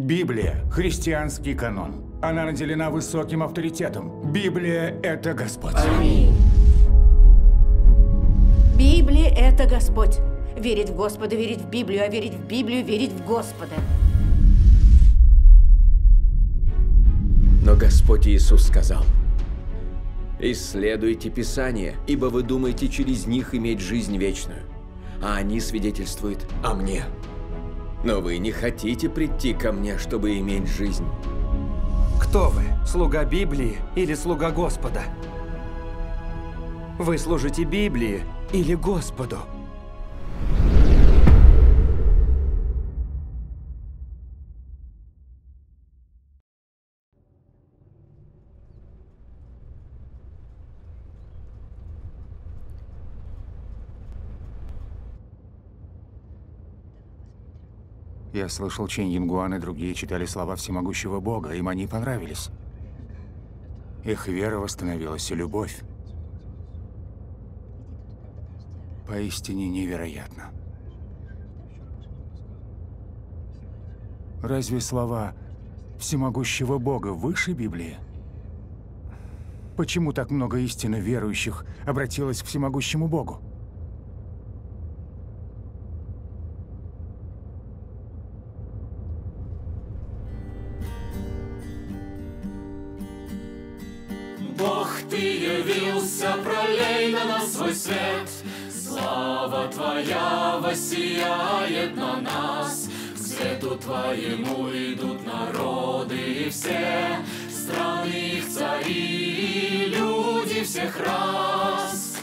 Библия – христианский канон. Она наделена высоким авторитетом. Библия – это Господь. Аминь. Библия – это Господь. Верить в Господа, верить в Библию, а верить в Библию, верить в Господа. Но Господь Иисус сказал, «Исследуйте Писание, ибо вы думаете через них иметь жизнь вечную, а они свидетельствуют о Мне». Но вы не хотите прийти ко мне, чтобы иметь жизнь. Кто вы? Слуга Библии или слуга Господа? Вы служите Библии или Господу? Я слышал, Чень Янгуан и другие читали слова всемогущего Бога, им они понравились. Их вера восстановилась и любовь. Поистине невероятно. Разве слова всемогущего Бога выше Библии? Почему так много истинно верующих обратилось к всемогущему Богу? свет. Слава Твоя воссияет на нас, к свету Твоему идут народы и все, страны их цари и люди всех раз.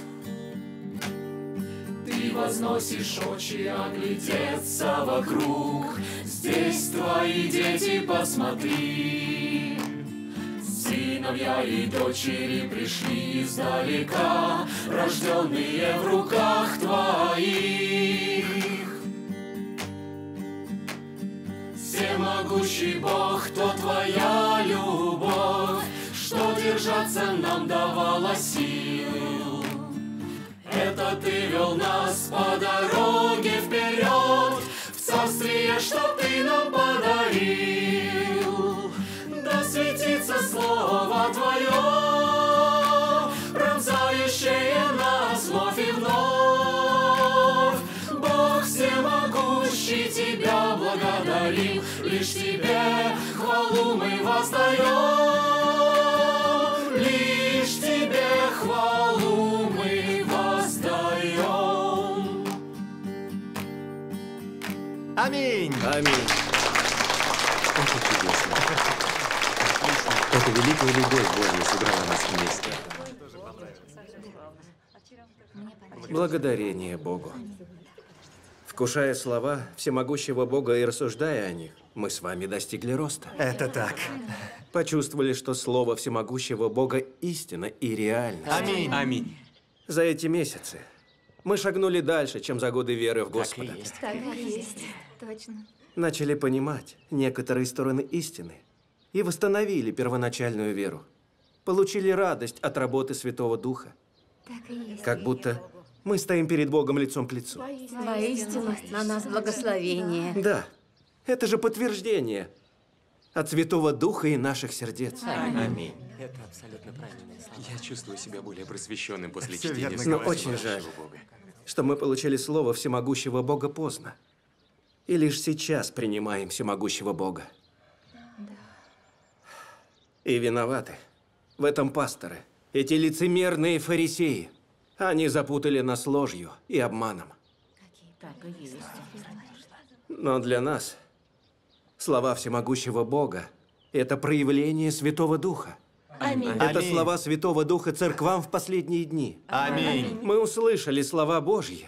Ты возносишь очи, оглядеться вокруг, здесь Твои дети, посмотри сыновья и дочери пришли издалека, рожденные в руках твоих. Всемогущий Бог, то твоя любовь, что держаться нам давала сил. Это ты вел нас по дороге вперед, в царствие, что ты нам подарил светится Слово Твое, пронзающее нас вновь и вновь. Бог всемогущий, Тебя благодарим, лишь Тебе хвалу мы воздаем. Лишь Тебе хвалу мы воздаем. Аминь. Аминь. Это великая любовь Божья собрала нас вместе. Благодарение Богу. Вкушая слова всемогущего Бога и рассуждая о них, мы с вами достигли роста. Это так. Почувствовали, что слово всемогущего Бога истина и реальность. Аминь. Аминь. За эти месяцы мы шагнули дальше, чем за годы веры в Господа. Так и есть. Так и есть. Точно. Начали понимать некоторые стороны истины, и восстановили первоначальную веру. Получили радость от работы Святого Духа. Как будто мы стоим перед Богом лицом к лицу. Воистину, на нас благословение. Да. Это же подтверждение от Святого Духа и наших сердец. Аминь. Это абсолютно правильные Я чувствую себя более просвещенным после Все чтения. Верно, но очень жаль, Бога. что мы получили слово всемогущего Бога поздно. И лишь сейчас принимаем всемогущего Бога. И виноваты. В этом пасторы. Эти лицемерные фарисеи. Они запутали нас ложью и обманом. Но для нас слова всемогущего Бога – это проявление Святого Духа. Аминь. Это слова Святого Духа церквам в последние дни. Аминь. Мы услышали слова Божьи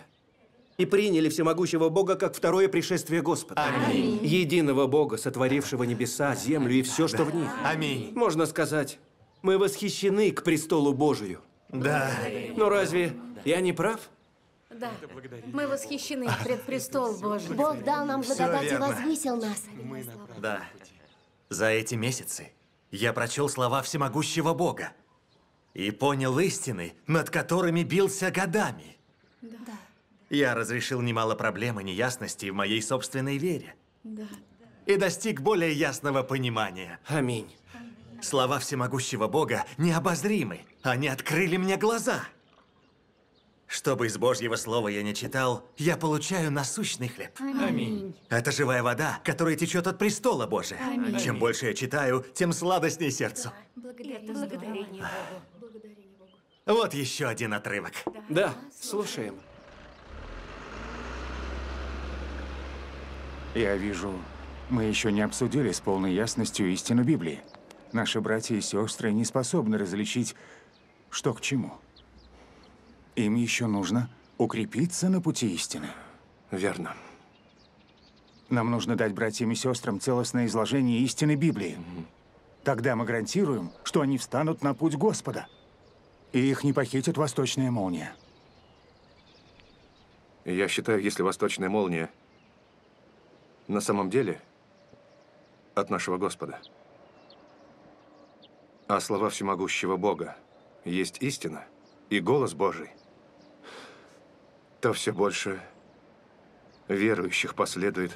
и приняли всемогущего Бога как второе пришествие Господа. Аминь. Единого Бога, сотворившего небеса, землю и все, что в них. Аминь. Можно сказать, мы восхищены к престолу Божию. Да. Но разве я не прав? Да. Мы восхищены пред престол Божий. Бог дал нам благодать и возвысил нас. Да. За эти месяцы я прочел слова всемогущего Бога и понял истины, над которыми бился годами. Я разрешил немало проблем и неясностей в моей собственной вере. Да. И достиг более ясного понимания. Аминь. Слова всемогущего Бога необозримы. Они открыли мне глаза. Что бы из Божьего слова я не читал, я получаю насущный хлеб. Аминь. Это живая вода, которая течет от престола Божия. Аминь. Чем больше я читаю, тем сладостней сердцу. Да. Благодарение Богу. Благодарение Богу. Вот еще один отрывок. Да, да слушаем. Я вижу, мы еще не обсудили с полной ясностью истину Библии. Наши братья и сестры не способны различить, что к чему. Им еще нужно укрепиться на пути истины. Верно. Нам нужно дать братьям и сестрам целостное изложение истины Библии. Тогда мы гарантируем, что они встанут на путь Господа, и их не похитит восточная молния. Я считаю, если восточная молния на самом деле от нашего Господа. А слова всемогущего Бога есть истина и голос Божий, то все больше верующих последует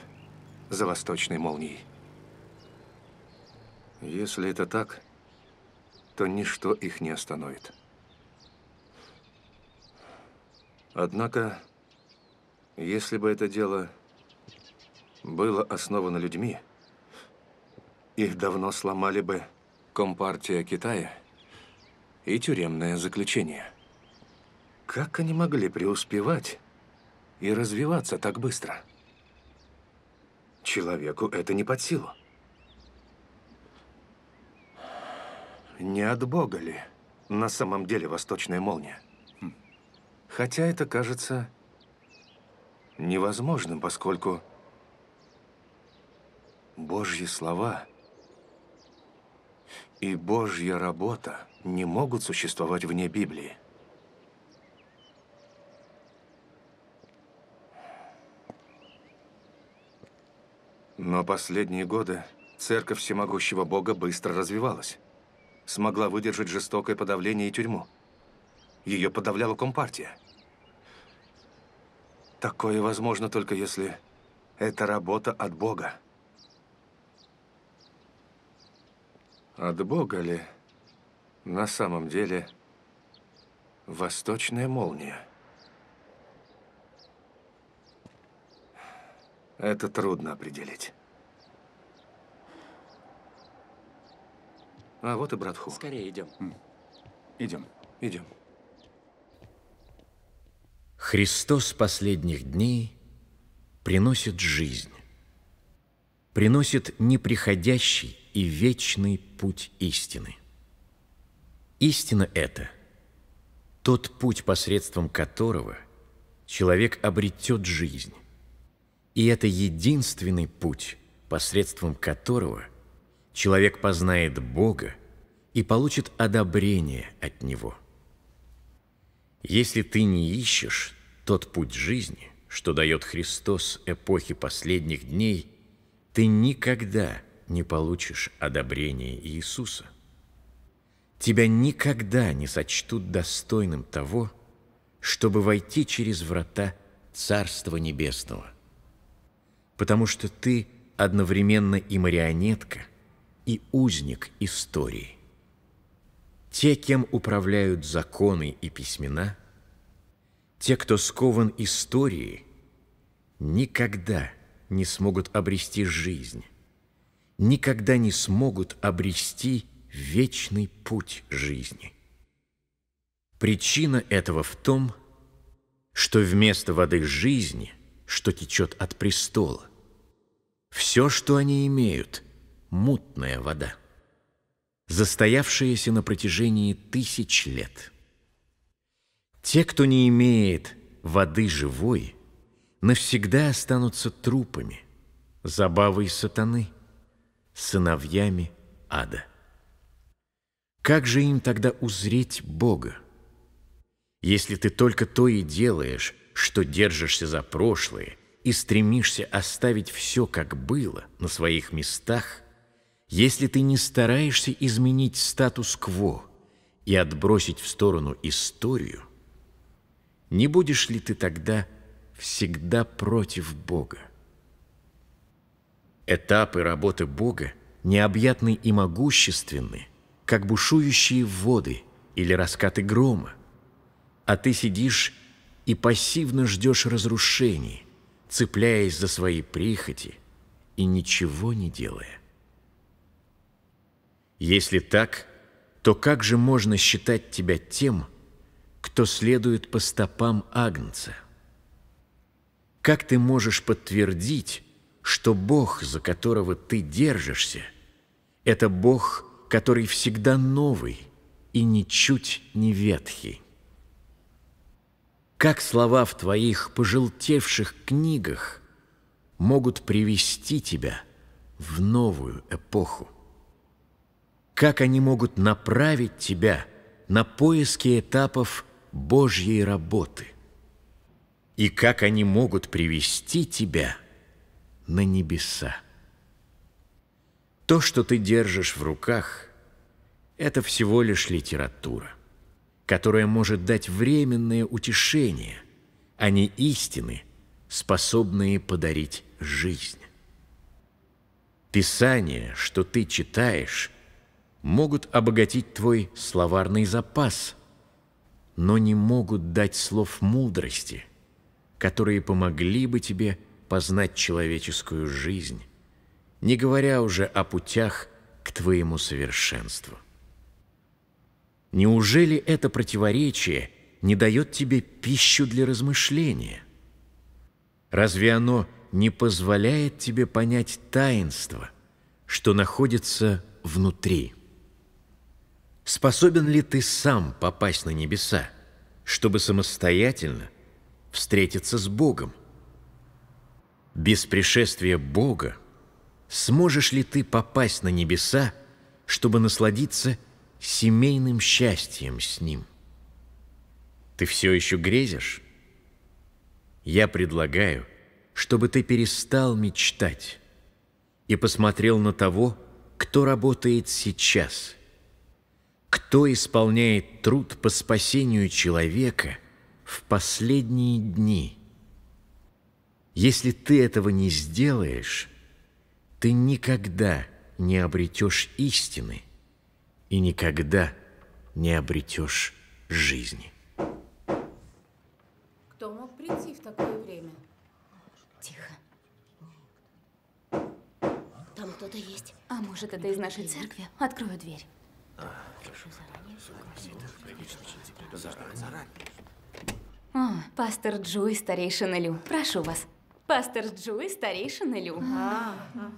за восточной молнией. Если это так, то ничто их не остановит. Однако, если бы это дело было основано людьми, их давно сломали бы Компартия Китая и тюремное заключение. Как они могли преуспевать и развиваться так быстро? Человеку это не под силу. Не от Бога ли на самом деле восточная молния? Хм. Хотя это кажется невозможным, поскольку Божьи слова и Божья работа не могут существовать вне Библии. Но последние годы церковь всемогущего Бога быстро развивалась. Смогла выдержать жестокое подавление и тюрьму. Ее подавляла Компартия. Такое возможно только если это работа от Бога. От Бога ли на самом деле восточная молния? Это трудно определить. А вот и брат Ху. Скорее идем. Идем. Идем. Христос последних дней приносит жизнь. Приносит неприходящий и вечный путь истины. Истина это – тот путь, посредством которого человек обретет жизнь. И это единственный путь, посредством которого человек познает Бога и получит одобрение от Него. Если ты не ищешь тот путь жизни, что дает Христос эпохи последних дней, ты никогда не не получишь одобрения Иисуса. Тебя никогда не сочтут достойным того, чтобы войти через врата Царства Небесного, потому что ты одновременно и марионетка, и узник истории. Те, кем управляют законы и письмена, те, кто скован историей, никогда не смогут обрести жизнь, никогда не смогут обрести вечный путь жизни. Причина этого в том, что вместо воды жизни, что течет от престола, все, что они имеют, мутная вода, застоявшаяся на протяжении тысяч лет. Те, кто не имеет воды живой, навсегда останутся трупами, забавой сатаны – сыновьями ада. Как же им тогда узреть Бога? Если ты только то и делаешь, что держишься за прошлое и стремишься оставить все, как было, на своих местах, если ты не стараешься изменить статус-кво и отбросить в сторону историю, не будешь ли ты тогда всегда против Бога? Этапы работы Бога необъятны и могущественны, как бушующие воды или раскаты грома. А ты сидишь и пассивно ждешь разрушений, цепляясь за свои прихоти и ничего не делая. Если так, то как же можно считать тебя тем, кто следует по стопам Агнца? Как ты можешь подтвердить, что Бог, за которого ты держишься, это Бог, который всегда новый и ничуть не ветхий. Как слова в твоих пожелтевших книгах могут привести тебя в новую эпоху? Как они могут направить тебя на поиски этапов Божьей работы? И как они могут привести тебя – на небеса. То, что ты держишь в руках, это всего лишь литература, которая может дать временное утешение, а не истины, способные подарить жизнь. Писания, что ты читаешь, могут обогатить твой словарный запас, но не могут дать слов мудрости, которые помогли бы тебе – познать человеческую жизнь, не говоря уже о путях к твоему совершенству. Неужели это противоречие не дает тебе пищу для размышления? Разве оно не позволяет тебе понять таинство, что находится внутри? Способен ли ты сам попасть на небеса, чтобы самостоятельно встретиться с Богом? Без пришествия Бога сможешь ли ты попасть на небеса, чтобы насладиться семейным счастьем с Ним? Ты все еще грезишь? Я предлагаю, чтобы ты перестал мечтать и посмотрел на того, кто работает сейчас, кто исполняет труд по спасению человека в последние дни – если ты этого не сделаешь, ты никогда не обретешь истины и никогда не обретешь жизни. Кто мог прийти в такое время? Тихо. Там кто-то есть. А может, это из нашей церкви? Открою дверь. О, пастор Джуи, старейшина Лю, прошу вас. Пастор Джу и старейшина Лю. А, ага.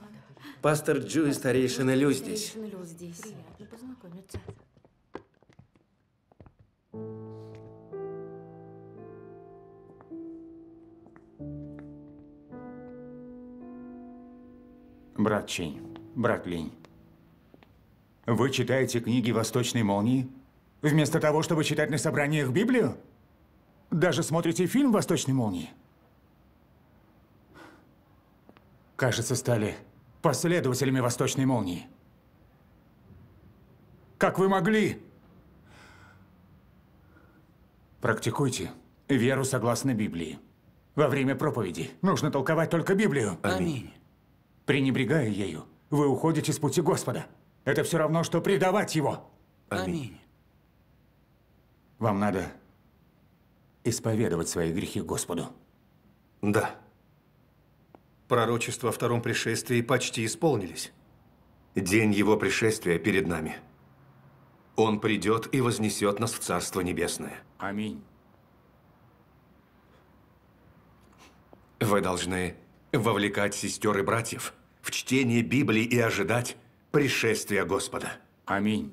Пастор Джу и старейшина Лю здесь. Старейшина Лю здесь. Приятно познакомиться. Брат Чень, брат Линь, вы читаете книги «Восточной молнии»? Вместо того, чтобы читать на собраниях Библию? Даже смотрите фильм «Восточной молнии»? кажется, стали последователями Восточной Молнии. Как вы могли? Практикуйте веру согласно Библии. Во время проповеди нужно толковать только Библию. Аминь. Пренебрегая ею, вы уходите с пути Господа. Это все равно, что предавать Его. Аминь. Вам надо исповедовать свои грехи Господу. Да. Пророчества о втором пришествии почти исполнились. День его пришествия перед нами. Он придет и вознесет нас в Царство Небесное. Аминь. Вы должны вовлекать сестер и братьев в чтение Библии и ожидать пришествия Господа. Аминь.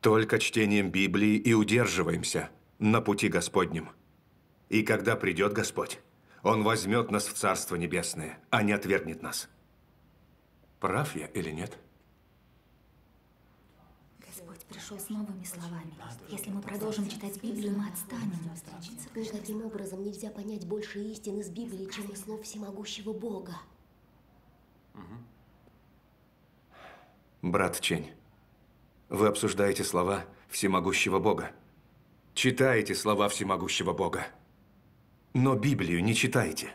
Только чтением Библии и удерживаемся на пути Господнем. И когда придет Господь, Он возьмет нас в Царство Небесное, а не отвергнет нас. Прав я или нет? Господь пришел с новыми словами. Если мы продолжим читать Библию, мы отстанем. Но таким образом нельзя понять больше истин из Библии, чем из слов всемогущего Бога. Брат Чень, вы обсуждаете слова всемогущего Бога. Читаете слова всемогущего Бога. Но Библию не читаете.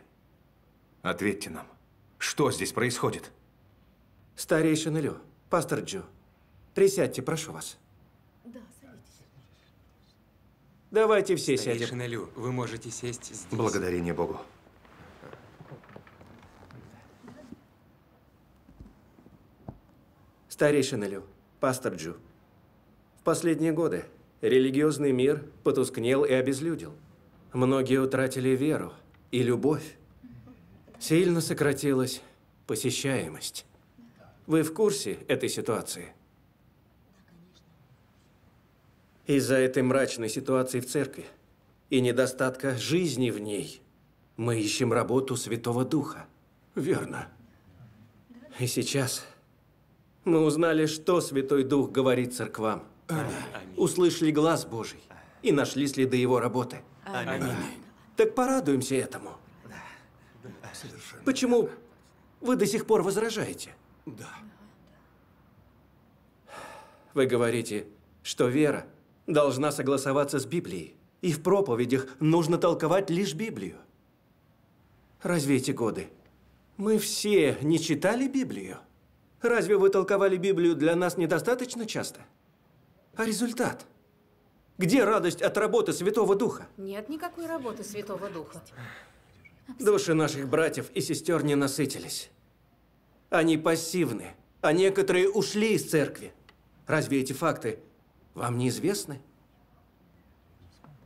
Ответьте нам, что здесь происходит? Старейшина Лю, пастор Джо, присядьте, прошу вас. Да, садитесь. Давайте все Старейшина сядем. Старейшина Лю, вы можете сесть здесь. Благодарение Богу. Старейшина Лю, пастор Джу. В последние годы религиозный мир потускнел и обезлюдил. Многие утратили веру и любовь. Сильно сократилась посещаемость. Вы в курсе этой ситуации? Из-за этой мрачной ситуации в церкви и недостатка жизни в ней мы ищем работу Святого Духа. Верно. И сейчас мы узнали, что Святой Дух говорит церквам. Аминь. Услышали глаз Божий и нашли следы его работы. Аминь. Так порадуемся этому. Да. Совершенно. Почему вы до сих пор возражаете? Да. Вы говорите, что вера должна согласоваться с Библией, и в проповедях нужно толковать лишь Библию. Разве эти годы мы все не читали Библию? Разве вы толковали Библию для нас недостаточно часто? А результат – где радость от работы Святого Духа? Нет никакой работы Святого Духа. Души наших братьев и сестер не насытились. Они пассивны, а некоторые ушли из церкви. Разве эти факты вам не известны?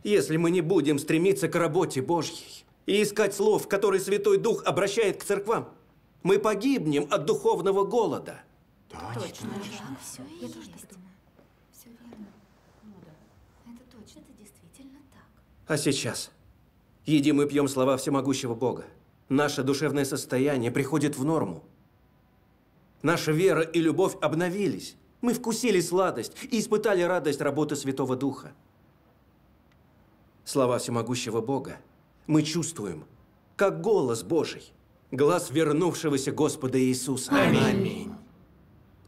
Если мы не будем стремиться к работе Божьей и искать слов, которые Святой Дух обращает к церквам, мы погибнем от духовного голода. Точно, точно. точно. Все Я тоже так думаю. А сейчас? Едим и пьем слова всемогущего Бога. Наше душевное состояние приходит в норму. Наша вера и любовь обновились. Мы вкусили сладость и испытали радость работы Святого Духа. Слова всемогущего Бога мы чувствуем, как голос Божий, глаз вернувшегося Господа Иисуса. Аминь.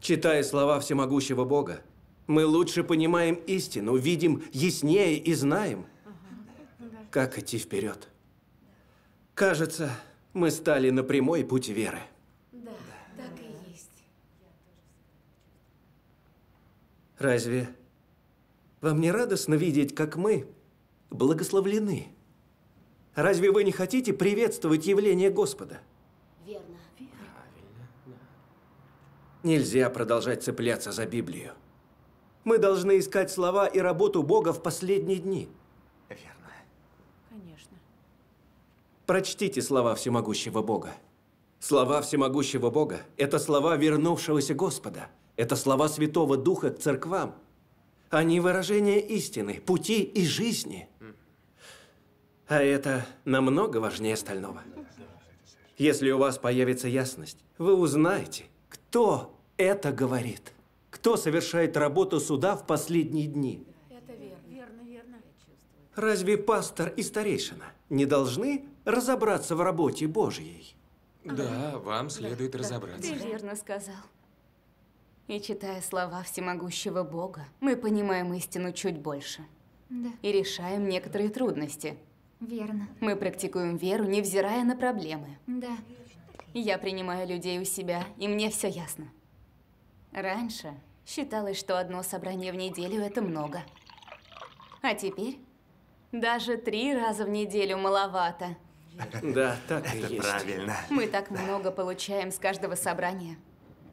Читая слова всемогущего Бога, мы лучше понимаем истину, видим яснее и знаем – как идти вперед. Кажется, мы стали на прямой путь веры. Да, да. так и есть. Разве вам не радостно видеть, как мы благословлены? Разве вы не хотите приветствовать явление Господа? Верно. Правильно. Нельзя продолжать цепляться за Библию. Мы должны искать слова и работу Бога в последние дни. Прочтите слова всемогущего Бога. Слова всемогущего Бога – это слова вернувшегося Господа. Это слова Святого Духа к церквам. Они выражение истины, пути и жизни. А это намного важнее остального. Если у вас появится ясность, вы узнаете, кто это говорит. Кто совершает работу суда в последние дни. Это верно. Верно, верно. Разве пастор и старейшина не должны разобраться в работе Божьей. Да, вам следует да, разобраться. Ты верно сказал. И читая слова всемогущего Бога, мы понимаем истину чуть больше. Да. И решаем некоторые трудности. Верно. Мы практикуем веру, невзирая на проблемы. Да. Я принимаю людей у себя, и мне все ясно. Раньше считалось, что одно собрание в неделю – это много. А теперь даже три раза в неделю маловато. Да, так это и есть. правильно. Мы так да. много получаем с каждого собрания.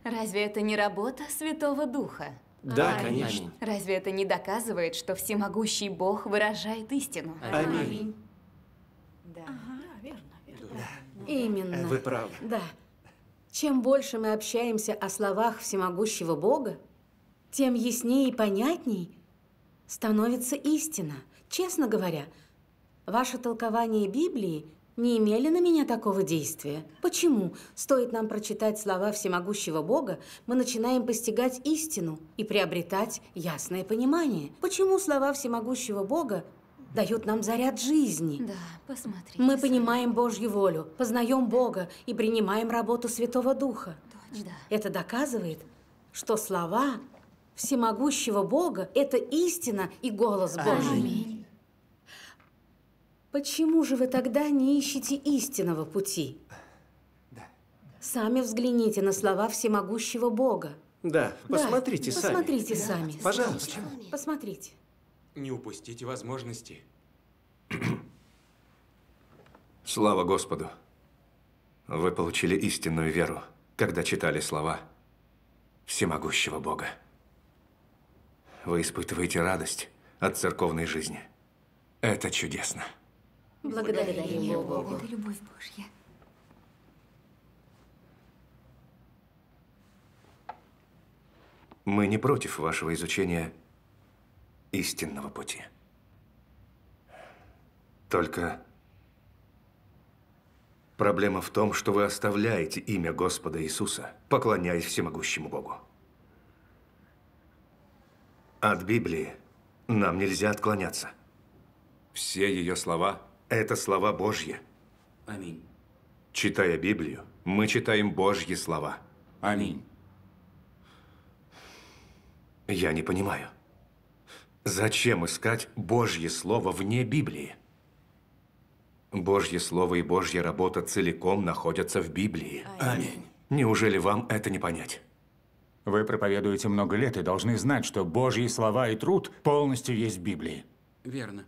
Разве это не работа Святого Духа? Да, Аминь. конечно. Разве это не доказывает, что всемогущий Бог выражает истину? Аминь. Аминь. Да. Ага, верно, верно. Да. Именно. Вы правы. Да. Чем больше мы общаемся о словах всемогущего Бога, тем яснее и понятней становится истина. Честно говоря, ваше толкование Библии – не имели на меня такого действия? Почему, стоит нам прочитать слова всемогущего Бога, мы начинаем постигать истину и приобретать ясное понимание? Почему слова всемогущего Бога дают нам заряд жизни. Да, посмотри. Мы понимаем Божью волю, познаем Бога и принимаем работу Святого Духа. Точно. Это доказывает, что слова всемогущего Бога – это истина и голос Божий. Аминь. Почему же вы тогда не ищете истинного пути? Да. Сами взгляните на слова всемогущего Бога. Да, посмотрите да, сами. Посмотрите да. сами. Пожалуйста. Посмотрите. Не упустите возможности. Слава Господу. Вы получили истинную веру, когда читали слова всемогущего Бога. Вы испытываете радость от церковной жизни. Это чудесно. Благодарение Богу. Это любовь Божья. Мы не против вашего изучения истинного пути. Только проблема в том, что вы оставляете имя Господа Иисуса, поклоняясь всемогущему Богу. От Библии нам нельзя отклоняться. Все ее слова это слова Божьи. Аминь. Читая Библию, мы читаем Божьи слова. Аминь. Я не понимаю. Зачем искать Божье Слово вне Библии? Божье Слово и Божья работа целиком находятся в Библии. Аминь. Неужели вам это не понять? Вы проповедуете много лет и должны знать, что Божьи слова и труд полностью есть в Библии. Верно.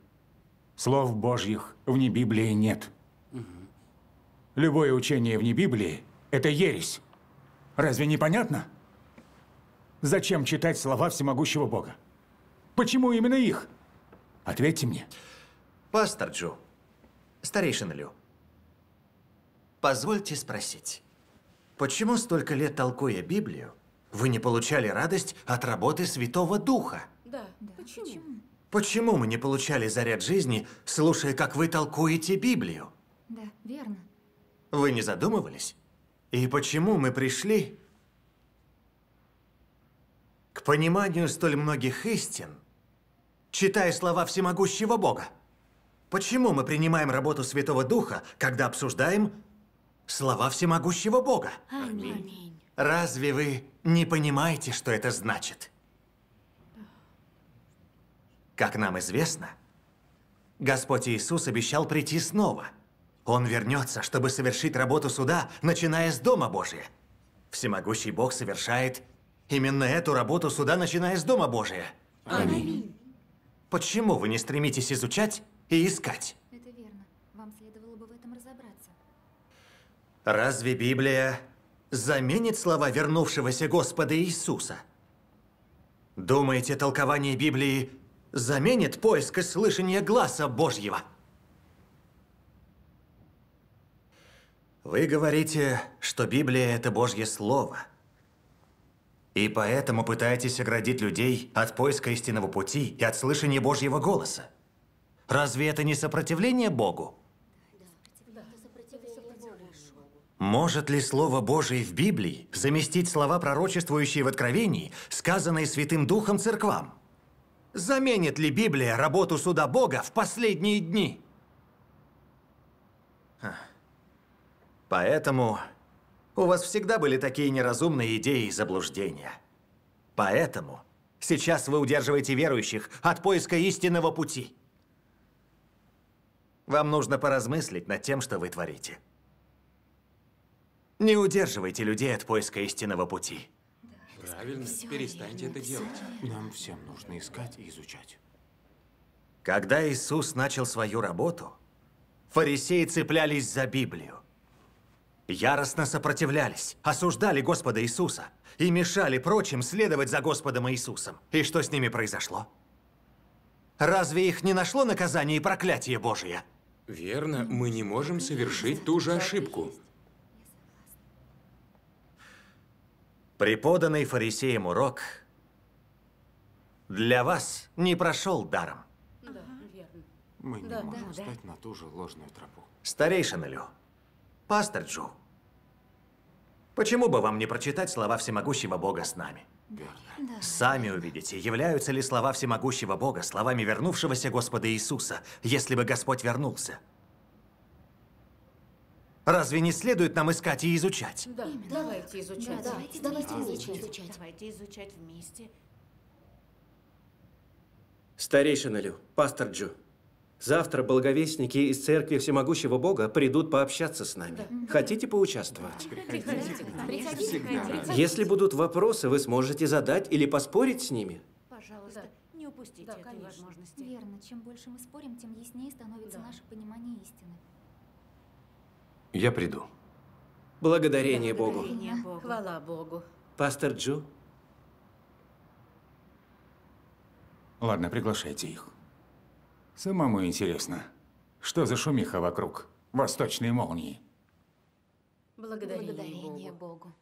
Слов Божьих вне Библии нет. Любое учение вне Библии – это ересь. Разве не понятно? Зачем читать слова всемогущего Бога? Почему именно их? Ответьте мне. Пастор Джо. старейшина Лю, позвольте спросить, почему столько лет толкуя Библию, вы не получали радость от работы Святого Духа? Да, да. почему? почему? Почему мы не получали заряд жизни, слушая, как вы толкуете Библию? Да, верно. Вы не задумывались? И почему мы пришли к пониманию столь многих истин, читая слова всемогущего Бога? Почему мы принимаем работу Святого Духа, когда обсуждаем слова всемогущего Бога? Аминь. Разве вы не понимаете, что это значит? Как нам известно, Господь Иисус обещал прийти снова. Он вернется, чтобы совершить работу суда, начиная с Дома Божия. Всемогущий Бог совершает именно эту работу суда, начиная с Дома Божия. Аминь. Почему вы не стремитесь изучать и искать? Это верно. Вам следовало бы в этом разобраться. Разве Библия заменит слова вернувшегося Господа Иисуса? Думаете, толкование Библии заменит поиск и слышание гласа Божьего. Вы говорите, что Библия – это Божье Слово. И поэтому пытаетесь оградить людей от поиска истинного пути и от слышания Божьего голоса. Разве это не сопротивление Богу? Может ли Слово Божие в Библии заместить слова, пророчествующие в Откровении, сказанные Святым Духом церквам? Заменит ли Библия работу суда Бога в последние дни? Поэтому у вас всегда были такие неразумные идеи и заблуждения. Поэтому сейчас вы удерживаете верующих от поиска истинного пути. Вам нужно поразмыслить над тем, что вы творите. Не удерживайте людей от поиска истинного пути. Правильно, все перестаньте это делать. Нам всем нужно искать и изучать. Когда Иисус начал свою работу, фарисеи цеплялись за Библию. Яростно сопротивлялись, осуждали Господа Иисуса и мешали прочим следовать за Господом Иисусом. И что с ними произошло? Разве их не нашло наказание и проклятие Божие? Верно, мы не можем совершить ту же ошибку. Преподанный фарисеем урок для вас не прошел даром. Да, верно. Мы да, не можем да, стать да. на ту же ложную тропу. Старейшина Лю, пастор Джу, почему бы вам не прочитать слова всемогущего Бога с нами? Верно. Да. Сами увидите, являются ли слова всемогущего Бога словами вернувшегося Господа Иисуса, если бы Господь вернулся. Разве не следует нам искать и изучать? Да, Именно. давайте изучать. Да, давайте, давайте вместе изучать. Давайте изучать вместе. Старейшина Лю, пастор Джу, завтра благовестники из Церкви Всемогущего Бога придут пообщаться с нами. Да. Хотите поучаствовать? Приходите. Приходите. Приходите. Если будут вопросы, вы сможете задать или поспорить с ними. Пожалуйста. Да. Не упустите да, этой конечно. возможности. Верно. Чем больше мы спорим, тем яснее становится да. наше понимание истины. Я приду. Благодарение, Благодарение Богу. Богу. Хвала Богу. Пастор Джу? Ладно, приглашайте их. Самому интересно, что за шумиха вокруг? Восточные молнии. Благодарение, Благодарение Богу. Богу.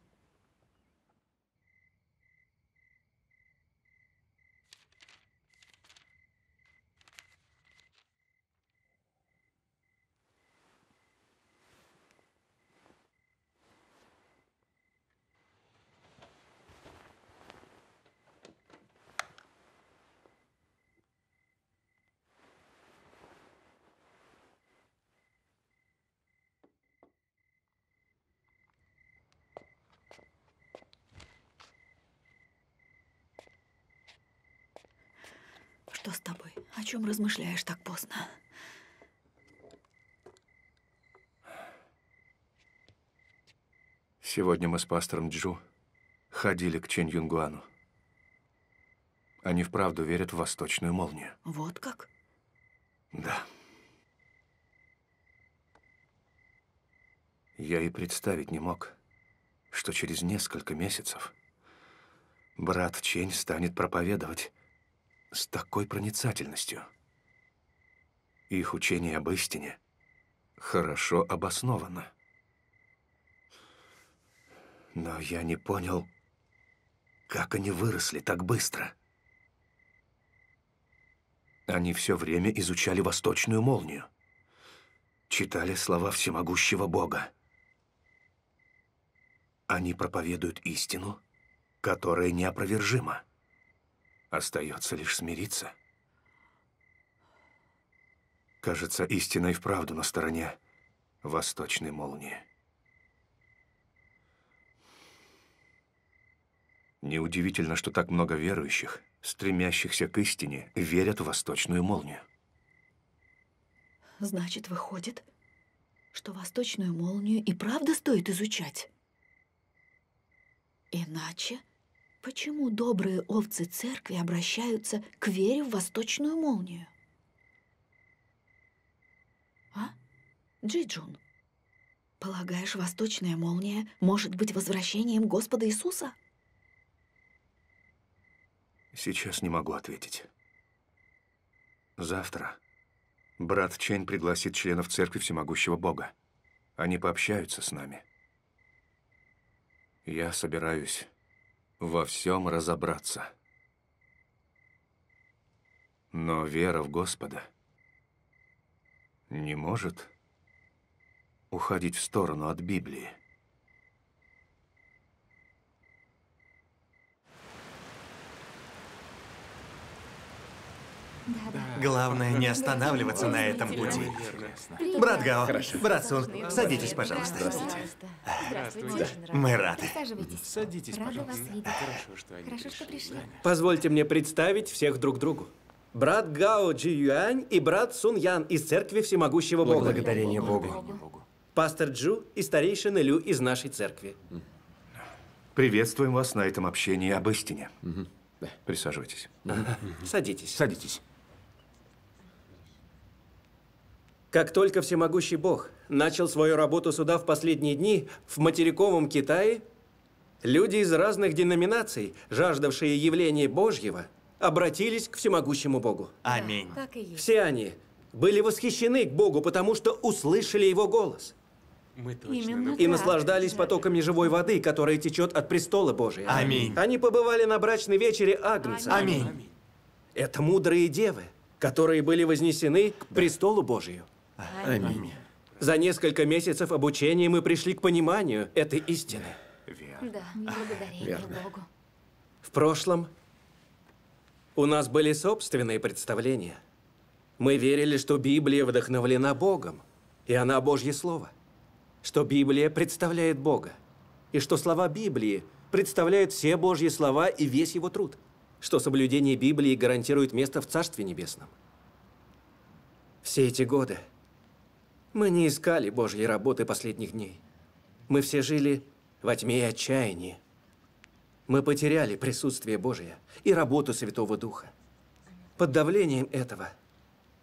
чем размышляешь так поздно? Сегодня мы с пастором Джу ходили к Чен Юнгуану. Они вправду верят в восточную молнию. Вот как? Да. Я и представить не мог, что через несколько месяцев брат Чень станет проповедовать с такой проницательностью. Их учение об истине хорошо обосновано. Но я не понял, как они выросли так быстро. Они все время изучали восточную молнию, читали слова всемогущего Бога. Они проповедуют истину, которая неопровержима. Остается лишь смириться. Кажется, истина и вправду на стороне восточной молнии. Неудивительно, что так много верующих, стремящихся к истине, верят в восточную молнию. Значит, выходит, что восточную молнию и правда стоит изучать. Иначе Почему добрые овцы церкви обращаются к вере в восточную молнию? А? Джиджун, полагаешь, восточная молния может быть возвращением Господа Иисуса? Сейчас не могу ответить. Завтра брат Чень пригласит членов Церкви Всемогущего Бога. Они пообщаются с нами. Я собираюсь во всем разобраться. Но вера в Господа не может уходить в сторону от Библии. Главное не останавливаться на этом пути. Брат Гао, брат Сун, садитесь, пожалуйста. Здравствуйте. Здравствуйте. Мы рады. Садитесь, пожалуйста. Хорошо, что, они Хорошо, пришли. что пришли. Позвольте мне представить всех друг другу. Брат Гао Джи Юань и брат Сун Ян из Церкви Всемогущего Бога. Благодарение Богу. Пастор Джу и старейшина Лю из нашей церкви. Приветствуем вас на этом общении об истине. Присаживайтесь. Садитесь. Садитесь. Как только всемогущий Бог начал свою работу суда в последние дни в материковом Китае, люди из разных деноминаций, жаждавшие явления Божьего, обратились к всемогущему Богу. Аминь. Да, так и есть. Все они были восхищены к Богу, потому что услышали Его голос. Мы точно. Именно и так. наслаждались потоками живой воды, которая течет от престола Божия. Аминь. Они побывали на брачной вечере Агнца. Аминь. Аминь. Это мудрые девы, которые были вознесены к престолу Божию. Аминь. За несколько месяцев обучения мы пришли к пониманию этой истины. Верно. Да, благодарение Верно. Богу. В прошлом у нас были собственные представления. Мы верили, что Библия вдохновлена Богом, и она Божье Слово. Что Библия представляет Бога, и что слова Библии представляют все Божьи слова и весь его труд. Что соблюдение Библии гарантирует место в Царстве Небесном. Все эти годы мы не искали Божьей работы последних дней. Мы все жили во тьме и отчаянии. Мы потеряли присутствие Божье и работу Святого Духа. Под давлением этого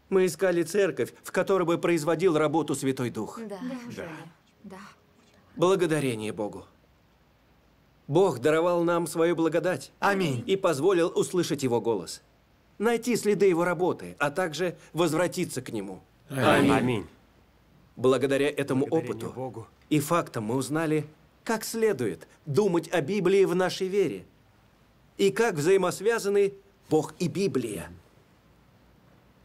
мы искали церковь, в которой бы производил работу Святой Дух. Да. Да. да. Благодарение Богу. Бог даровал нам свою благодать. Аминь. И позволил услышать Его голос. Найти следы Его работы, а также возвратиться к Нему. Аминь. Аминь. Благодаря этому опыту Богу. и фактам мы узнали, как следует думать о Библии в нашей вере и как взаимосвязаны Бог и Библия.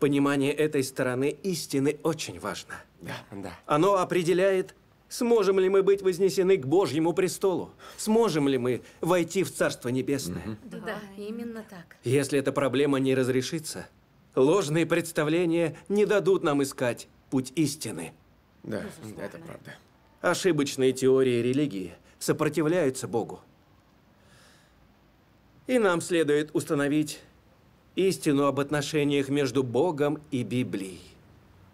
Понимание этой стороны истины очень важно. Да, да. Оно определяет, сможем ли мы быть вознесены к Божьему престолу, сможем ли мы войти в Царство Небесное. Да, да, именно так. Если эта проблема не разрешится, ложные представления не дадут нам искать путь истины. Да, Безусловно. это правда. Ошибочные теории религии сопротивляются Богу. И нам следует установить истину об отношениях между Богом и Библией.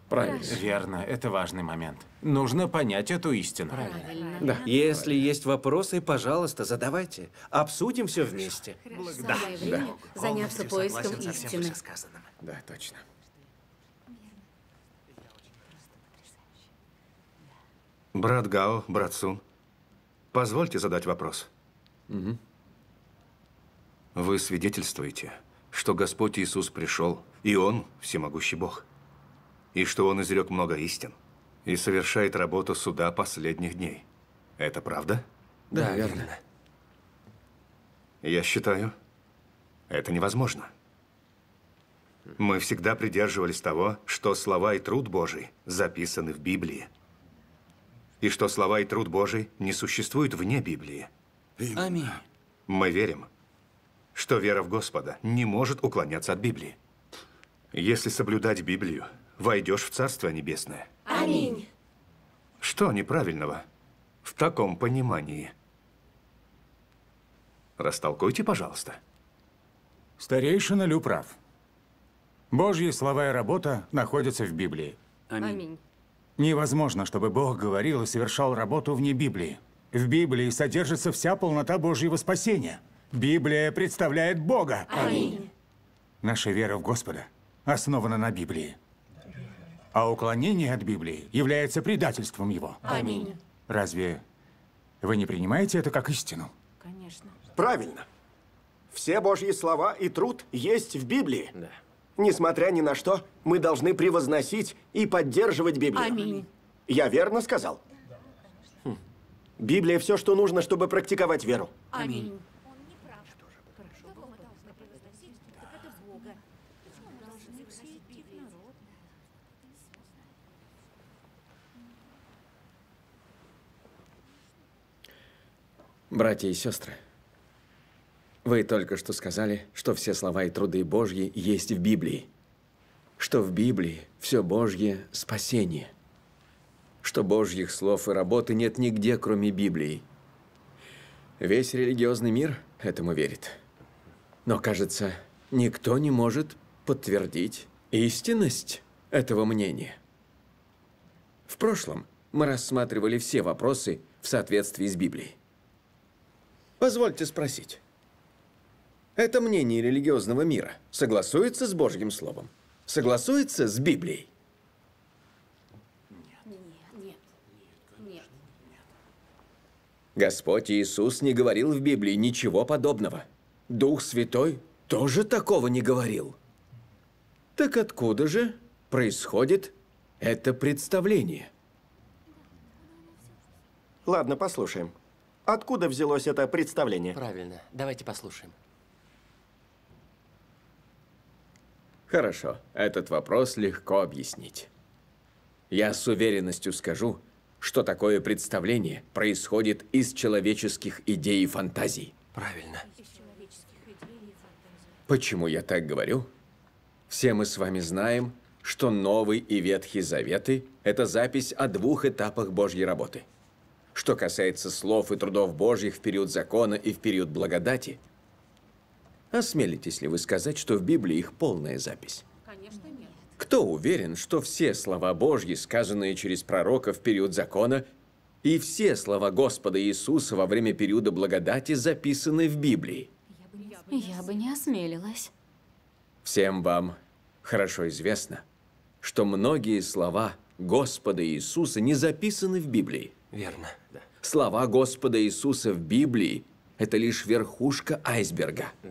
Правильно. Верно, это важный момент. Нужно понять эту истину. Правильно. Да. Если Правильно. есть вопросы, пожалуйста, задавайте. Обсудим все вместе. Хорошо. Да. да. заняться поиском истины. Да, точно. Брат Гао, брат Сун, позвольте задать вопрос. Угу. Вы свидетельствуете, что Господь Иисус пришел, и Он – всемогущий Бог, и что Он изрек много истин и совершает работу суда последних дней. Это правда? Да, да верно. верно. Я считаю, это невозможно. Мы всегда придерживались того, что слова и труд Божий записаны в Библии – и что слова и труд Божий не существуют вне Библии. Аминь. Мы верим, что вера в Господа не может уклоняться от Библии. Если соблюдать Библию, войдешь в Царство Небесное. Аминь. Что неправильного в таком понимании? Растолкуйте, пожалуйста. Старейшина Лю прав. Божьи слова и работа находятся в Библии. Аминь. Аминь. Невозможно, чтобы Бог говорил и совершал работу вне Библии. В Библии содержится вся полнота Божьего спасения. Библия представляет Бога. Аминь. Наша вера в Господа основана на Библии. А уклонение от Библии является предательством его. Аминь. Разве вы не принимаете это как истину? Конечно. Правильно. Все Божьи слова и труд есть в Библии. Да. Несмотря ни на что, мы должны превозносить и поддерживать Библию. Аминь. Я верно сказал? Хм. Библия все, что нужно, чтобы практиковать веру. Аминь. Братья и сестры, вы только что сказали, что все слова и труды Божьи есть в Библии. Что в Библии все Божье – спасение. Что Божьих слов и работы нет нигде, кроме Библии. Весь религиозный мир этому верит. Но, кажется, никто не может подтвердить истинность этого мнения. В прошлом мы рассматривали все вопросы в соответствии с Библией. Позвольте спросить. Это мнение религиозного мира. Согласуется с Божьим Словом? Согласуется с Библией? Господь Иисус не говорил в Библии ничего подобного. Дух Святой тоже такого не говорил. Так откуда же происходит это представление? Ладно, послушаем. Откуда взялось это представление? Правильно. Давайте послушаем. Хорошо, этот вопрос легко объяснить. Я с уверенностью скажу, что такое представление происходит из человеческих идей и фантазий. Правильно. Почему я так говорю? Все мы с вами знаем, что Новый и Ветхий Заветы – это запись о двух этапах Божьей работы. Что касается слов и трудов Божьих в период закона и в период благодати, Осмелитесь ли вы сказать, что в Библии их полная запись? Конечно, нет. Кто уверен, что все слова Божьи, сказанные через пророка в период закона, и все слова Господа Иисуса во время периода благодати записаны в Библии? Я бы не осмелилась. Всем вам хорошо известно, что многие слова Господа Иисуса не записаны в Библии. Верно. Да. Слова Господа Иисуса в Библии – это лишь верхушка айсберга. Да.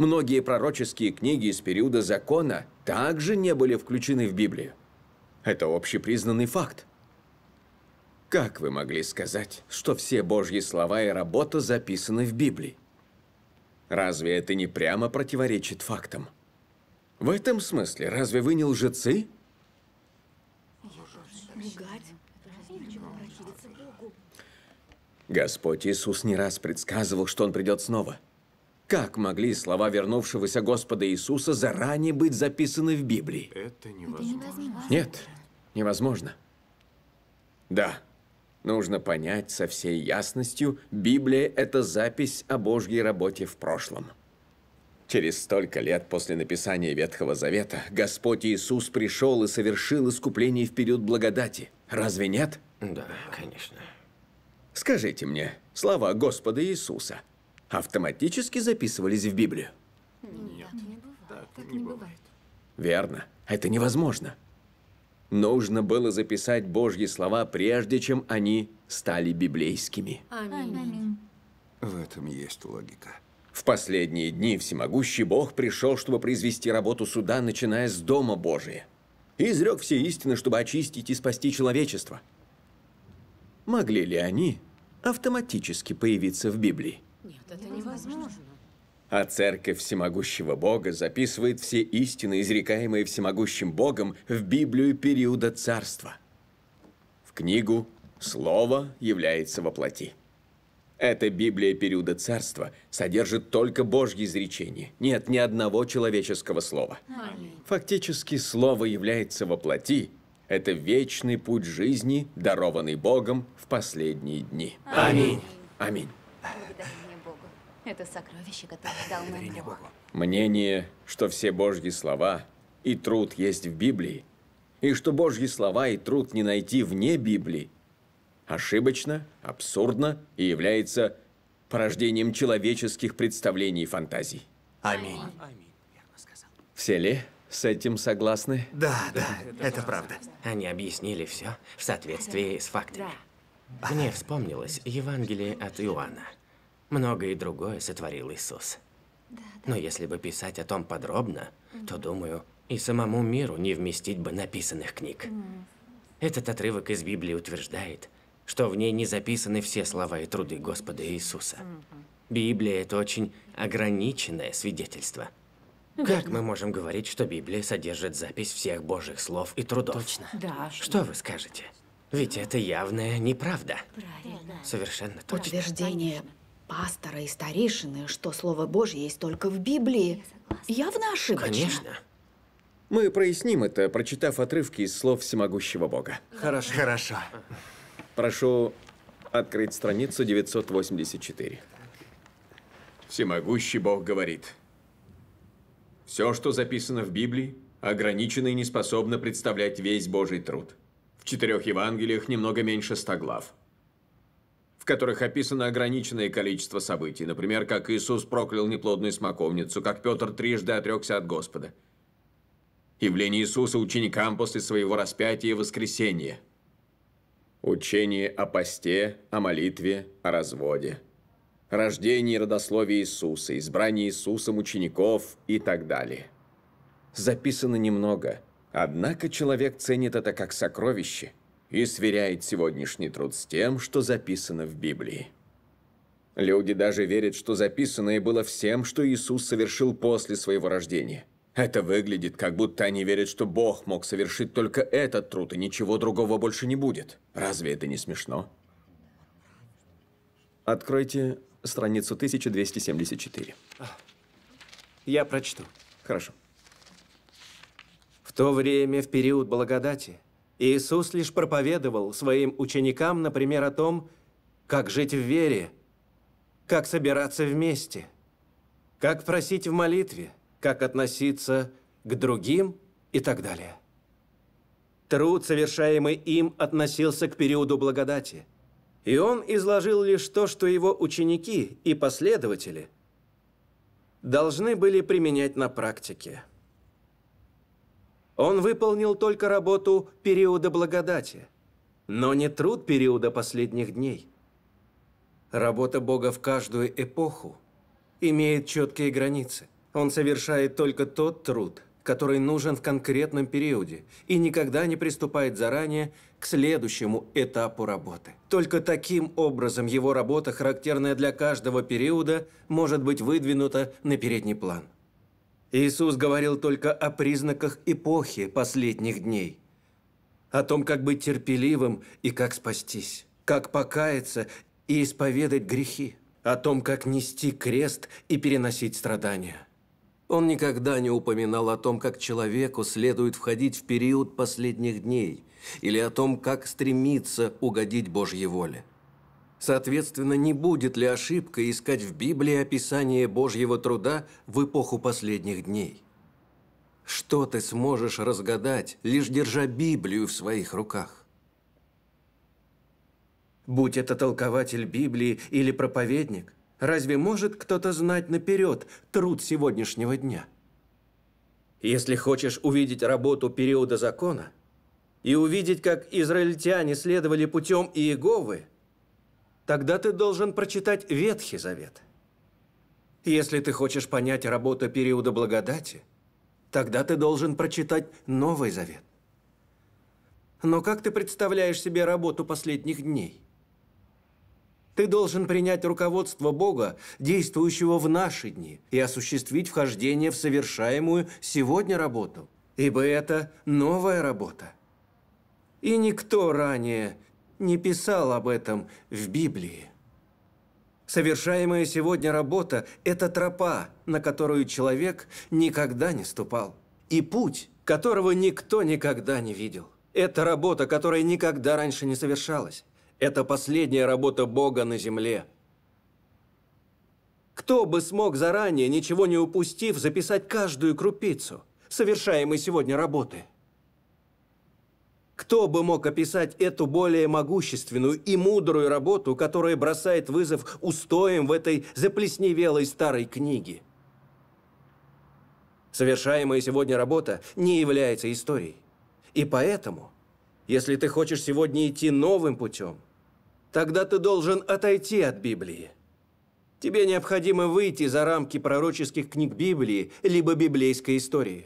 Многие пророческие книги из периода закона также не были включены в Библию. Это общепризнанный факт. Как вы могли сказать, что все Божьи слова и работа записаны в Библии? Разве это не прямо противоречит фактам? В этом смысле, разве вы не лжецы? Господь Иисус не раз предсказывал, что Он придет снова – как могли слова вернувшегося Господа Иисуса заранее быть записаны в Библии? Это невозможно. Нет, невозможно. Да, нужно понять со всей ясностью, Библия – это запись о Божьей работе в прошлом. Через столько лет после написания Ветхого Завета Господь Иисус пришел и совершил искупление в период благодати. Разве нет? Да, конечно. Скажите мне, слова Господа Иисуса – автоматически записывались в Библию? Нет. Нет. Так, так не бывает. Верно. Это невозможно. Нужно было записать Божьи слова, прежде чем они стали библейскими. Аминь. Аминь. В этом есть логика. В последние дни всемогущий Бог пришел, чтобы произвести работу суда, начиная с Дома Божия. И изрек все истины, чтобы очистить и спасти человечество. Могли ли они автоматически появиться в Библии? Это невозможно. А Церковь Всемогущего Бога записывает все истины, изрекаемые Всемогущим Богом, в Библию периода царства. В книгу «Слово является воплоти. Эта Библия периода царства содержит только Божьи изречения. Нет ни одного человеческого слова. Фактически, Слово является воплоти. Это вечный путь жизни, дарованный Богом в последние дни. Аминь. Аминь. Это сокровище, которое дал нам Бог. Богу. Мнение, что все Божьи слова и труд есть в Библии, и что Божьи слова и труд не найти вне Библии, ошибочно, абсурдно и является порождением человеческих представлений и фантазий. Аминь. Аминь. Все ли с этим согласны? Да, да, это, это правда. Они объяснили все в соответствии с фактами. Да. Мне вспомнилось Евангелие от Иоанна многое другое сотворил Иисус. Но если бы писать о том подробно, то, думаю, и самому миру не вместить бы написанных книг. Этот отрывок из Библии утверждает, что в ней не записаны все слова и труды Господа Иисуса. Библия – это очень ограниченное свидетельство. Как мы можем говорить, что Библия содержит запись всех Божьих слов и трудов? Точно. Да. Что вы скажете? Ведь это явная неправда. Правильно. Совершенно точно. Утверждение пастора и старейшины, что Слово Божье есть только в Библии, явно ошибочно. Конечно. Мы проясним это, прочитав отрывки из слов всемогущего Бога. Хорошо. Хорошо. Прошу открыть страницу 984. Всемогущий Бог говорит, «Все, что записано в Библии, ограничено и не способно представлять весь Божий труд. В четырех Евангелиях немного меньше ста глав которых описано ограниченное количество событий, например, как Иисус проклял неплодную смоковницу, как Петр трижды отрекся от Господа. Явление Иисуса ученикам после своего распятия и воскресения. Учение о посте, о молитве, о разводе. Рождение и родословие Иисуса, избрание Иисусом учеников и так далее. Записано немного, однако человек ценит это как сокровище – и сверяет сегодняшний труд с тем, что записано в Библии. Люди даже верят, что записанное было всем, что Иисус совершил после своего рождения. Это выглядит, как будто они верят, что Бог мог совершить только этот труд, и ничего другого больше не будет. Разве это не смешно? Откройте страницу 1274. Я прочту. Хорошо. В то время, в период благодати, Иисус лишь проповедовал своим ученикам, например, о том, как жить в вере, как собираться вместе, как просить в молитве, как относиться к другим и так далее. Труд, совершаемый им, относился к периоду благодати. И он изложил лишь то, что его ученики и последователи должны были применять на практике – он выполнил только работу периода благодати, но не труд периода последних дней. Работа Бога в каждую эпоху имеет четкие границы. Он совершает только тот труд, который нужен в конкретном периоде и никогда не приступает заранее к следующему этапу работы. Только таким образом его работа, характерная для каждого периода, может быть выдвинута на передний план. Иисус говорил только о признаках эпохи последних дней, о том, как быть терпеливым и как спастись, как покаяться и исповедать грехи, о том, как нести крест и переносить страдания. Он никогда не упоминал о том, как человеку следует входить в период последних дней, или о том, как стремиться угодить Божьей воле. Соответственно, не будет ли ошибкой искать в Библии описание Божьего труда в эпоху последних дней? Что ты сможешь разгадать, лишь держа Библию в своих руках? Будь это толкователь Библии или проповедник, разве может кто-то знать наперед труд сегодняшнего дня? Если хочешь увидеть работу периода закона и увидеть, как израильтяне следовали путем Иеговы – тогда ты должен прочитать Ветхий Завет. Если ты хочешь понять работу периода благодати, тогда ты должен прочитать Новый Завет. Но как ты представляешь себе работу последних дней? Ты должен принять руководство Бога, действующего в наши дни, и осуществить вхождение в совершаемую сегодня работу, ибо это новая работа. И никто ранее не писал об этом в Библии. Совершаемая сегодня работа – это тропа, на которую человек никогда не ступал. И путь, которого никто никогда не видел. Это работа, которая никогда раньше не совершалась. Это последняя работа Бога на земле. Кто бы смог заранее, ничего не упустив, записать каждую крупицу совершаемой сегодня работы – кто бы мог описать эту более могущественную и мудрую работу, которая бросает вызов устоям в этой заплесневелой старой книге? Совершаемая сегодня работа не является историей. И поэтому, если ты хочешь сегодня идти новым путем, тогда ты должен отойти от Библии. Тебе необходимо выйти за рамки пророческих книг Библии либо библейской истории.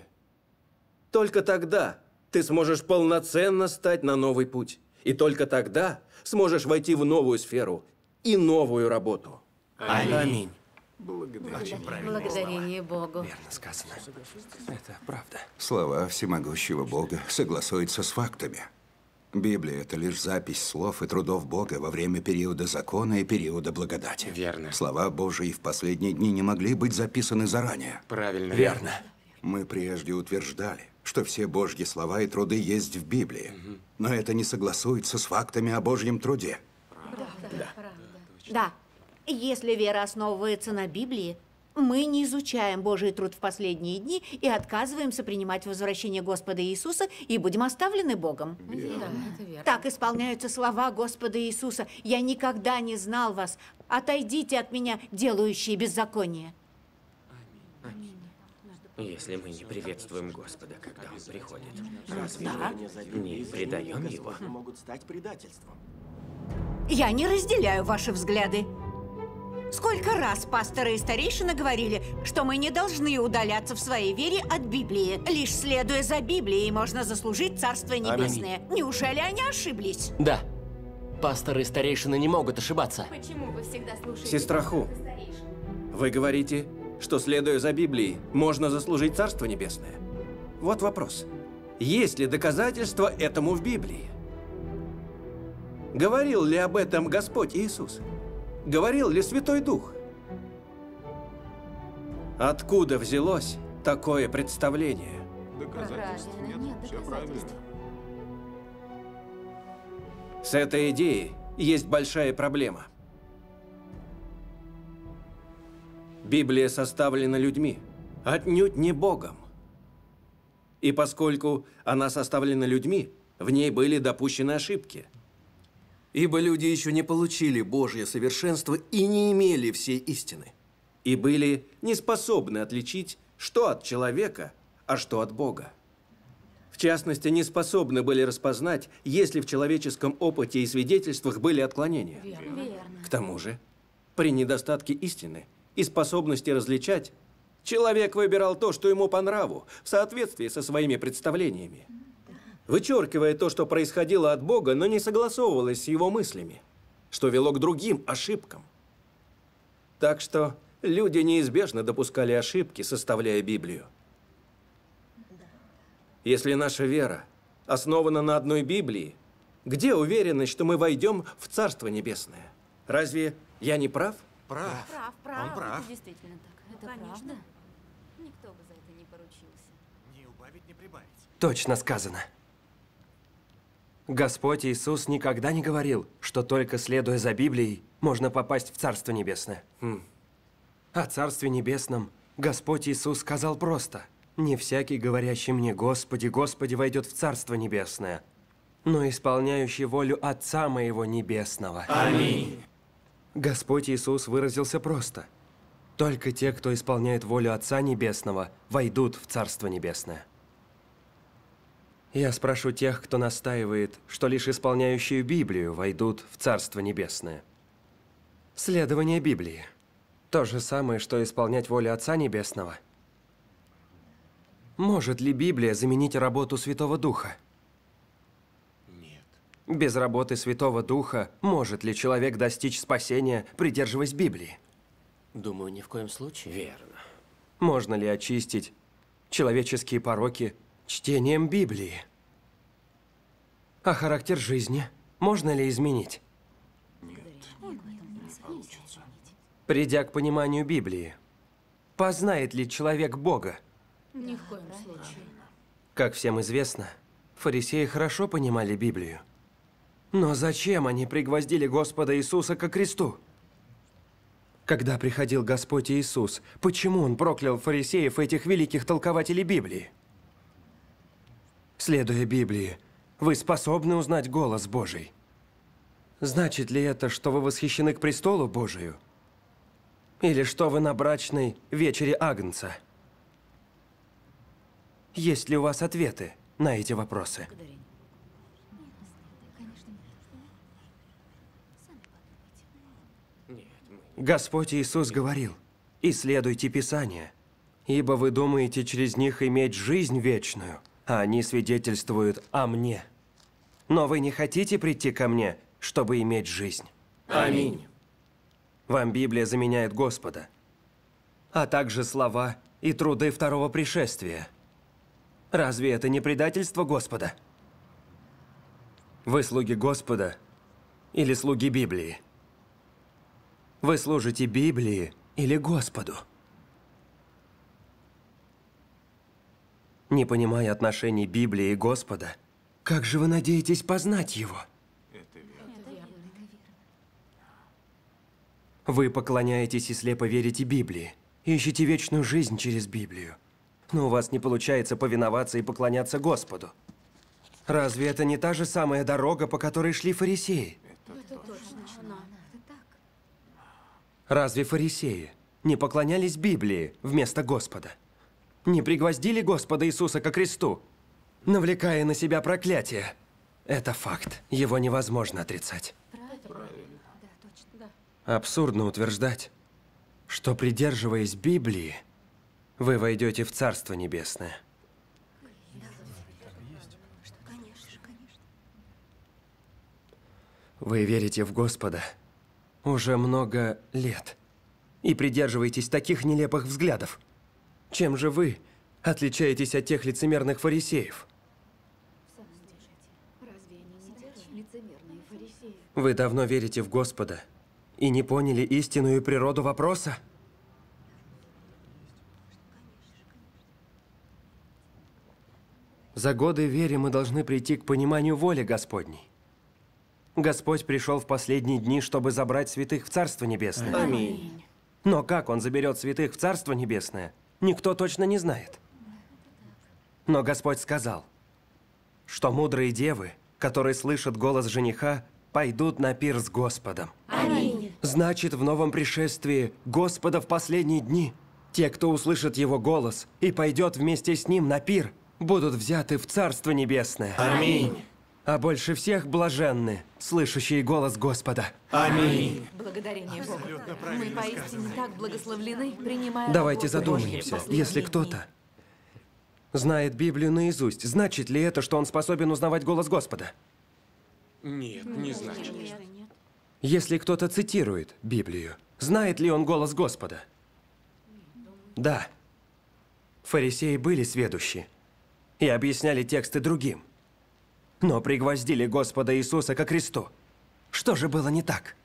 Только тогда ты сможешь полноценно стать на новый путь. И только тогда сможешь войти в новую сферу и новую работу. Аминь. Аминь. Благодарение, Благодарение Богу. Верно сказано. Это правда. Слова всемогущего Бога согласуются с фактами. Библия – это лишь запись слов и трудов Бога во время периода закона и периода благодати. Верно. Слова Божии в последние дни не могли быть записаны заранее. Правильно. Верно. Верно. Мы прежде утверждали, что все Божьи слова и труды есть в Библии, но это не согласуется с фактами о Божьем труде. Правда. Да. Да. Правда. да. Если вера основывается на Библии, мы не изучаем Божий труд в последние дни и отказываемся принимать возвращение Господа Иисуса и будем оставлены Богом. Да, это верно. Так исполняются слова Господа Иисуса. «Я никогда не знал вас. Отойдите от меня, делающие беззаконие». Если мы не приветствуем Господа, когда Он приходит, разве да? мы не предаем Его? могут стать предательством. Я не разделяю ваши взгляды. Сколько раз пасторы и старейшины говорили, что мы не должны удаляться в своей вере от Библии. Лишь следуя за Библией, можно заслужить Царство Небесное. Аминь. Неужели они ошиблись? Да. Пасторы и старейшины не могут ошибаться. Почему вы всегда слушаете... Сестра вы говорите, что, следуя за Библией, можно заслужить Царство Небесное? Вот вопрос. Есть ли доказательства этому в Библии? Говорил ли об этом Господь Иисус? Говорил ли Святой Дух? Откуда взялось такое представление? Доказательств правильно, нет, нет все правильно. С этой идеей есть большая проблема – Библия составлена людьми, отнюдь не Богом. И поскольку она составлена людьми, в ней были допущены ошибки. Ибо люди еще не получили Божье совершенство и не имели всей истины. И были не способны отличить, что от человека, а что от Бога. В частности, не способны были распознать, если в человеческом опыте и свидетельствах были отклонения. Верно. К тому же, при недостатке истины – и способности различать, человек выбирал то, что ему по нраву, в соответствии со своими представлениями, вычеркивая то, что происходило от Бога, но не согласовывалось с его мыслями, что вело к другим ошибкам. Так что люди неизбежно допускали ошибки, составляя Библию. Если наша вера основана на одной Библии, где уверенность, что мы войдем в Царство Небесное? Разве я не прав? Прав. Прав, прав. Он прав. Это действительно так. Ну, это Конечно. правда. Никто бы за это не поручился. Не убавить, не прибавить. Точно сказано. Господь Иисус никогда не говорил, что только следуя за Библией, можно попасть в Царство Небесное. Хм. О Царстве Небесном Господь Иисус сказал просто. «Не всякий, говорящий мне, Господи, Господи, войдет в Царство Небесное, но исполняющий волю Отца Моего Небесного». Аминь. Господь Иисус выразился просто. Только те, кто исполняет волю Отца Небесного, войдут в Царство Небесное. Я спрошу тех, кто настаивает, что лишь исполняющие Библию войдут в Царство Небесное. Следование Библии. То же самое, что исполнять волю Отца Небесного. Может ли Библия заменить работу Святого Духа? Без работы Святого Духа может ли человек достичь спасения, придерживаясь Библии? Думаю, ни в коем случае. Верно. Можно ли очистить человеческие пороки чтением Библии? А характер жизни можно ли изменить? Нет, не получится. Придя к пониманию Библии, познает ли человек Бога? Ни в коем случае. Как всем известно, фарисеи хорошо понимали Библию – но зачем они пригвоздили Господа Иисуса ко кресту? Когда приходил Господь Иисус, почему Он проклял фарисеев этих великих толкователей Библии? Следуя Библии, вы способны узнать голос Божий. Значит ли это, что вы восхищены к престолу Божию? Или что вы на брачной вечере Агнца? Есть ли у вас ответы на эти вопросы? Благодарение. Господь Иисус говорил, «Исследуйте Писание, ибо вы думаете через них иметь жизнь вечную, а они свидетельствуют о мне. Но вы не хотите прийти ко мне, чтобы иметь жизнь». Аминь. Вам Библия заменяет Господа, а также слова и труды второго пришествия. Разве это не предательство Господа? Вы слуги Господа или слуги Библии? Вы служите Библии или Господу? Не понимая отношений Библии и Господа, как же вы надеетесь познать Его? Это верно. Это верно. Вы поклоняетесь и слепо верите Библии, ищете вечную жизнь через Библию, но у вас не получается повиноваться и поклоняться Господу. Разве это не та же самая дорога, по которой шли фарисеи? Разве фарисеи не поклонялись Библии вместо Господа? Не пригвоздили Господа Иисуса ко кресту, навлекая на себя проклятие? Это факт. Его невозможно отрицать. Абсурдно утверждать, что, придерживаясь Библии, вы войдете в Царство Небесное. Вы верите в Господа – уже много лет. И придерживаетесь таких нелепых взглядов. Чем же вы отличаетесь от тех лицемерных фарисеев? Вы давно верите в Господа и не поняли истинную природу вопроса? За годы веры мы должны прийти к пониманию воли Господней. Господь пришел в последние дни, чтобы забрать святых в Царство Небесное. Аминь. Но как Он заберет святых в Царство Небесное, никто точно не знает. Но Господь сказал, что мудрые девы, которые слышат голос жениха, пойдут на пир с Господом. Аминь. Значит, в новом пришествии Господа в последние дни те, кто услышит его голос и пойдет вместе с ним на пир, будут взяты в Царство Небесное. Аминь а больше всех блаженны, слышащие голос Господа. Аминь. Благодарение Богу. Мы поистине так благословлены, принимая... Давайте задумаемся, если кто-то знает Библию наизусть, значит ли это, что он способен узнавать голос Господа? Нет, не значит. Если кто-то цитирует Библию, знает ли он голос Господа? Да. Фарисеи были сведущи и объясняли тексты другим но пригвоздили Господа Иисуса ко кресту. Что же было не так?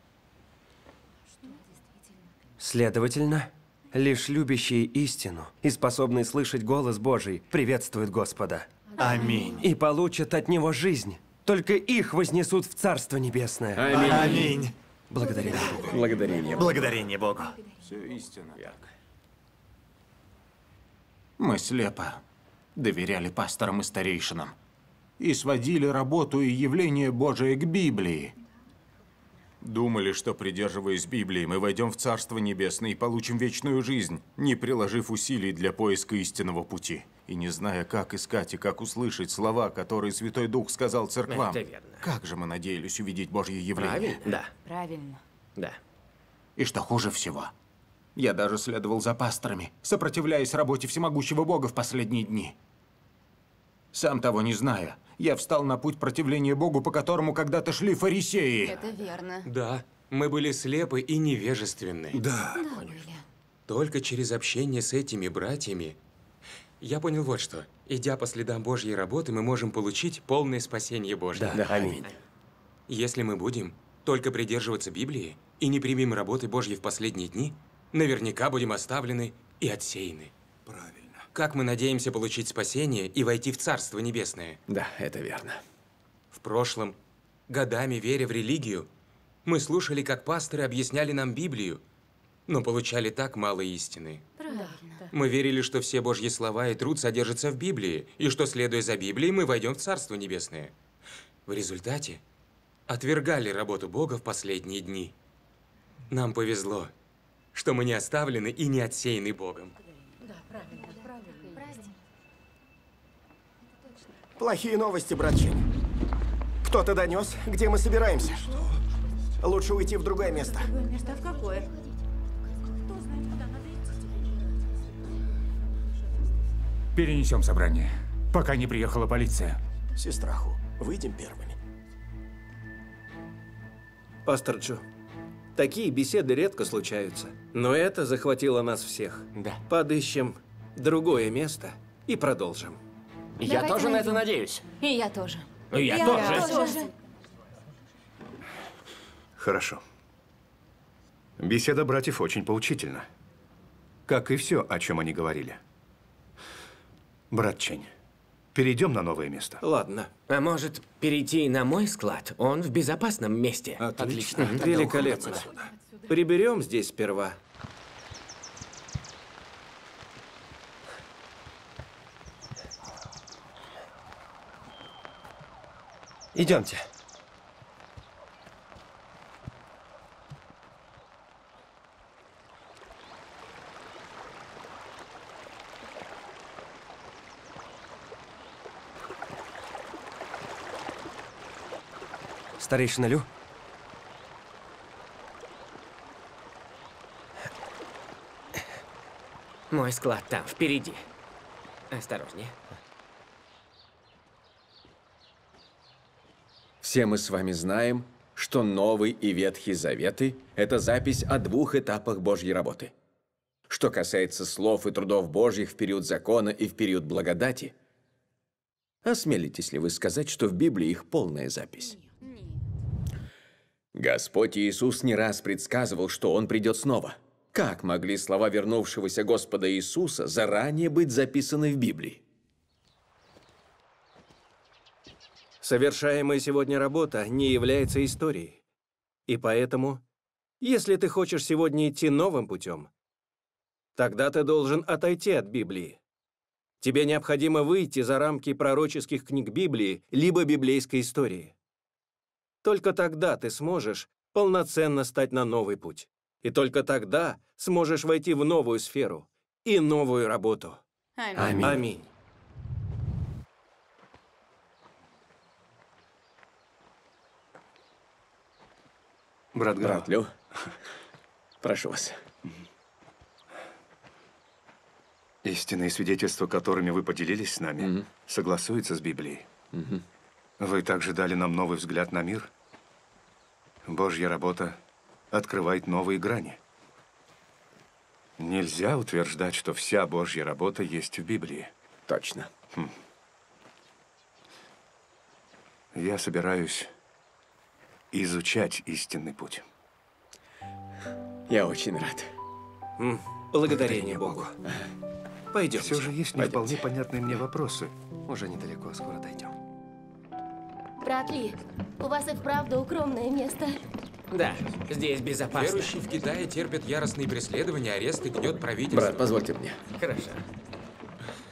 Следовательно, лишь любящие истину и способные слышать голос Божий приветствуют Господа. Аминь. И получат от Него жизнь. Только их вознесут в Царство Небесное. Аминь. Аминь. Благодарение Богу. Благодарение Богу. Благодарение Богу. Все истинно так. Мы слепо доверяли пасторам и старейшинам и сводили работу и явление Божие к Библии. Думали, что, придерживаясь Библии, мы войдем в Царство Небесное и получим вечную жизнь, не приложив усилий для поиска истинного пути. И не зная, как искать и как услышать слова, которые Святой Дух сказал церквам. Это верно. Как же мы надеялись увидеть Божье явление? Правильно? Да. Правильно. Да. И что хуже всего, я даже следовал за пасторами, сопротивляясь работе всемогущего Бога в последние дни. Сам того не зная, я встал на путь противления Богу, по которому когда-то шли фарисеи. Это верно. Да, мы были слепы и невежественны. Да, да конечно. Только через общение с этими братьями я понял вот что. Идя по следам Божьей работы, мы можем получить полное спасение Божье. Да, да аминь. Если мы будем только придерживаться Библии и не примем работы Божьей в последние дни, наверняка будем оставлены и отсеяны. Правильно как мы надеемся получить спасение и войти в Царство Небесное. Да, это верно. В прошлом, годами веря в религию, мы слушали, как пасторы объясняли нам Библию, но получали так мало истины. Правильно. Мы верили, что все Божьи слова и труд содержатся в Библии, и что, следуя за Библией, мы войдем в Царство Небесное. В результате отвергали работу Бога в последние дни. Нам повезло, что мы не оставлены и не отсеяны Богом. Да, правильно. Плохие новости, братчин. Кто-то донес, где мы собираемся. Что? Лучше уйти в другое место. Другое место? в какое? Перенесем собрание, пока не приехала полиция. Сестраху, выйдем первыми. Пастор Джо, такие беседы редко случаются. Но это захватило нас всех. Да. Подыщем другое место и продолжим. Я Давайте тоже на это надеюсь. И я тоже. И ну, я, тоже. тоже. Хорошо. Беседа братьев очень поучительна. Как и все, о чем они говорили. Брат Чень, перейдем на новое место. Ладно. А может, перейти на мой склад? Он в безопасном месте. Отлично. Великолепно. Приберем здесь сперва. Идемте. Старейшина Лю? Мой склад там, впереди. Осторожнее. Все мы с вами знаем, что Новый и Ветхий Заветы – это запись о двух этапах Божьей работы. Что касается слов и трудов Божьих в период закона и в период благодати, осмелитесь ли вы сказать, что в Библии их полная запись? Господь Иисус не раз предсказывал, что Он придет снова. Как могли слова вернувшегося Господа Иисуса заранее быть записаны в Библии? Совершаемая сегодня работа не является историей. И поэтому, если ты хочешь сегодня идти новым путем, тогда ты должен отойти от Библии. Тебе необходимо выйти за рамки пророческих книг Библии либо библейской истории. Только тогда ты сможешь полноценно стать на новый путь. И только тогда сможешь войти в новую сферу и новую работу. Аминь. Аминь. Брат Гро. Брат Лю, прошу вас. Истинные свидетельства, которыми вы поделились с нами, угу. согласуются с Библией. Угу. Вы также дали нам новый взгляд на мир. Божья работа открывает новые грани. Нельзя утверждать, что вся Божья работа есть в Библии. Точно. Хм. Я собираюсь изучать истинный путь. Я очень рад. Благодарение Богу. Пойдем. Все же есть не вполне понятные мне вопросы. Уже недалеко, скоро дойдем. Брат Ли, у вас и вправду укромное место. Да, здесь безопасно. Верующие в Китае терпят яростные преследования, аресты, гнет правительство. Брат, позвольте мне. Хорошо.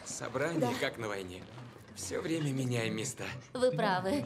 Собрание, да. как на войне. Все время меняем места. Вы правы.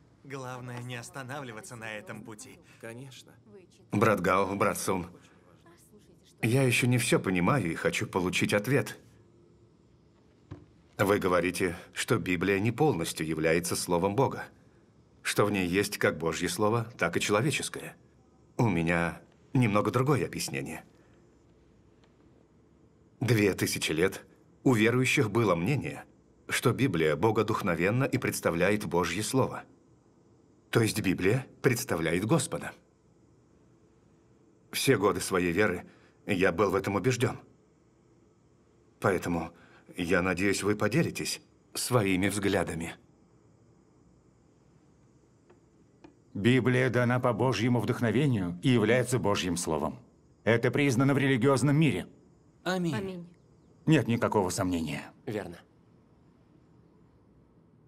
Главное, не останавливаться на этом пути. Конечно. Брат Гао, брат Сун, я еще не все понимаю и хочу получить ответ. Вы говорите, что Библия не полностью является Словом Бога, что в ней есть как Божье Слово, так и человеческое. У меня немного другое объяснение. Две тысячи лет у верующих было мнение, что Библия богодухновенна и представляет Божье Слово – то есть Библия представляет Господа. Все годы своей веры я был в этом убежден. Поэтому я надеюсь, вы поделитесь своими взглядами. Библия дана по Божьему вдохновению и является Божьим Словом. Это признано в религиозном мире. Аминь. Аминь. Нет никакого сомнения. Верно.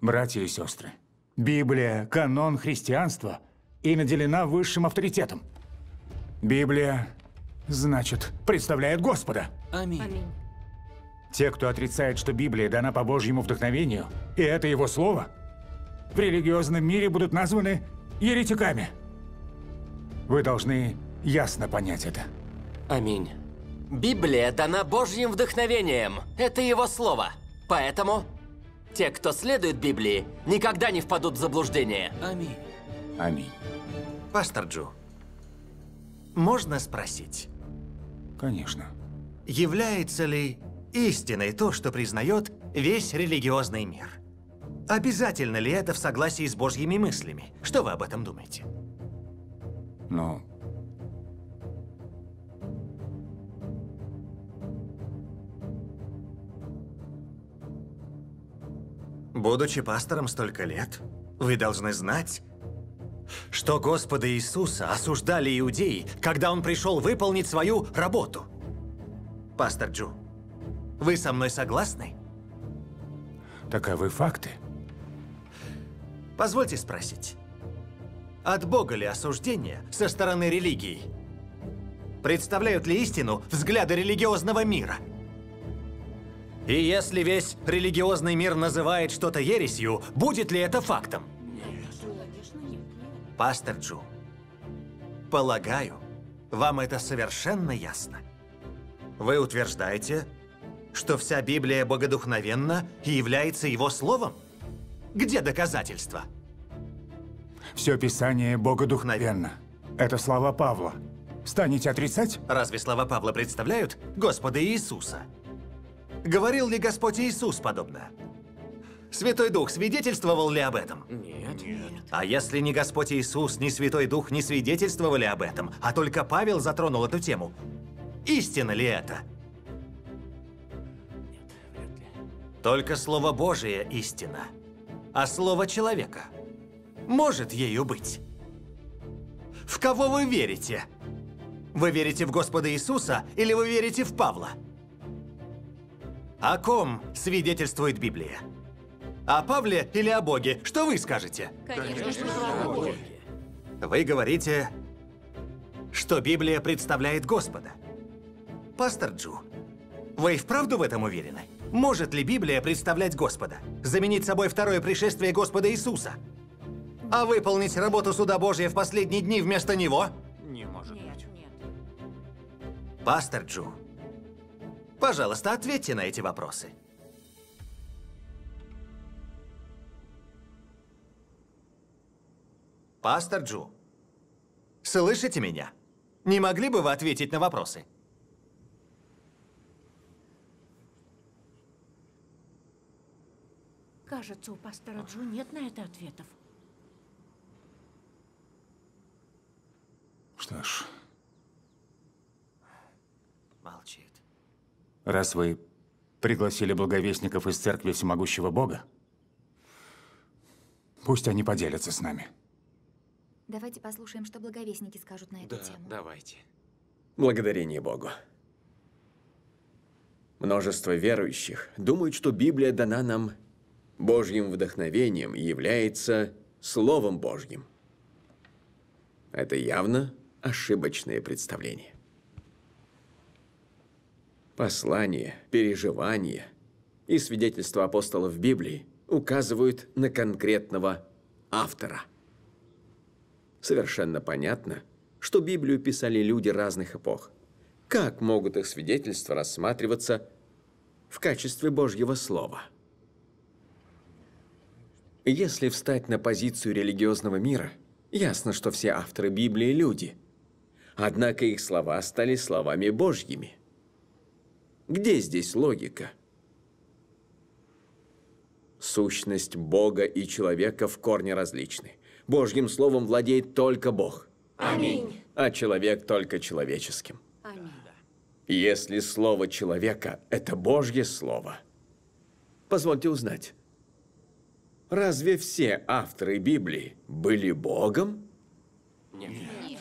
Братья и сестры, Библия – канон христианства и наделена высшим авторитетом. Библия, значит, представляет Господа. Аминь. Аминь. Те, кто отрицает, что Библия дана по Божьему вдохновению, и это его слово, в религиозном мире будут названы еретиками. Вы должны ясно понять это. Аминь. Библия дана Божьим вдохновением. Это его слово. Поэтому те, кто следует Библии, никогда не впадут в заблуждение. Аминь. Аминь. Пастор Джу, можно спросить? Конечно. Является ли истиной то, что признает весь религиозный мир? Обязательно ли это в согласии с Божьими мыслями? Что вы об этом думаете? Ну, Будучи пастором столько лет, вы должны знать, что Господа Иисуса осуждали иудеи, когда Он пришел выполнить свою работу. Пастор Джу, вы со мной согласны? Таковы факты. Позвольте спросить, от Бога ли осуждение со стороны религии? Представляют ли истину взгляды религиозного мира? И если весь религиозный мир называет что-то ересью, будет ли это фактом? Нет. Пастор Джу, полагаю, вам это совершенно ясно. Вы утверждаете, что вся Библия богодухновенна и является его словом? Где доказательства? Все Писание богодухновенно. Это слова Павла. Станете отрицать? Разве слова Павла представляют Господа Иисуса? Говорил ли Господь Иисус подобно? Святой Дух свидетельствовал ли об этом? Нет. Нет. А если ни Господь Иисус, ни Святой Дух не свидетельствовали об этом, а только Павел затронул эту тему, истина ли это? Нет, вряд ли. Только Слово Божие – истина, а Слово человека может ею быть. В кого вы верите? Вы верите в Господа Иисуса или вы верите в Павла? О ком свидетельствует Библия? О Павле или о Боге? Что вы скажете? Конечно, Конечно о Боге. Вы говорите, что Библия представляет Господа. Пастор Джу, вы и вправду в этом уверены? Может ли Библия представлять Господа? Заменить собой второе пришествие Господа Иисуса? А выполнить работу Суда Божия в последние дни вместо Него? Не может быть. Пастор Джу, Пожалуйста, ответьте на эти вопросы. Пастор Джу, слышите меня? Не могли бы вы ответить на вопросы? Кажется, у пастора Джу нет на это ответов. Что ж... Молчи. Раз вы пригласили благовестников из Церкви Всемогущего Бога, пусть они поделятся с нами. Давайте послушаем, что благовестники скажут на эту да, тему. давайте. Благодарение Богу. Множество верующих думают, что Библия дана нам Божьим вдохновением и является Словом Божьим. Это явно ошибочное представление. Послания, переживания и свидетельства апостолов Библии указывают на конкретного автора. Совершенно понятно, что Библию писали люди разных эпох. Как могут их свидетельства рассматриваться в качестве Божьего Слова? Если встать на позицию религиозного мира, ясно, что все авторы Библии – люди. Однако их слова стали словами Божьими – где здесь логика? Сущность Бога и человека в корне различны. Божьим словом владеет только Бог. Аминь. А человек только человеческим. Аминь. Если слово человека – это Божье слово. Позвольте узнать, разве все авторы Библии были Богом? Нет. Нет.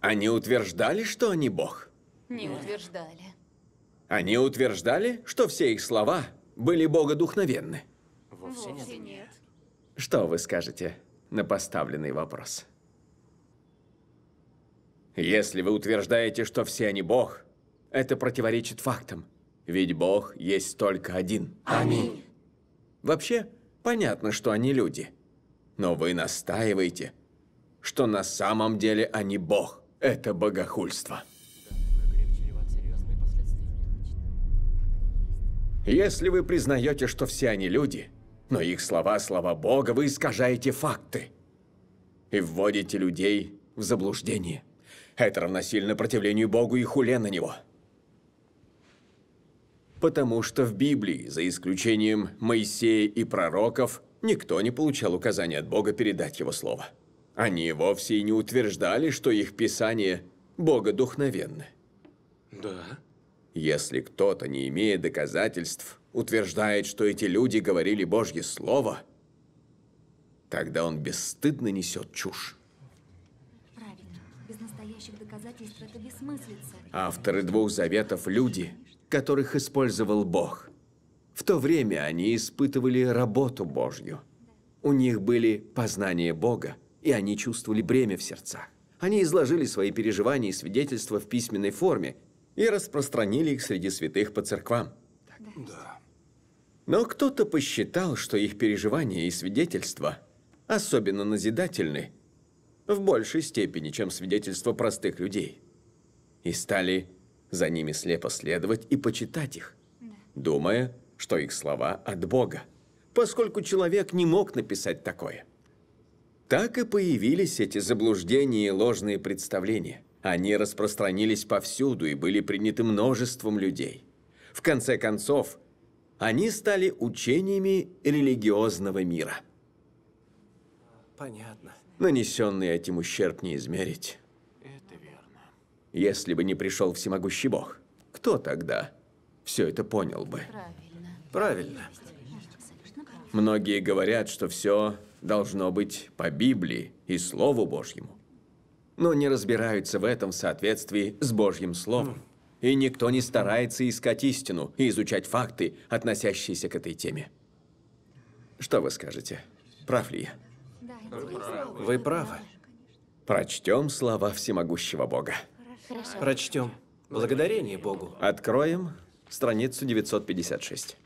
Они утверждали, что они Бог? Не утверждали. Они утверждали, что все их слова были богодухновенны. Вовсе, нет. нет. Что вы скажете на поставленный вопрос? Если вы утверждаете, что все они Бог, это противоречит фактам. Ведь Бог есть только один. Аминь. Вообще, понятно, что они люди. Но вы настаиваете, что на самом деле они Бог. Это богохульство. Если вы признаете, что все они люди, но их слова – слова Бога, вы искажаете факты и вводите людей в заблуждение. Это равносильно противлению Богу и хуле на него. Потому что в Библии, за исключением Моисея и пророков, никто не получал указания от Бога передать его слово. Они вовсе и не утверждали, что их писание духновенны. Да? Если кто-то, не имея доказательств, утверждает, что эти люди говорили Божье Слово, тогда он бесстыдно несет чушь. Авторы двух заветов – люди, которых использовал Бог. В то время они испытывали работу Божью. У них были познания Бога, и они чувствовали бремя в сердцах. Они изложили свои переживания и свидетельства в письменной форме, и распространили их среди святых по церквам. Да. Но кто-то посчитал, что их переживания и свидетельства особенно назидательны в большей степени, чем свидетельства простых людей, и стали за ними слепо следовать и почитать их, да. думая, что их слова от Бога, поскольку человек не мог написать такое. Так и появились эти заблуждения и ложные представления – они распространились повсюду и были приняты множеством людей. В конце концов, они стали учениями религиозного мира. Понятно. Нанесенный этим ущерб не измерить. Это верно. Если бы не пришел всемогущий Бог, кто тогда все это понял бы? Правильно. Правильно. Многие говорят, что все должно быть по Библии и Слову Божьему но не разбираются в этом в соответствии с Божьим Словом. Ну. И никто не старается искать истину и изучать факты, относящиеся к этой теме. Что вы скажете? Прав ли я? Вы правы. Прочтем слова всемогущего Бога. Хорошо. Прочтем. Благодарение Богу. Откроем страницу 956.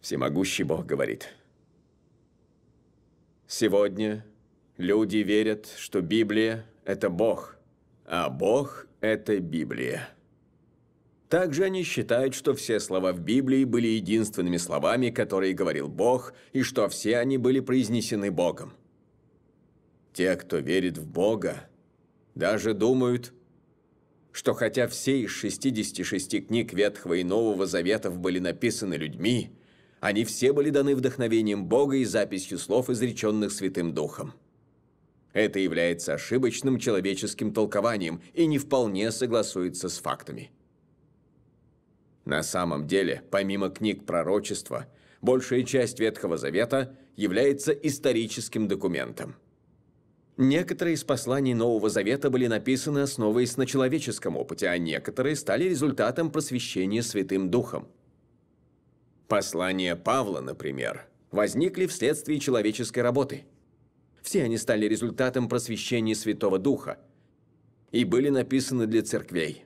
Всемогущий Бог говорит. Сегодня Люди верят, что Библия – это Бог, а Бог – это Библия. Также они считают, что все слова в Библии были единственными словами, которые говорил Бог, и что все они были произнесены Богом. Те, кто верит в Бога, даже думают, что хотя все из 66 книг Ветхого и Нового Заветов были написаны людьми, они все были даны вдохновением Бога и записью слов, изреченных Святым Духом. Это является ошибочным человеческим толкованием и не вполне согласуется с фактами. На самом деле, помимо книг пророчества, большая часть Ветхого Завета является историческим документом. Некоторые из посланий Нового Завета были написаны, основываясь на человеческом опыте, а некоторые стали результатом просвещения Святым Духом. Послания Павла, например, возникли вследствие человеческой работы – все они стали результатом просвещения Святого Духа и были написаны для церквей.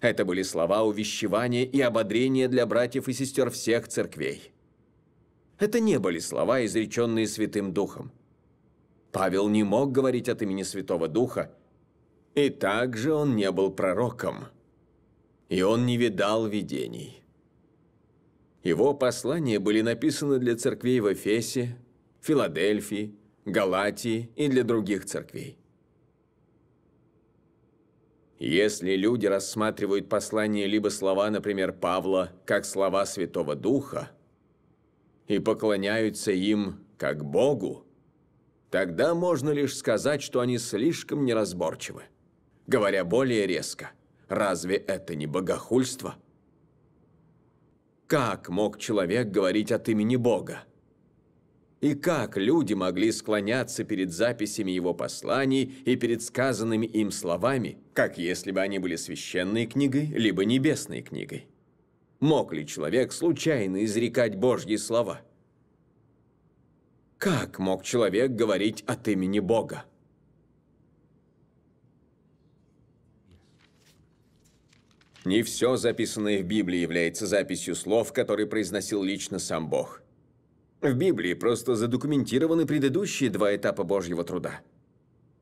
Это были слова увещевания и ободрения для братьев и сестер всех церквей. Это не были слова, изреченные Святым Духом. Павел не мог говорить от имени Святого Духа, и также он не был пророком, и он не видал видений. Его послания были написаны для церквей в Эфесе, Филадельфии, Галатии и для других церквей. Если люди рассматривают послание либо слова, например, Павла, как слова Святого Духа, и поклоняются им как Богу, тогда можно лишь сказать, что они слишком неразборчивы. Говоря более резко, разве это не богохульство? Как мог человек говорить от имени Бога? И как люди могли склоняться перед записями его посланий и перед сказанными им словами, как если бы они были священной книгой, либо небесной книгой? Мог ли человек случайно изрекать Божьи слова? Как мог человек говорить от имени Бога? Не все записанное в Библии является записью слов, которые произносил лично сам Бог. В Библии просто задокументированы предыдущие два этапа Божьего труда,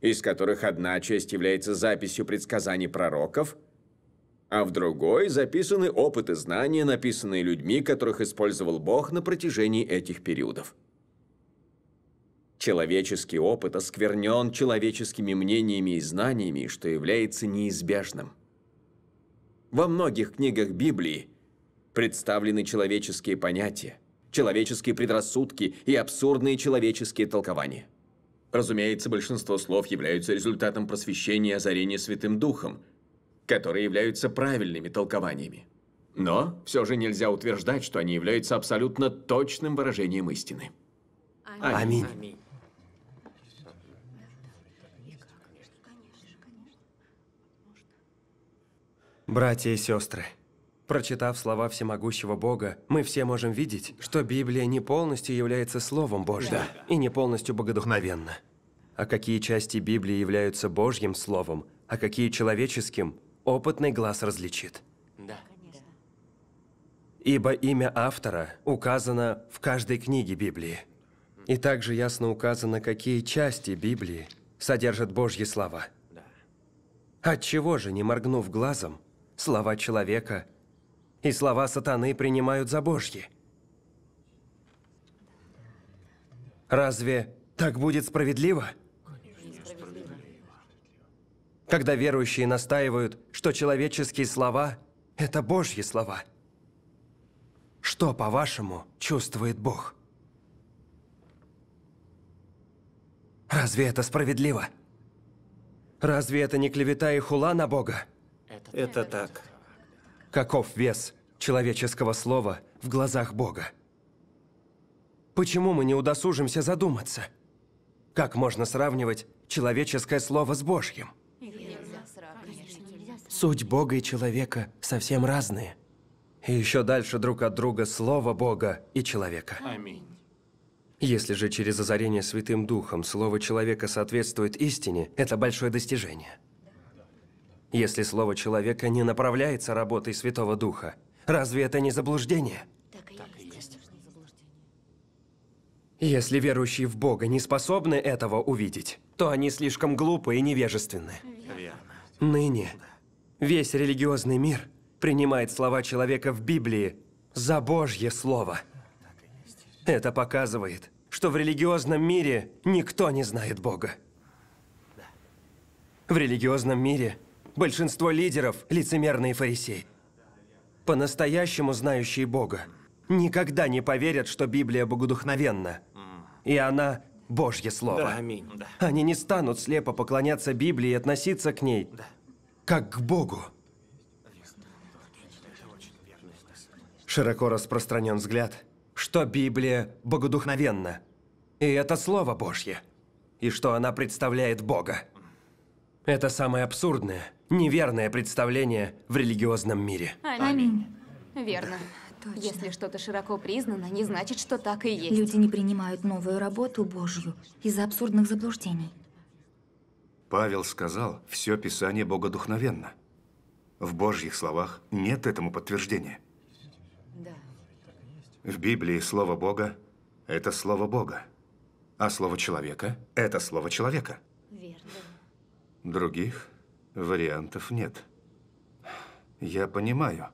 из которых одна часть является записью предсказаний пророков, а в другой записаны опыты знания, написанные людьми, которых использовал Бог на протяжении этих периодов. Человеческий опыт осквернен человеческими мнениями и знаниями, что является неизбежным. Во многих книгах Библии представлены человеческие понятия, человеческие предрассудки и абсурдные человеческие толкования. Разумеется, большинство слов являются результатом просвещения и озарения Святым Духом, которые являются правильными толкованиями. Но все же нельзя утверждать, что они являются абсолютно точным выражением истины. Аминь. Аминь. Братья и сестры, Прочитав слова всемогущего Бога, мы все можем видеть, что Библия не полностью является Словом Божьим да. и не полностью богодухновенна. А какие части Библии являются Божьим Словом, а какие человеческим, опытный глаз различит. Да. Ибо имя автора указано в каждой книге Библии. И также ясно указано, какие части Библии содержат Божьи слова. Отчего же, не моргнув глазом, слова человека и слова сатаны принимают за Божьи. Разве так будет справедливо? Когда верующие настаивают, что человеческие слова – это Божьи слова. Что, по-вашему, чувствует Бог? Разве это справедливо? Разве это не клевета и хула на Бога? Это, это так каков вес человеческого слова в глазах Бога. Почему мы не удосужимся задуматься? Как можно сравнивать человеческое слово с Божьим? Суть Бога и человека совсем разные. И еще дальше друг от друга Слово Бога и человека. Аминь. Если же через озарение Святым Духом Слово человека соответствует истине, это большое достижение если слово человека не направляется работой Святого Духа? Разве это не заблуждение? Так и, так и есть. Если верующие в Бога не способны этого увидеть, то они слишком глупы и невежественны. Верно. Ныне весь религиозный мир принимает слова человека в Библии за Божье Слово. Это показывает, что в религиозном мире никто не знает Бога. В религиозном мире Большинство лидеров – лицемерные фарисеи. По-настоящему знающие Бога никогда не поверят, что Библия богодухновенна. И она – Божье Слово. Да, аминь. Они не станут слепо поклоняться Библии и относиться к ней, как к Богу. Широко распространен взгляд, что Библия богодухновенна. И это Слово Божье. И что она представляет Бога. Это самое абсурдное – неверное представление в религиозном мире. Аминь. Аминь. Верно. Точно. Если что-то широко признано, не значит, что так и есть. Люди не принимают новую работу Божью из-за абсурдных заблуждений. Павел сказал, все Писание богодухновенно. В Божьих словах нет этому подтверждения. Да. В Библии слово Бога – это слово Бога, а слово человека – это слово человека. Верно. Других Вариантов нет. Я понимаю,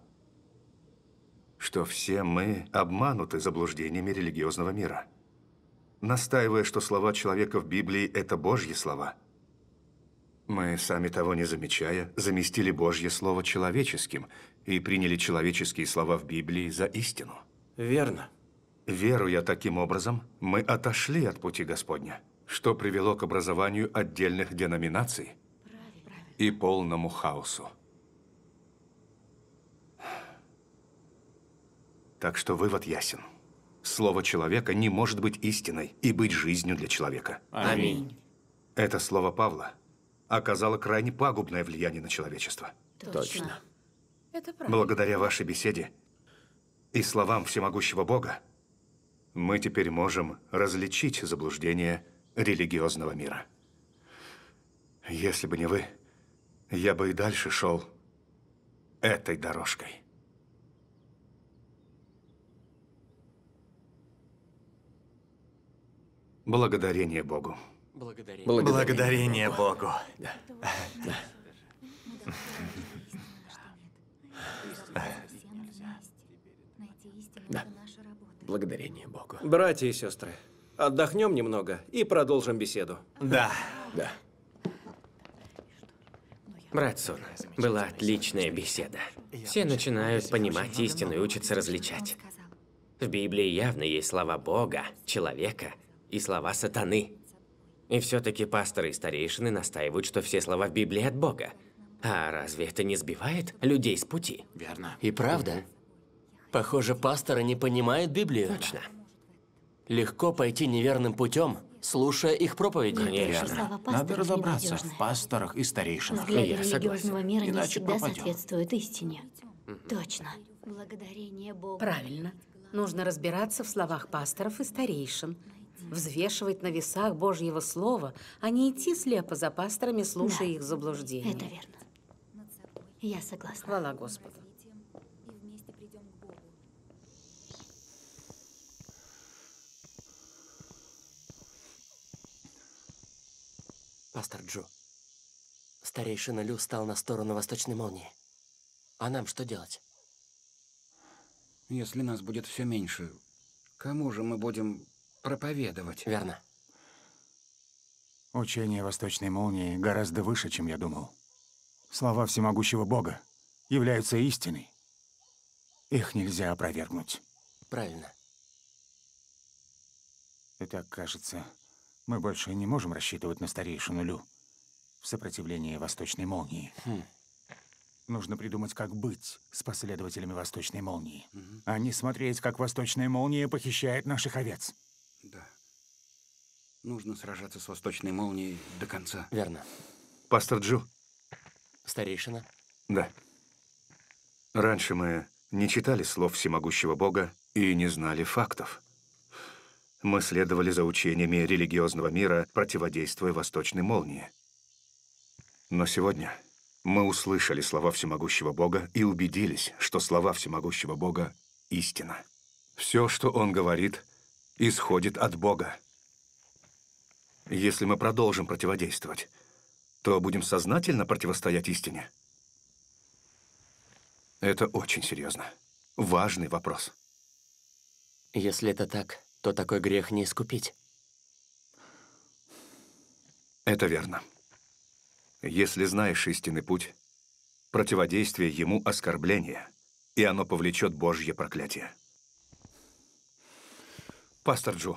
что все мы обмануты заблуждениями религиозного мира. Настаивая, что слова человека в Библии – это Божьи слова, мы, сами того не замечая, заместили Божье слово человеческим и приняли человеческие слова в Библии за истину. Верно. Веруя таким образом, мы отошли от пути Господня, что привело к образованию отдельных деноминаций – и полному хаосу. Так что вывод ясен. Слово человека не может быть истиной и быть жизнью для человека. Аминь. Это слово Павла оказало крайне пагубное влияние на человечество. Точно. Это правда. Благодаря вашей беседе и словам всемогущего Бога мы теперь можем различить заблуждение религиозного мира. Если бы не вы, я бы и дальше шел этой дорожкой. Благодарение Богу. Благодарение, Благодарение Богу. Да. Да. Да. Благодарение Богу. Братья и сестры, отдохнем немного и продолжим беседу. Да. Да. Брат Сун, была отличная беседа. Все начинают понимать истину и учатся различать. В Библии явно есть слова Бога, человека и слова сатаны. И все-таки пасторы и старейшины настаивают, что все слова в Библии от Бога. А разве это не сбивает людей с пути? Верно. И правда. Похоже, пасторы не понимают Библию. Точно. Легко пойти неверным путем, слушая их проповеди. Конечно. Надо разобраться в пасторах и старейшинах. Взгляды Я религиозного согласен. мира не Иначе всегда пропадем. соответствуют истине. Точно. Благодарение Богу. Правильно. Нужно разбираться в словах пасторов и старейшин, взвешивать на весах Божьего Слова, а не идти слепо за пасторами, слушая да. их заблуждения. Это верно. Я согласна. Хвала Господу. пастор Джо. Старейшина Лю стал на сторону Восточной Молнии. А нам что делать? Если нас будет все меньше, кому же мы будем проповедовать? Верно. Учение Восточной Молнии гораздо выше, чем я думал. Слова всемогущего Бога являются истиной. Их нельзя опровергнуть. Правильно. Ты кажется. Мы больше не можем рассчитывать на старейшину Лю в сопротивлении Восточной Молнии. Хм. Нужно придумать, как быть с последователями Восточной Молнии, угу. а не смотреть, как Восточная Молния похищает наших овец. Да. Нужно сражаться с Восточной Молнией до конца. Верно. Пастор Джу. Старейшина. Да. Раньше мы не читали слов всемогущего Бога и не знали фактов. Мы следовали за учениями религиозного мира, противодействуя восточной молнии. Но сегодня мы услышали слова всемогущего Бога и убедились, что слова всемогущего Бога — истина. Все, что Он говорит, исходит от Бога. Если мы продолжим противодействовать, то будем сознательно противостоять истине? Это очень серьезно. Важный вопрос. Если это так, то такой грех не искупить. Это верно. Если знаешь истинный путь, противодействие ему — оскорбление, и оно повлечет Божье проклятие. Пастор Джо,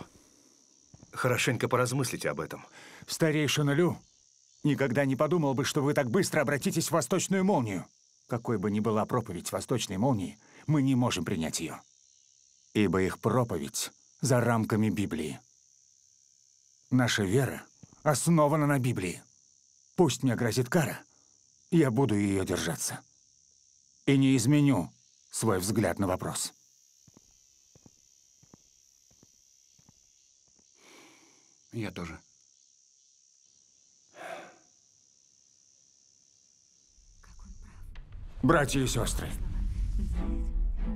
хорошенько поразмыслите об этом. Старейшина Лю, никогда не подумал бы, что вы так быстро обратитесь в восточную молнию. Какой бы ни была проповедь восточной молнии, мы не можем принять ее. Ибо их проповедь за рамками Библии. Наша вера основана на Библии. Пусть мне грозит кара, я буду ее держаться. И не изменю свой взгляд на вопрос. Я тоже. Братья и сестры,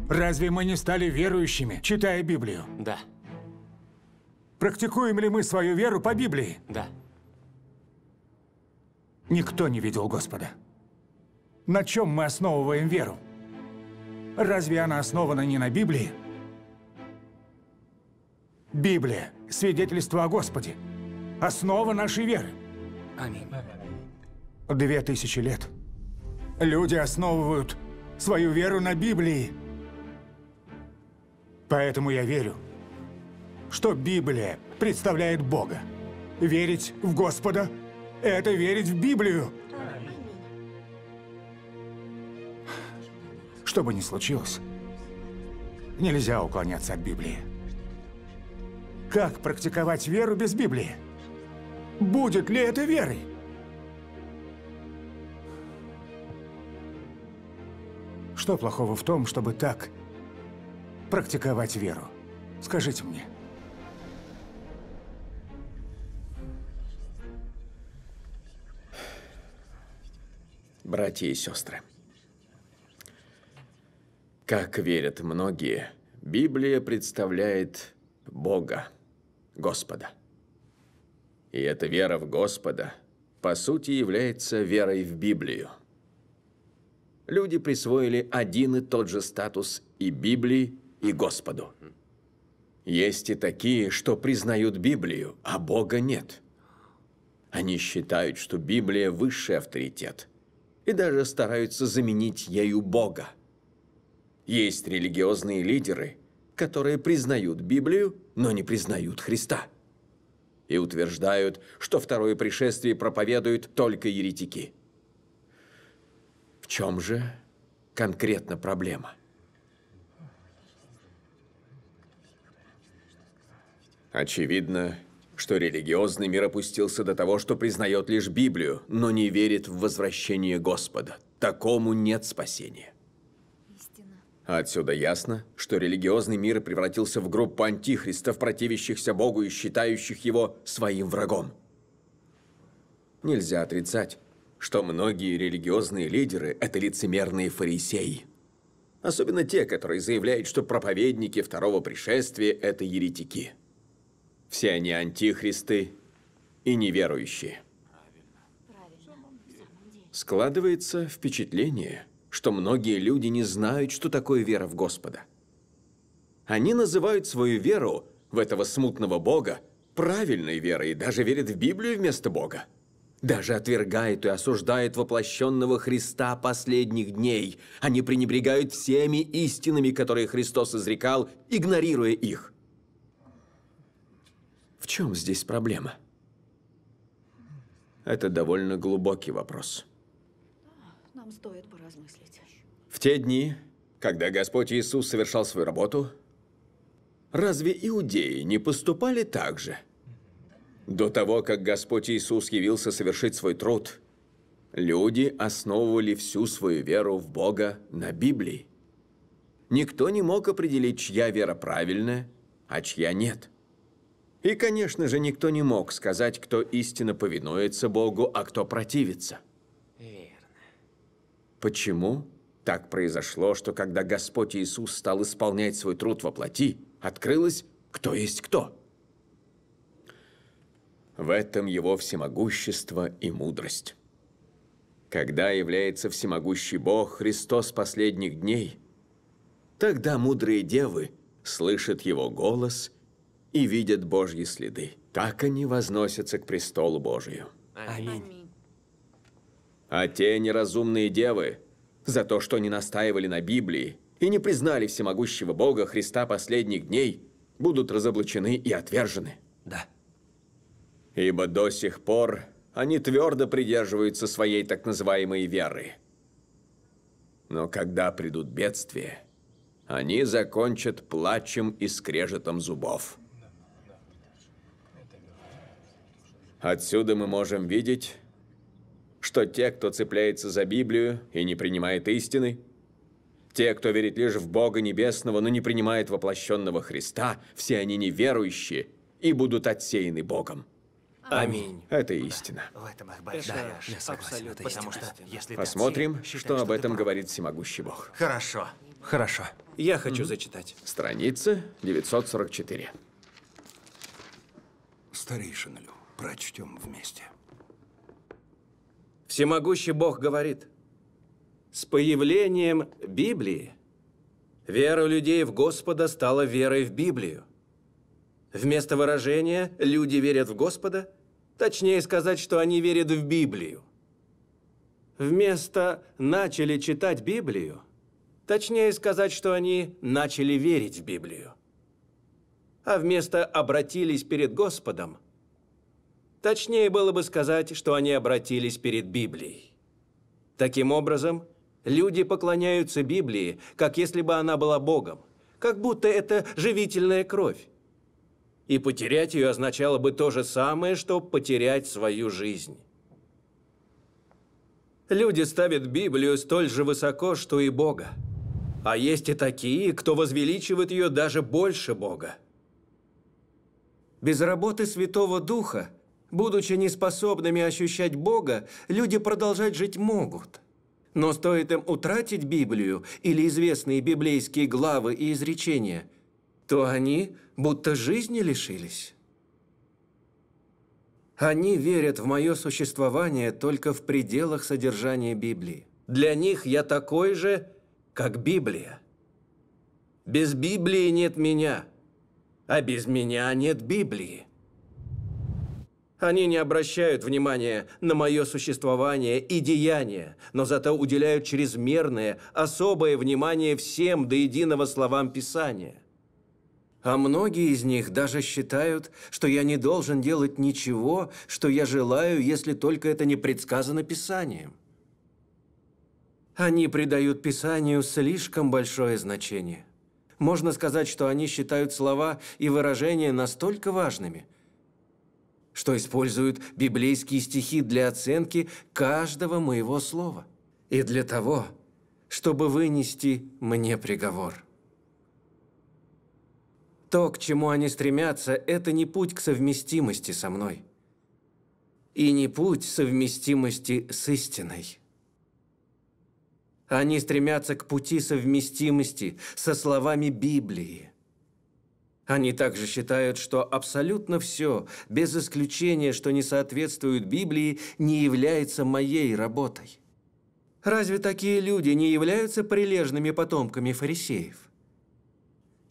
разве мы не стали верующими, читая Библию? Да. Практикуем ли мы свою веру по Библии? Да. Никто не видел Господа. На чем мы основываем веру? Разве она основана не на Библии? Библия – свидетельство о Господе, основа нашей веры. Аминь. Две тысячи лет люди основывают свою веру на Библии. Поэтому я верю, что Библия представляет Бога. Верить в Господа – это верить в Библию. Что бы ни случилось, нельзя уклоняться от Библии. Как практиковать веру без Библии? Будет ли это верой? Что плохого в том, чтобы так практиковать веру? Скажите мне. братья и сестры. Как верят многие, Библия представляет Бога, Господа. И эта вера в Господа, по сути, является верой в Библию. Люди присвоили один и тот же статус и Библии, и Господу. Есть и такие, что признают Библию, а Бога нет. Они считают, что Библия – высший авторитет – и даже стараются заменить ею Бога. Есть религиозные лидеры, которые признают Библию, но не признают Христа. И утверждают, что второе пришествие проповедуют только еретики. В чем же конкретно проблема? Очевидно, что религиозный мир опустился до того, что признает лишь Библию, но не верит в возвращение Господа. Такому нет спасения. А отсюда ясно, что религиозный мир превратился в группу антихристов, противящихся Богу и считающих его своим врагом. Нельзя отрицать, что многие религиозные лидеры – это лицемерные фарисеи. Особенно те, которые заявляют, что проповедники второго пришествия – это еретики. Все они антихристы и неверующие. Складывается впечатление, что многие люди не знают, что такое вера в Господа. Они называют свою веру в этого смутного Бога правильной верой и даже верят в Библию вместо Бога. Даже отвергают и осуждают воплощенного Христа последних дней. Они пренебрегают всеми истинами, которые Христос изрекал, игнорируя их. В чем здесь проблема? Это довольно глубокий вопрос. Нам стоит поразмыслить. В те дни, когда Господь Иисус совершал свою работу, разве иудеи не поступали так же? До того, как Господь Иисус явился совершить свой труд, люди основывали всю свою веру в Бога на Библии. Никто не мог определить, чья вера правильная, а чья нет – и, конечно же, никто не мог сказать, кто истинно повинуется Богу, а кто противится. Верно. Почему так произошло, что когда Господь Иисус стал исполнять свой труд во плоти, открылось, кто есть кто? В этом его всемогущество и мудрость. Когда является всемогущий Бог, Христос последних дней, тогда мудрые девы слышат его голос и видят Божьи следы. Так они возносятся к престолу Божию. Аминь. А те неразумные девы за то, что не настаивали на Библии и не признали всемогущего Бога Христа последних дней, будут разоблачены и отвержены. Да. Ибо до сих пор они твердо придерживаются своей так называемой веры. Но когда придут бедствия, они закончат плачем и скрежетом зубов. Отсюда мы можем видеть, что те, кто цепляется за Библию и не принимает истины, те, кто верит лишь в Бога Небесного, но не принимает воплощенного Христа, все они неверующие и будут отсеяны Богом. Аминь. Это истина. В этом их большая да, я согласен, потому что если Посмотрим, отсеян, что об этом говорит всемогущий Бог. Хорошо. Хорошо. Я хочу mm -hmm. зачитать. Страница 944. Старейшина Лю прочтем вместе. Всемогущий Бог говорит, с появлением Библии вера людей в Господа стала верой в Библию. Вместо выражения «люди верят в Господа» точнее сказать, что они верят в Библию. Вместо «начали читать Библию» точнее сказать, что они начали верить в Библию. А вместо «обратились перед Господом» Точнее было бы сказать, что они обратились перед Библией. Таким образом, люди поклоняются Библии, как если бы она была Богом, как будто это живительная кровь. И потерять ее означало бы то же самое, что потерять свою жизнь. Люди ставят Библию столь же высоко, что и Бога. А есть и такие, кто возвеличивает ее даже больше Бога. Без работы Святого Духа – Будучи неспособными ощущать Бога, люди продолжать жить могут. Но стоит им утратить Библию или известные библейские главы и изречения, то они будто жизни лишились. Они верят в мое существование только в пределах содержания Библии. Для них я такой же, как Библия. Без Библии нет меня, а без меня нет Библии. Они не обращают внимания на мое существование и деяния, но зато уделяют чрезмерное, особое внимание всем до единого словам Писания. А многие из них даже считают, что я не должен делать ничего, что я желаю, если только это не предсказано Писанием. Они придают Писанию слишком большое значение. Можно сказать, что они считают слова и выражения настолько важными – что используют библейские стихи для оценки каждого моего слова и для того, чтобы вынести мне приговор. То, к чему они стремятся, это не путь к совместимости со мной и не путь совместимости с истиной. Они стремятся к пути совместимости со словами Библии – они также считают, что абсолютно все, без исключения, что не соответствует Библии, не является моей работой. Разве такие люди не являются прилежными потомками фарисеев?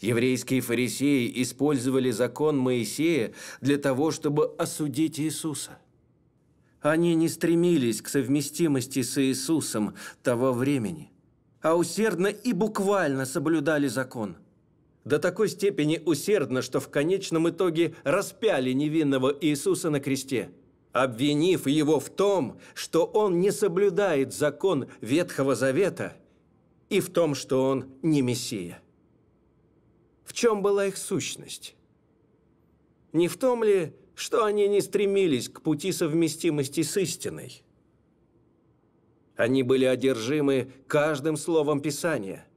Еврейские фарисеи использовали закон Моисея для того, чтобы осудить Иисуса. Они не стремились к совместимости с Иисусом того времени, а усердно и буквально соблюдали закон – до такой степени усердно, что в конечном итоге распяли невинного Иисуса на кресте, обвинив его в том, что он не соблюдает закон Ветхого Завета и в том, что он не Мессия. В чем была их сущность? Не в том ли, что они не стремились к пути совместимости с истиной? Они были одержимы каждым словом Писания –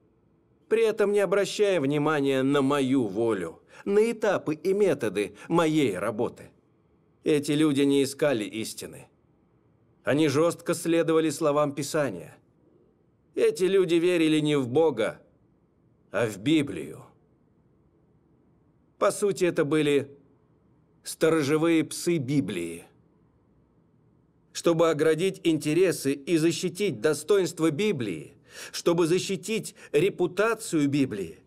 при этом не обращая внимания на мою волю, на этапы и методы моей работы. Эти люди не искали истины. Они жестко следовали словам Писания. Эти люди верили не в Бога, а в Библию. По сути, это были сторожевые псы Библии. Чтобы оградить интересы и защитить достоинство Библии, чтобы защитить репутацию Библии,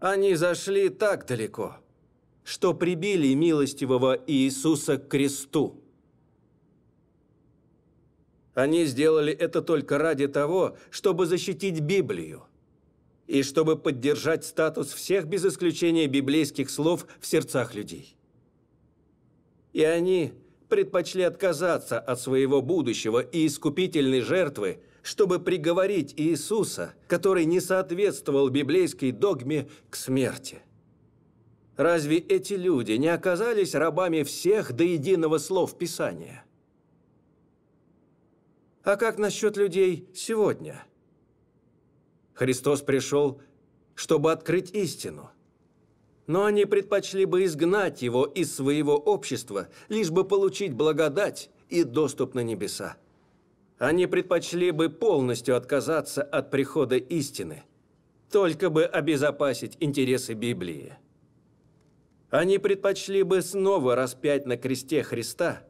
они зашли так далеко, что прибили милостивого Иисуса к кресту. Они сделали это только ради того, чтобы защитить Библию и чтобы поддержать статус всех без исключения библейских слов в сердцах людей. И они предпочли отказаться от своего будущего и искупительной жертвы – чтобы приговорить Иисуса, который не соответствовал библейской догме, к смерти. Разве эти люди не оказались рабами всех до единого слов Писания? А как насчет людей сегодня? Христос пришел, чтобы открыть истину. Но они предпочли бы изгнать его из своего общества, лишь бы получить благодать и доступ на небеса. Они предпочли бы полностью отказаться от прихода истины, только бы обезопасить интересы Библии. Они предпочли бы снова распять на кресте Христа,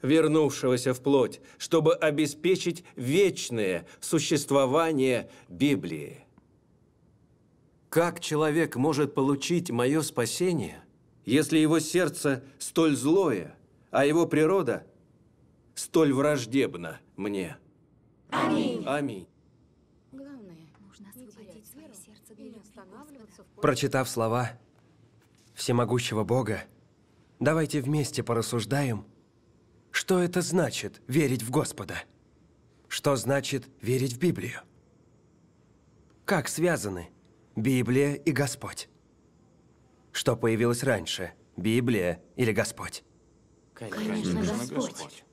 вернувшегося в плоть, чтобы обеспечить вечное существование Библии. Как человек может получить мое спасение, если его сердце столь злое, а его природа столь враждебна мне. Аминь. Аминь. Главное, нужно освободить свое сердце и останавливаться в Прочитав слова всемогущего Бога, давайте вместе порассуждаем, что это значит верить в Господа? Что значит верить в Библию? Как связаны Библия и Господь? Что появилось раньше, Библия или Господь? Конечно, Конечно Господь. Господь.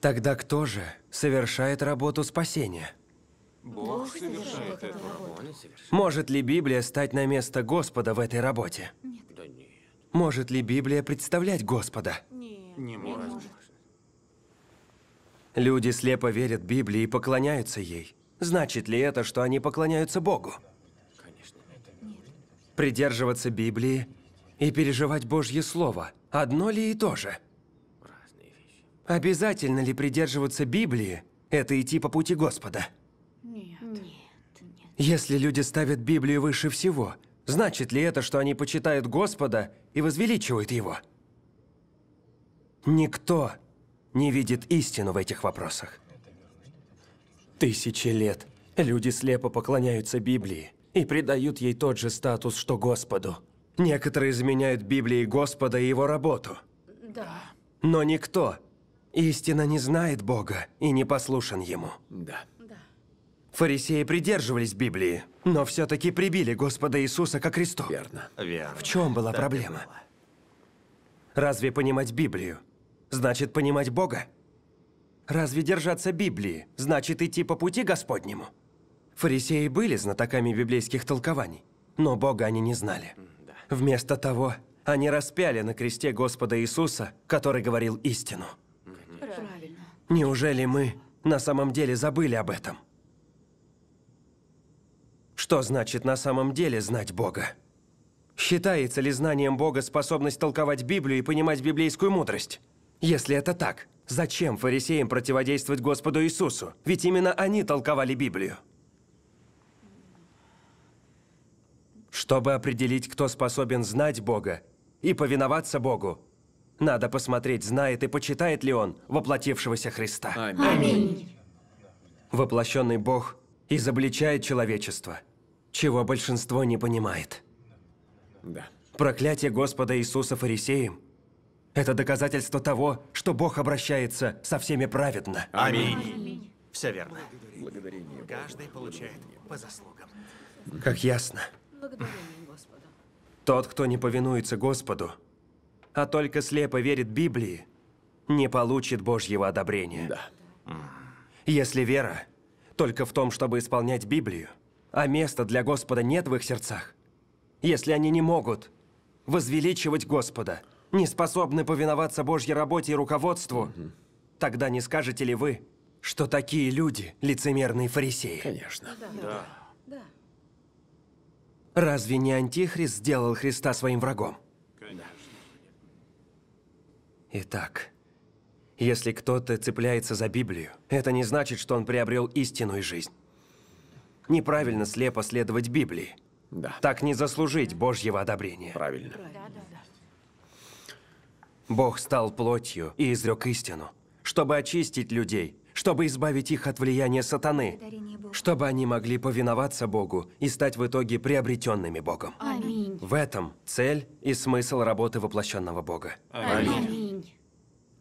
Тогда кто же совершает работу спасения? Бог совершает эту работу. Может ли Библия стать на место Господа в этой работе? Нет. Да нет. Может ли Библия представлять Господа? Нет. Не может. Люди слепо верят Библии и поклоняются ей. Значит ли это, что они поклоняются Богу? Конечно, это нет. Придерживаться Библии и переживать Божье Слово – одно ли и то же? Обязательно ли придерживаться Библии – это идти по пути Господа? Нет. нет, нет. Если люди ставят Библию выше всего, значит ли это, что они почитают Господа и возвеличивают Его? Никто не видит истину в этих вопросах. Тысячи лет люди слепо поклоняются Библии и придают ей тот же статус, что Господу. Некоторые изменяют Библии Господа и его работу. Да. Но никто Истина не знает Бога и не послушен Ему. Да. Фарисеи придерживались Библии, но все-таки прибили Господа Иисуса ко кресту. Верно. Верно. В чем была так проблема? Разве понимать Библию значит понимать Бога? Разве держаться Библии значит идти по пути Господнему? Фарисеи были знатоками библейских толкований, но Бога они не знали. Вместо того, они распяли на кресте Господа Иисуса, который говорил истину. Неужели мы на самом деле забыли об этом? Что значит на самом деле знать Бога? Считается ли знанием Бога способность толковать Библию и понимать библейскую мудрость? Если это так, зачем фарисеям противодействовать Господу Иисусу? Ведь именно они толковали Библию. Чтобы определить, кто способен знать Бога и повиноваться Богу, надо посмотреть, знает и почитает ли он воплотившегося Христа. Аминь. Воплощенный Бог изобличает человечество, чего большинство не понимает. Да. Проклятие Господа Иисуса Фарисеем — это доказательство того, что Бог обращается со всеми праведно. Аминь. Аминь. Все верно. Благодарение. Каждый получает по заслугам. Как ясно. Благодарение Господу. Тот, кто не повинуется Господу – а только слепо верит Библии, не получит Божьего одобрения. Да. Если вера только в том, чтобы исполнять Библию, а места для Господа нет в их сердцах, если они не могут возвеличивать Господа, не способны повиноваться Божьей работе и руководству, угу. тогда не скажете ли вы, что такие люди – лицемерные фарисеи? Конечно. Ну да. да. да. Разве не Антихрист сделал Христа своим врагом? Итак, если кто-то цепляется за Библию, это не значит, что он приобрел истинную жизнь. Неправильно слепо следовать Библии. Да. Так не заслужить Божьего одобрения. Правильно. Бог стал плотью и изрек истину, чтобы очистить людей, чтобы избавить их от влияния сатаны, чтобы они могли повиноваться Богу и стать в итоге приобретенными Богом. Аминь. В этом цель и смысл работы воплощенного Бога. Аминь. Аминь.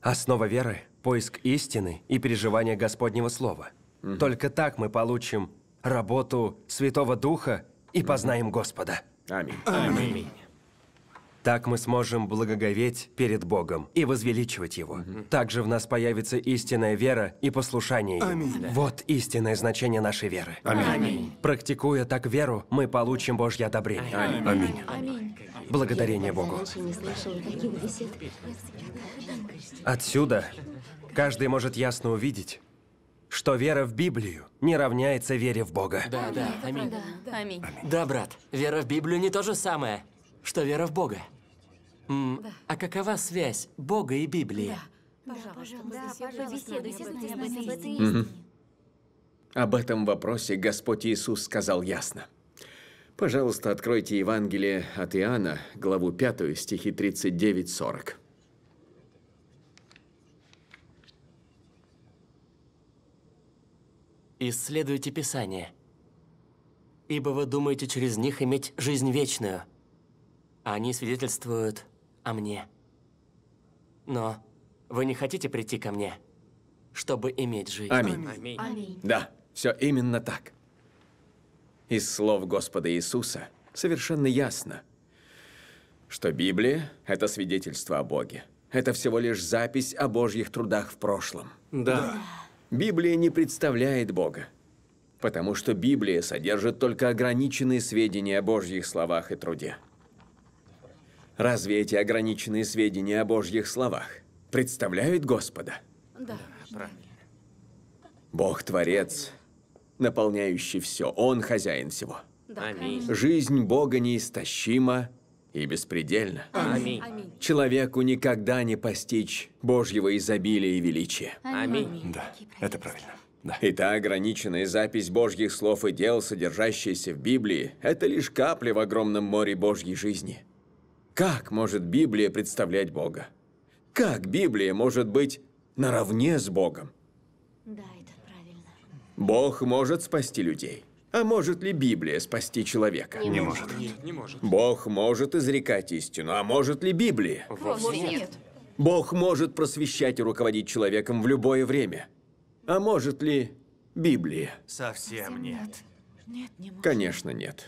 Основа веры – поиск истины и переживание Господнего Слова. Угу. Только так мы получим работу Святого Духа и познаем Господа. Аминь. Аминь. Так мы сможем благоговеть перед Богом и возвеличивать Его. Угу. Также в нас появится истинная вера и послушание Ему. Аминь. Вот истинное значение нашей веры. Аминь. Аминь. Практикуя так веру, мы получим Божье одобрение. Аминь. Аминь. Аминь. Благодарение Богу. Отсюда каждый может ясно увидеть, что вера в Библию не равняется вере в Бога. Да, да, аминь. да, Аминь. Да, брат, вера в Библию не то же самое, что вера в Бога. М да. А какова связь Бога и Библии? Да, пожалуйста, да, пожалуйста. Побеседуйте с этой истине. Об этом вопросе Господь Иисус сказал ясно. Пожалуйста, откройте Евангелие от Иоанна, главу 5, стихи 39-40. Исследуйте Писание, ибо вы думаете через них иметь жизнь вечную. а Они свидетельствуют о мне. Но вы не хотите прийти ко мне, чтобы иметь жизнь? Аминь. Аминь. Аминь. Да, все именно так. Из слов Господа Иисуса совершенно ясно, что Библия – это свидетельство о Боге. Это всего лишь запись о Божьих трудах в прошлом. Да. да. Библия не представляет Бога, потому что Библия содержит только ограниченные сведения о Божьих словах и труде. Разве эти ограниченные сведения о Божьих словах представляют Господа? Да. да правильно. Бог-творец наполняющий все. Он хозяин всего. Да, Аминь. Жизнь Бога неистощима и беспредельна. Аминь. Аминь. Человеку никогда не постичь Божьего изобилия и величия. Аминь. Да, это правильно. Да. И та ограниченная запись Божьих слов и дел, содержащаяся в Библии, это лишь капля в огромном море Божьей жизни. Как может Библия представлять Бога? Как Библия может быть наравне с Богом? Да, Бог может спасти людей. А может ли Библия спасти человека? Не, не может. Нет, не может. Бог может изрекать истину, а может ли Библия? Вовсе нет. нет. Бог может просвещать и руководить человеком в любое время. А может ли Библия? Совсем нет. Нет, не может. Конечно, нет.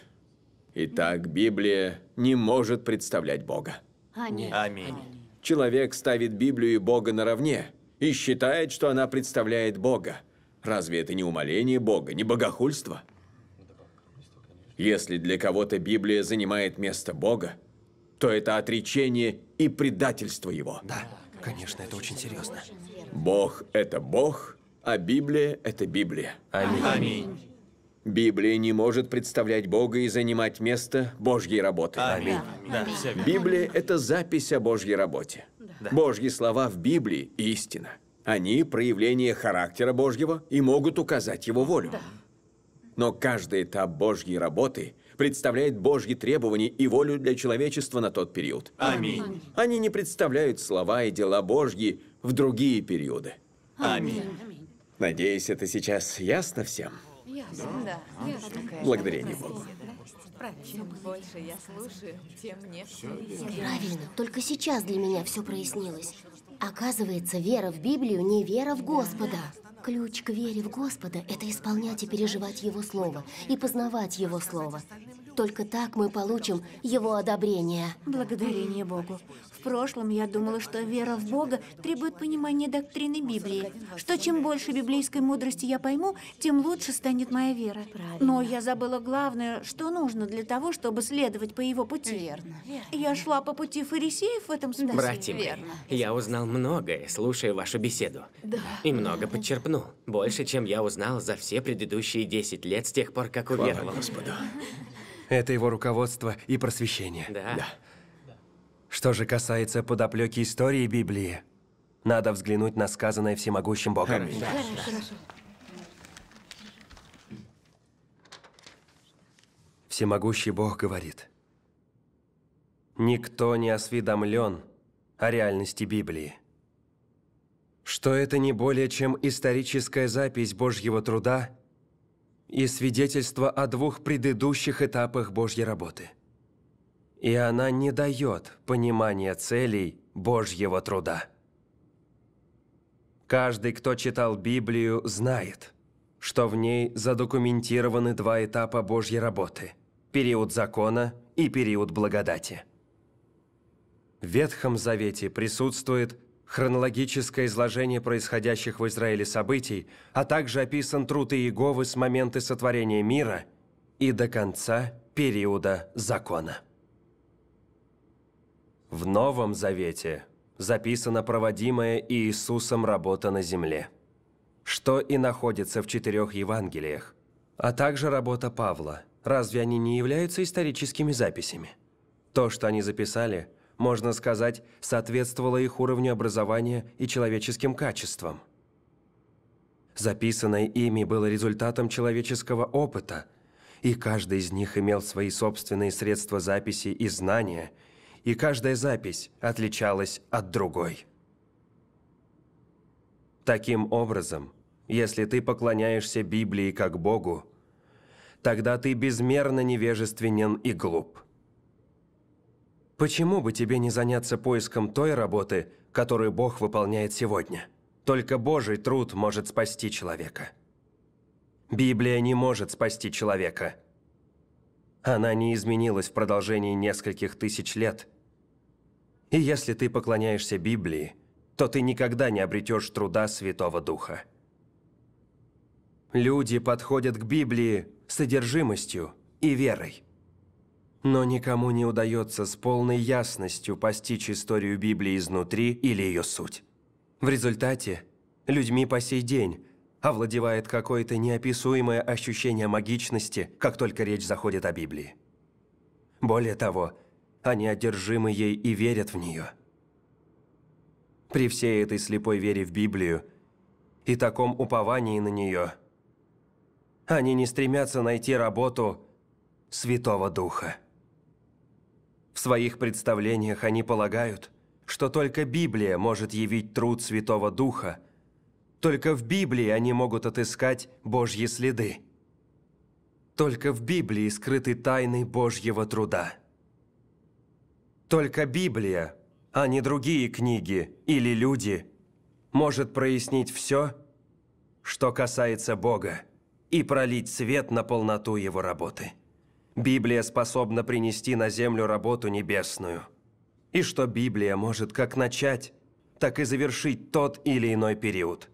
Итак, Библия не может представлять Бога. Аминь. Аминь. Человек ставит Библию и Бога наравне и считает, что она представляет Бога. Разве это не умоление Бога, не богохульство? Если для кого-то Библия занимает место Бога, то это отречение и предательство его. Да, конечно, это очень серьезно. Бог – это Бог, а Библия – это Библия. Аминь. Аминь. Библия не может представлять Бога и занимать место Божьей работы. Аминь. Да. Библия – это запись о Божьей работе. Да. Божьи слова в Библии – истина. Они – проявление характера Божьего и могут указать Его волю. Да. Но каждый этап Божьей работы представляет Божьи требования и волю для человечества на тот период. Аминь. Они не представляют слова и дела Божьи в другие периоды. Аминь. Надеюсь, это сейчас ясно всем? Ясно, да. Благодарение Богу. Чем больше я слушаю, тем мне... Правильно, только сейчас для меня все прояснилось. Оказывается, вера в Библию не вера в Господа. Ключ к вере в Господа – это исполнять и переживать Его Слово, и познавать Его Слово. Только так мы получим его одобрение. Благодарение Богу. В прошлом я думала, что вера в Бога требует понимания доктрины Библии. Что чем больше библейской мудрости я пойму, тем лучше станет моя вера. Правильно. Но я забыла главное, что нужно для того, чтобы следовать по его пути. Верно. Я шла по пути фарисеев в этом смысле. Братья мои, Верно. я узнал многое, слушая вашу беседу. Да. И много подчерпну. Больше, чем я узнал за все предыдущие 10 лет с тех пор, как уверовал. Господу. Это его руководство и просвещение. Да. да. Что же касается подоплеки истории Библии, надо взглянуть на сказанное всемогущим Богом. Хорошо. Хорошо. Хорошо. Всемогущий Бог говорит, «Никто не осведомлен о реальности Библии, что это не более чем историческая запись Божьего труда – и свидетельство о двух предыдущих этапах Божьей работы. И она не дает понимания целей Божьего труда. Каждый, кто читал Библию, знает, что в ней задокументированы два этапа Божьей работы – период закона и период благодати. В Ветхом Завете присутствует хронологическое изложение происходящих в Израиле событий, а также описан труд Иеговы с момента сотворения мира и до конца периода закона. В Новом Завете записана проводимая Иисусом работа на земле, что и находится в четырех Евангелиях, а также работа Павла. Разве они не являются историческими записями? То, что они записали – можно сказать, соответствовало их уровню образования и человеческим качествам. Записанное ими было результатом человеческого опыта, и каждый из них имел свои собственные средства записи и знания, и каждая запись отличалась от другой. Таким образом, если ты поклоняешься Библии как Богу, тогда ты безмерно невежественен и глуп – Почему бы тебе не заняться поиском той работы, которую Бог выполняет сегодня? Только Божий труд может спасти человека. Библия не может спасти человека. Она не изменилась в продолжении нескольких тысяч лет. И если ты поклоняешься Библии, то ты никогда не обретешь труда Святого Духа. Люди подходят к Библии с содержимостью и верой. Но никому не удается с полной ясностью постичь историю Библии изнутри или ее суть. В результате людьми по сей день овладевает какое-то неописуемое ощущение магичности, как только речь заходит о Библии. Более того, они одержимы ей и верят в нее. При всей этой слепой вере в Библию и таком уповании на нее, они не стремятся найти работу Святого Духа. В своих представлениях они полагают, что только Библия может явить труд Святого Духа, только в Библии они могут отыскать Божьи следы. Только в Библии скрыты тайны Божьего труда. Только Библия, а не другие книги или люди, может прояснить все, что касается Бога, и пролить свет на полноту Его работы. Библия способна принести на землю работу небесную. И что Библия может как начать, так и завершить тот или иной период.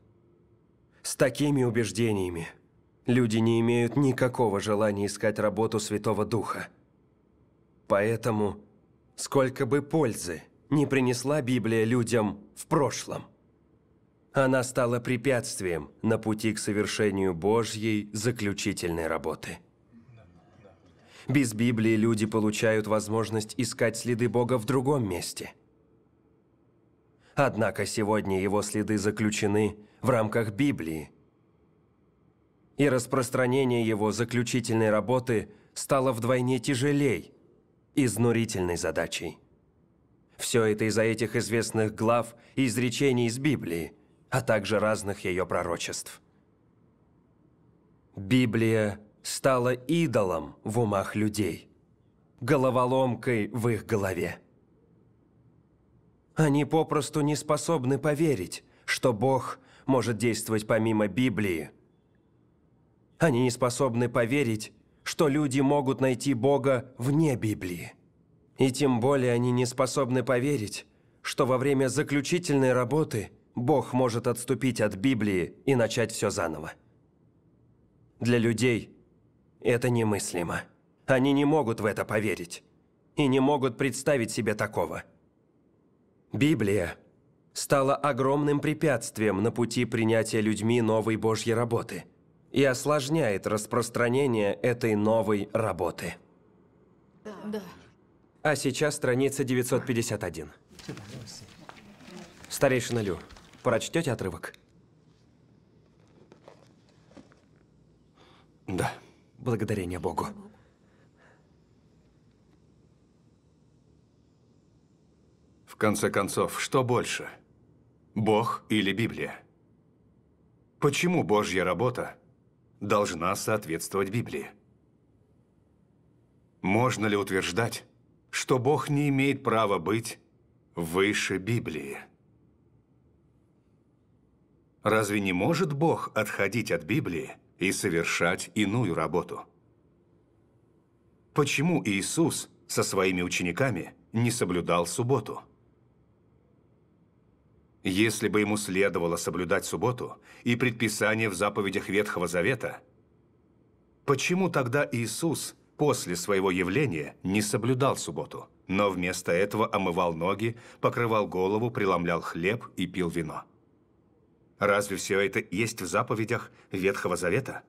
С такими убеждениями люди не имеют никакого желания искать работу Святого Духа. Поэтому, сколько бы пользы не принесла Библия людям в прошлом, она стала препятствием на пути к совершению Божьей заключительной работы. Без Библии люди получают возможность искать следы Бога в другом месте. Однако сегодня его следы заключены в рамках Библии. И распространение его заключительной работы стало вдвойне тяжелей, изнурительной задачей. Все это из-за этих известных глав и изречений из Библии, а также разных ее пророчеств. Библия стала идолом в умах людей, головоломкой в их голове. Они попросту не способны поверить, что Бог может действовать помимо Библии. Они не способны поверить, что люди могут найти Бога вне Библии. И тем более они не способны поверить, что во время заключительной работы Бог может отступить от Библии и начать все заново. Для людей это немыслимо. Они не могут в это поверить. И не могут представить себе такого. Библия стала огромным препятствием на пути принятия людьми новой Божьей работы и осложняет распространение этой новой работы. Да. А сейчас страница 951. Старейшина Лю, прочтете отрывок? Да благодарение Богу. В конце концов, что больше? Бог или Библия? Почему Божья работа должна соответствовать Библии? Можно ли утверждать, что Бог не имеет права быть выше Библии? Разве не может Бог отходить от Библии – и совершать иную работу. Почему Иисус со своими учениками не соблюдал субботу? Если бы ему следовало соблюдать субботу и предписание в заповедях Ветхого Завета, почему тогда Иисус после своего явления не соблюдал субботу, но вместо этого омывал ноги, покрывал голову, преломлял хлеб и пил вино? Разве все это есть в заповедях Ветхого Завета?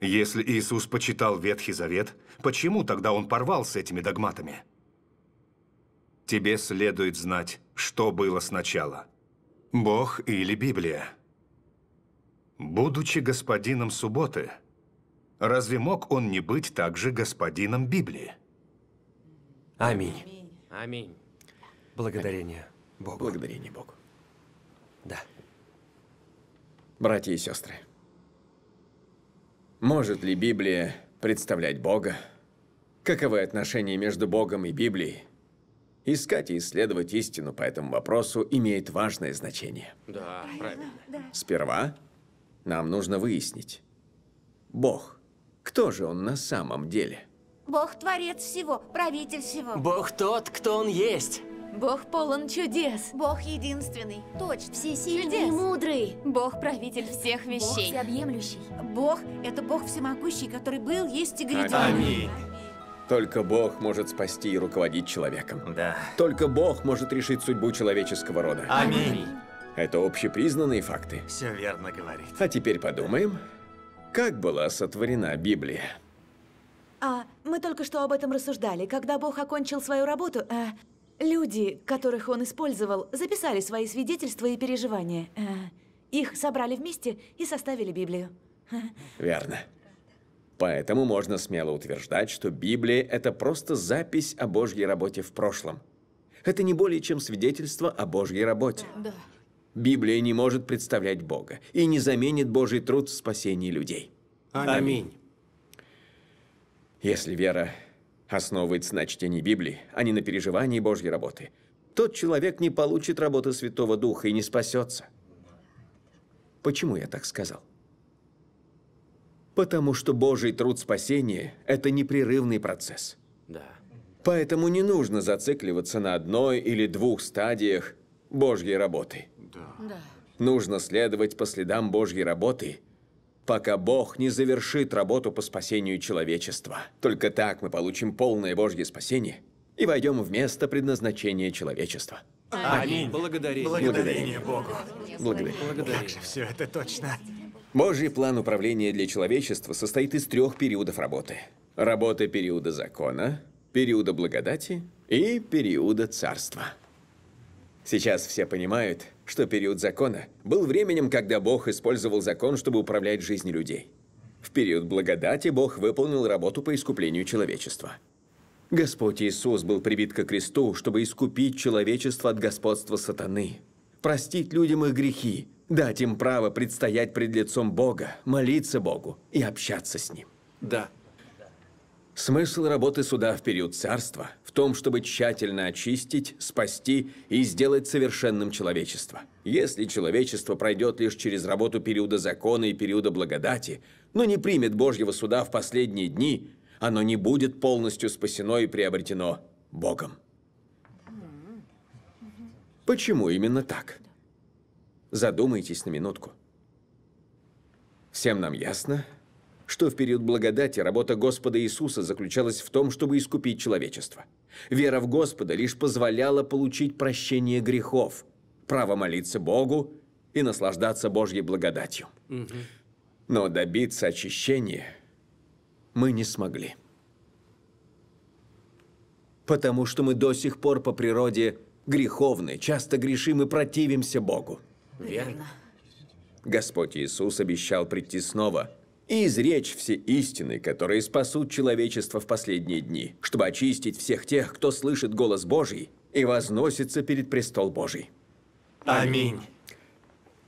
Если Иисус почитал Ветхий Завет, почему тогда Он порвал с этими догматами? Тебе следует знать, что было сначала. Бог или Библия? Будучи господином субботы, разве мог он не быть также господином Библии? Аминь. Аминь. Благодарение Богу. Благодарение Богу. Да. Братья и сестры, может ли Библия представлять Бога? Каковы отношения между Богом и Библией? Искать и исследовать истину по этому вопросу имеет важное значение. Да, правильно. Сперва нам нужно выяснить, Бог, кто же Он на самом деле? Бог – творец всего, правитель всего. Бог тот, кто Он есть. Бог полон чудес. Бог единственный. Точно. Всесильный и мудрый. Бог правитель всех вещей. Бог всеобъемлющий. Бог – это Бог всемогущий, который был, есть и грядет. Аминь. Только Бог может спасти и руководить человеком. Да. Только Бог может решить судьбу человеческого рода. Аминь. Это общепризнанные факты. Все верно говорит. А теперь подумаем, как была сотворена Библия. А, мы только что об этом рассуждали. Когда Бог окончил свою работу, э, Люди, которых он использовал, записали свои свидетельства и переживания. Э, их собрали вместе и составили Библию. Верно. Поэтому можно смело утверждать, что Библия – это просто запись о Божьей работе в прошлом. Это не более чем свидетельство о Божьей работе. Да. Библия не может представлять Бога и не заменит Божий труд в спасении людей. Аминь. Аминь. Если вера Основывается на чтении Библии, а не на переживании Божьей работы. Тот человек не получит работы Святого Духа и не спасется. Почему я так сказал? Потому что Божий труд спасения – это непрерывный процесс. Да. Поэтому не нужно зацикливаться на одной или двух стадиях Божьей работы. Да. да. Нужно следовать по следам Божьей работы пока Бог не завершит работу по спасению человечества. Только так мы получим полное Божье спасение и войдем в место предназначения человечества. Аминь. Благодарение. Благодарение Богу. Благодарение. Благодарение. Как же все это точно. Божий план управления для человечества состоит из трех периодов работы. Работа периода закона, периода благодати и периода царства. Сейчас все понимают, что период закона был временем, когда Бог использовал закон, чтобы управлять жизнью людей. В период благодати Бог выполнил работу по искуплению человечества. Господь Иисус был прибит ко кресту, чтобы искупить человечество от господства сатаны, простить людям их грехи, дать им право предстоять пред лицом Бога, молиться Богу и общаться с Ним. Да. Смысл работы суда в период царства в том, чтобы тщательно очистить, спасти и сделать совершенным человечество. Если человечество пройдет лишь через работу периода закона и периода благодати, но не примет Божьего суда в последние дни, оно не будет полностью спасено и приобретено Богом. Почему именно так? Задумайтесь на минутку. Всем нам ясно, что в период благодати работа Господа Иисуса заключалась в том, чтобы искупить человечество. Вера в Господа лишь позволяла получить прощение грехов, право молиться Богу и наслаждаться Божьей благодатью. Но добиться очищения мы не смогли. Потому что мы до сих пор по природе греховны, часто грешим и противимся Богу. Верно. Господь Иисус обещал прийти снова – и изречь все истины, которые спасут человечество в последние дни, чтобы очистить всех тех, кто слышит голос Божий и возносится перед престол Божий. Аминь.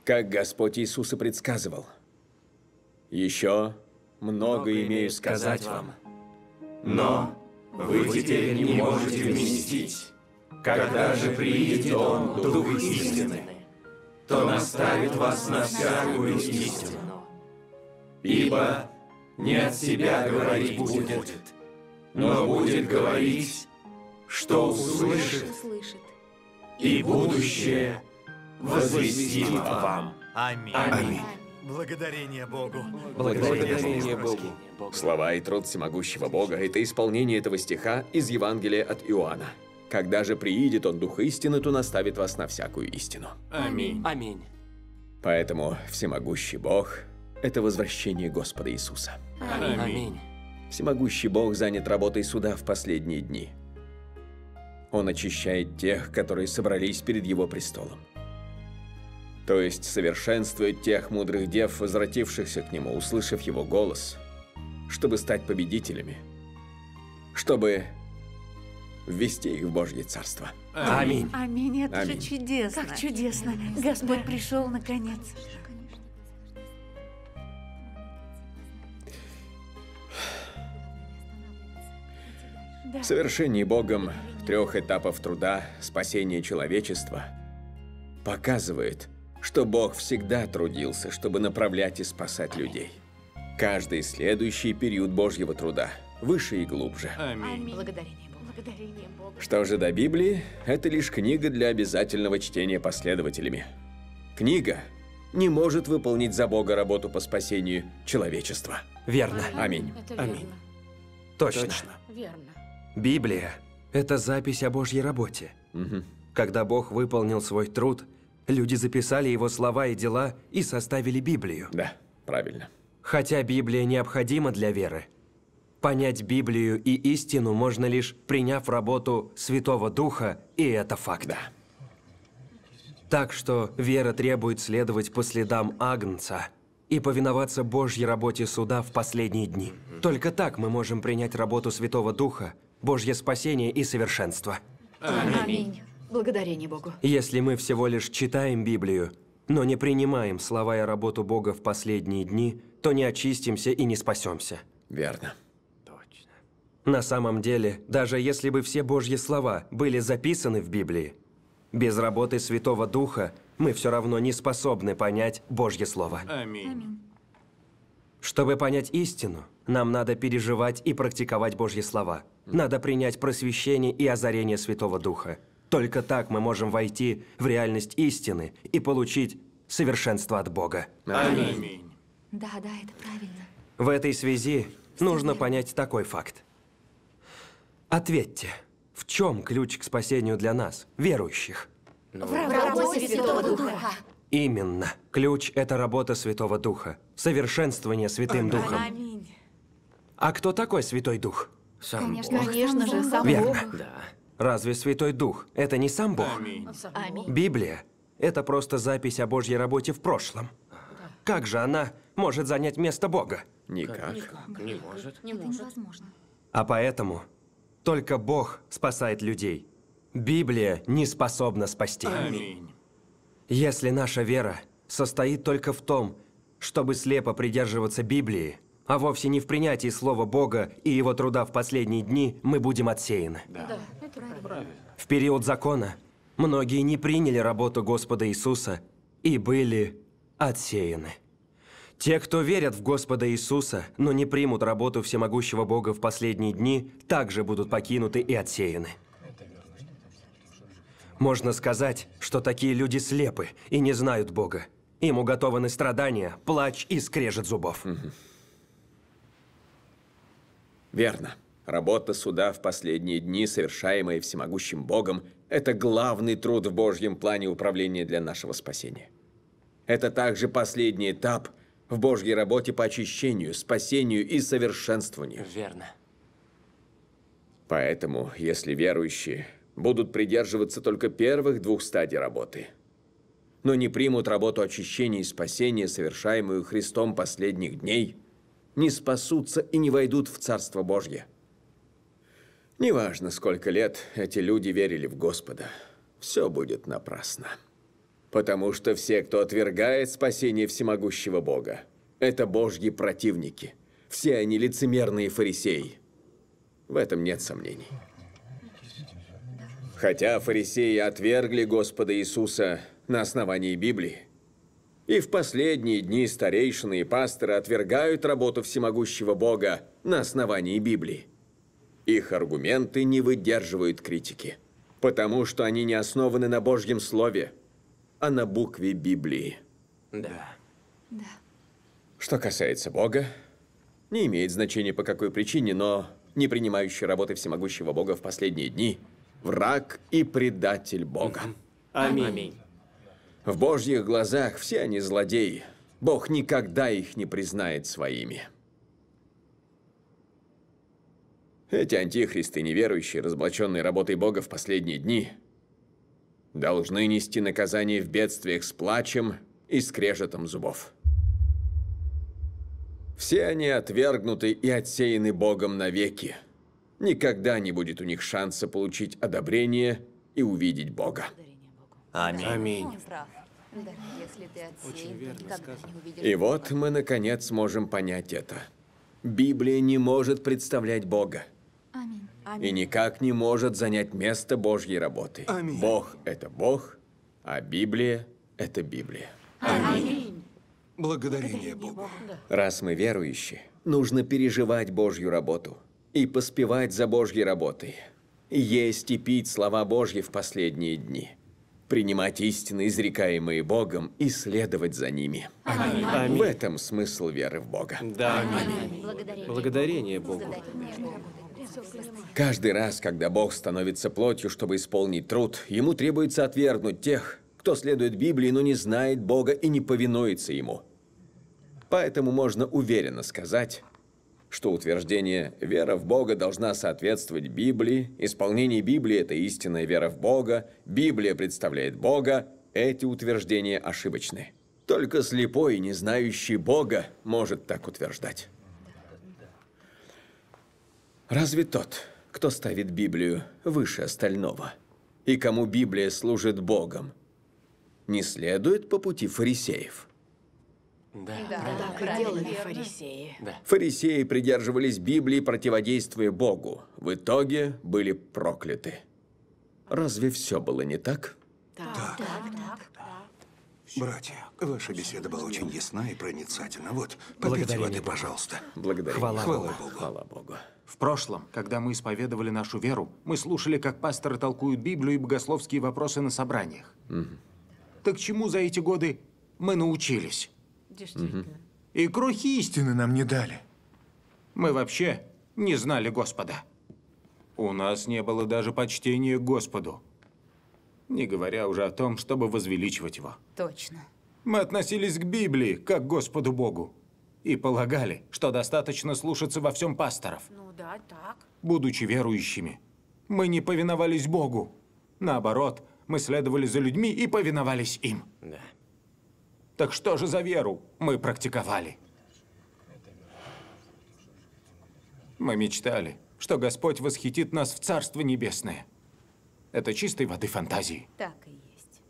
Как Господь Иисус и предсказывал, еще много, много имею сказать вам, но вы теперь не можете вместить. Когда же приедет Он, Дух истины, то наставит вас на всякую истину ибо не от себя говорить будет, но будет говорить, что услышит, и будущее возвестит вам. Аминь. Аминь. Благодарение Богу. Благодарение, Богу. Слова и труд всемогущего Бога – это исполнение этого стиха из Евангелия от Иоанна. Когда же приидет Он Дух истины, то наставит вас на всякую истину. Аминь. Аминь. Поэтому всемогущий Бог – это возвращение Господа Иисуса. Аминь. Всемогущий Бог занят работой суда в последние дни. Он очищает тех, которые собрались перед Его престолом. То есть совершенствует тех мудрых дев, возвратившихся к Нему, услышав Его голос, чтобы стать победителями, чтобы ввести их в Божье Царство. Аминь. Аминь, это Аминь. же чудесно. Как чудесно. Господь пришел наконец. В совершении Богом трех этапов труда спасения человечества показывает, что Бог всегда трудился, чтобы направлять и спасать людей. Каждый следующий период Божьего труда выше и глубже. Аминь. Благодарение Богу. Благодарение Богу. Что же до Библии, это лишь книга для обязательного чтения последователями. Книга не может выполнить за Бога работу по спасению человечества. Верно. Аминь. Аминь. Точно. Точно. Верно. Библия – это запись о Божьей работе. Угу. Когда Бог выполнил свой труд, люди записали его слова и дела и составили Библию. Да, правильно. Хотя Библия необходима для веры, понять Библию и истину можно лишь приняв работу Святого Духа, и это факт. Да. Так что вера требует следовать по следам Агнца и повиноваться Божьей работе суда в последние дни. Только так мы можем принять работу Святого Духа Божье спасение и совершенство. Аминь. Благодарение Богу. Если мы всего лишь читаем Библию, но не принимаем слова и работу Бога в последние дни, то не очистимся и не спасемся. Верно. Точно. На самом деле, даже если бы все Божьи слова были записаны в Библии, без работы Святого Духа мы все равно не способны понять Божье Слово. Аминь. Чтобы понять истину, нам надо переживать и практиковать Божьи слова – надо принять просвещение и озарение Святого Духа. Только так мы можем войти в реальность истины и получить совершенство от Бога. Аминь. Да, да, это правильно. В этой связи нужно понять такой факт. Ответьте, в чем ключ к спасению для нас, верующих? Ну. В работе Святого Духа. Именно. Ключ – это работа Святого Духа, совершенствование Святым Духом. Аминь. А кто такой Святой Дух? Сам Конечно, Бог. Конечно же, сам Верно. Бог. Да. Разве Святой Дух – это не сам Бог? Аминь. Аминь. Библия – это просто запись о Божьей работе в прошлом. Как же она может занять место Бога? Никак. Никак. Не может. Не может. невозможно. А поэтому только Бог спасает людей. Библия не способна спасти. Аминь. Если наша вера состоит только в том, чтобы слепо придерживаться Библии, а вовсе не в принятии слова Бога и его труда в последние дни, мы будем отсеяны. Да, да это правильно. В период закона многие не приняли работу Господа Иисуса и были отсеяны. Те, кто верят в Господа Иисуса, но не примут работу всемогущего Бога в последние дни, также будут покинуты и отсеяны. Можно сказать, что такие люди слепы и не знают Бога. Им уготованы страдания, плач и скрежет зубов. Угу. Верно. Работа суда в последние дни, совершаемая всемогущим Богом, это главный труд в Божьем плане управления для нашего спасения. Это также последний этап в Божьей работе по очищению, спасению и совершенствованию. Верно. Поэтому, если верующие будут придерживаться только первых двух стадий работы, но не примут работу очищения и спасения, совершаемую Христом последних дней – не спасутся и не войдут в Царство Божье. Неважно, сколько лет эти люди верили в Господа, все будет напрасно. Потому что все, кто отвергает спасение всемогущего Бога, это Божьи противники. Все они лицемерные фарисеи. В этом нет сомнений. Хотя фарисеи отвергли Господа Иисуса на основании Библии, и в последние дни старейшины и пасторы отвергают работу всемогущего Бога на основании Библии. Их аргументы не выдерживают критики, потому что они не основаны на Божьем Слове, а на букве Библии. Да. Да. Что касается Бога, не имеет значения по какой причине, но не принимающий работы всемогущего Бога в последние дни – враг и предатель Бога. Аминь. Аминь. В Божьих глазах все они злодеи. Бог никогда их не признает своими. Эти антихристы, неверующие, разоблаченные работой Бога в последние дни, должны нести наказание в бедствиях с плачем и скрежетом зубов. Все они отвергнуты и отсеяны Богом навеки. Никогда не будет у них шанса получить одобрение и увидеть Бога. Аминь. Аминь. И вот мы, наконец, сможем понять это. Библия не может представлять Бога. И никак не может занять место Божьей работы. Бог – это Бог, а Библия – это Библия. Аминь. Благодарение Богу. Раз мы верующие, нужно переживать Божью работу и поспевать за Божьей работой. Есть и пить слова Божьи в последние дни – принимать истины, изрекаемые Богом, и следовать за ними. Аминь. Аминь. В этом смысл веры в Бога. Да. Аминь. Благодарение, Благодарение Богу. Каждый раз, когда Бог становится плотью, чтобы исполнить труд, ему требуется отвергнуть тех, кто следует Библии, но не знает Бога и не повинуется ему. Поэтому можно уверенно сказать, что утверждение «вера в Бога должна соответствовать Библии», «исполнение Библии – это истинная вера в Бога», «Библия представляет Бога» – эти утверждения ошибочны. Только слепой, не знающий Бога, может так утверждать. Разве тот, кто ставит Библию выше остального, и кому Библия служит Богом, не следует по пути фарисеев – да, да правильно. так делали фарисеи. Да. Фарисеи придерживались Библии, противодействуя Богу. В итоге были прокляты. Разве все было не так? Так, так, так. так. Братья, ваша беседа была очень ясна и проницательна. Вот, попейте воды, пожалуйста. Благодарю. Хвала, Хвала Богу. Богу. Хвала Богу. В прошлом, когда мы исповедовали нашу веру, мы слушали, как пасторы толкуют Библию и богословские вопросы на собраниях. Угу. Так чему за эти годы мы научились? Угу. Действительно. И крохи истины нам не дали. Мы вообще не знали Господа. У нас не было даже почтения к Господу. Не говоря уже о том, чтобы возвеличивать его. Точно. Мы относились к Библии, как к Господу Богу. И полагали, что достаточно слушаться во всем пасторов. Ну да, так. Будучи верующими, мы не повиновались Богу. Наоборот, мы следовали за людьми и повиновались им. Да. Так что же за веру мы практиковали? Мы мечтали, что Господь восхитит нас в Царство Небесное. Это чистой воды фантазии. Так и есть.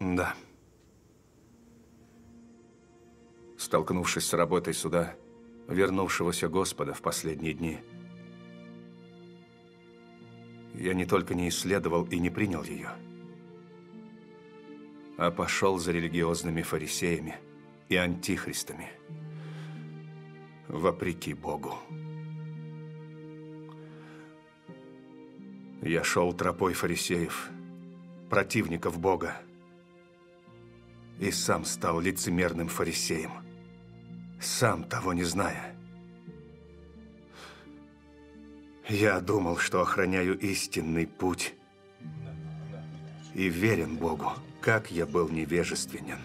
Да. Столкнувшись с работой суда, вернувшегося Господа в последние дни, я не только не исследовал и не принял ее – а пошел за религиозными фарисеями и антихристами, вопреки Богу. Я шел тропой фарисеев, противников Бога, и сам стал лицемерным фарисеем, сам того не зная. Я думал, что охраняю истинный путь и верен Богу как я был невежественен.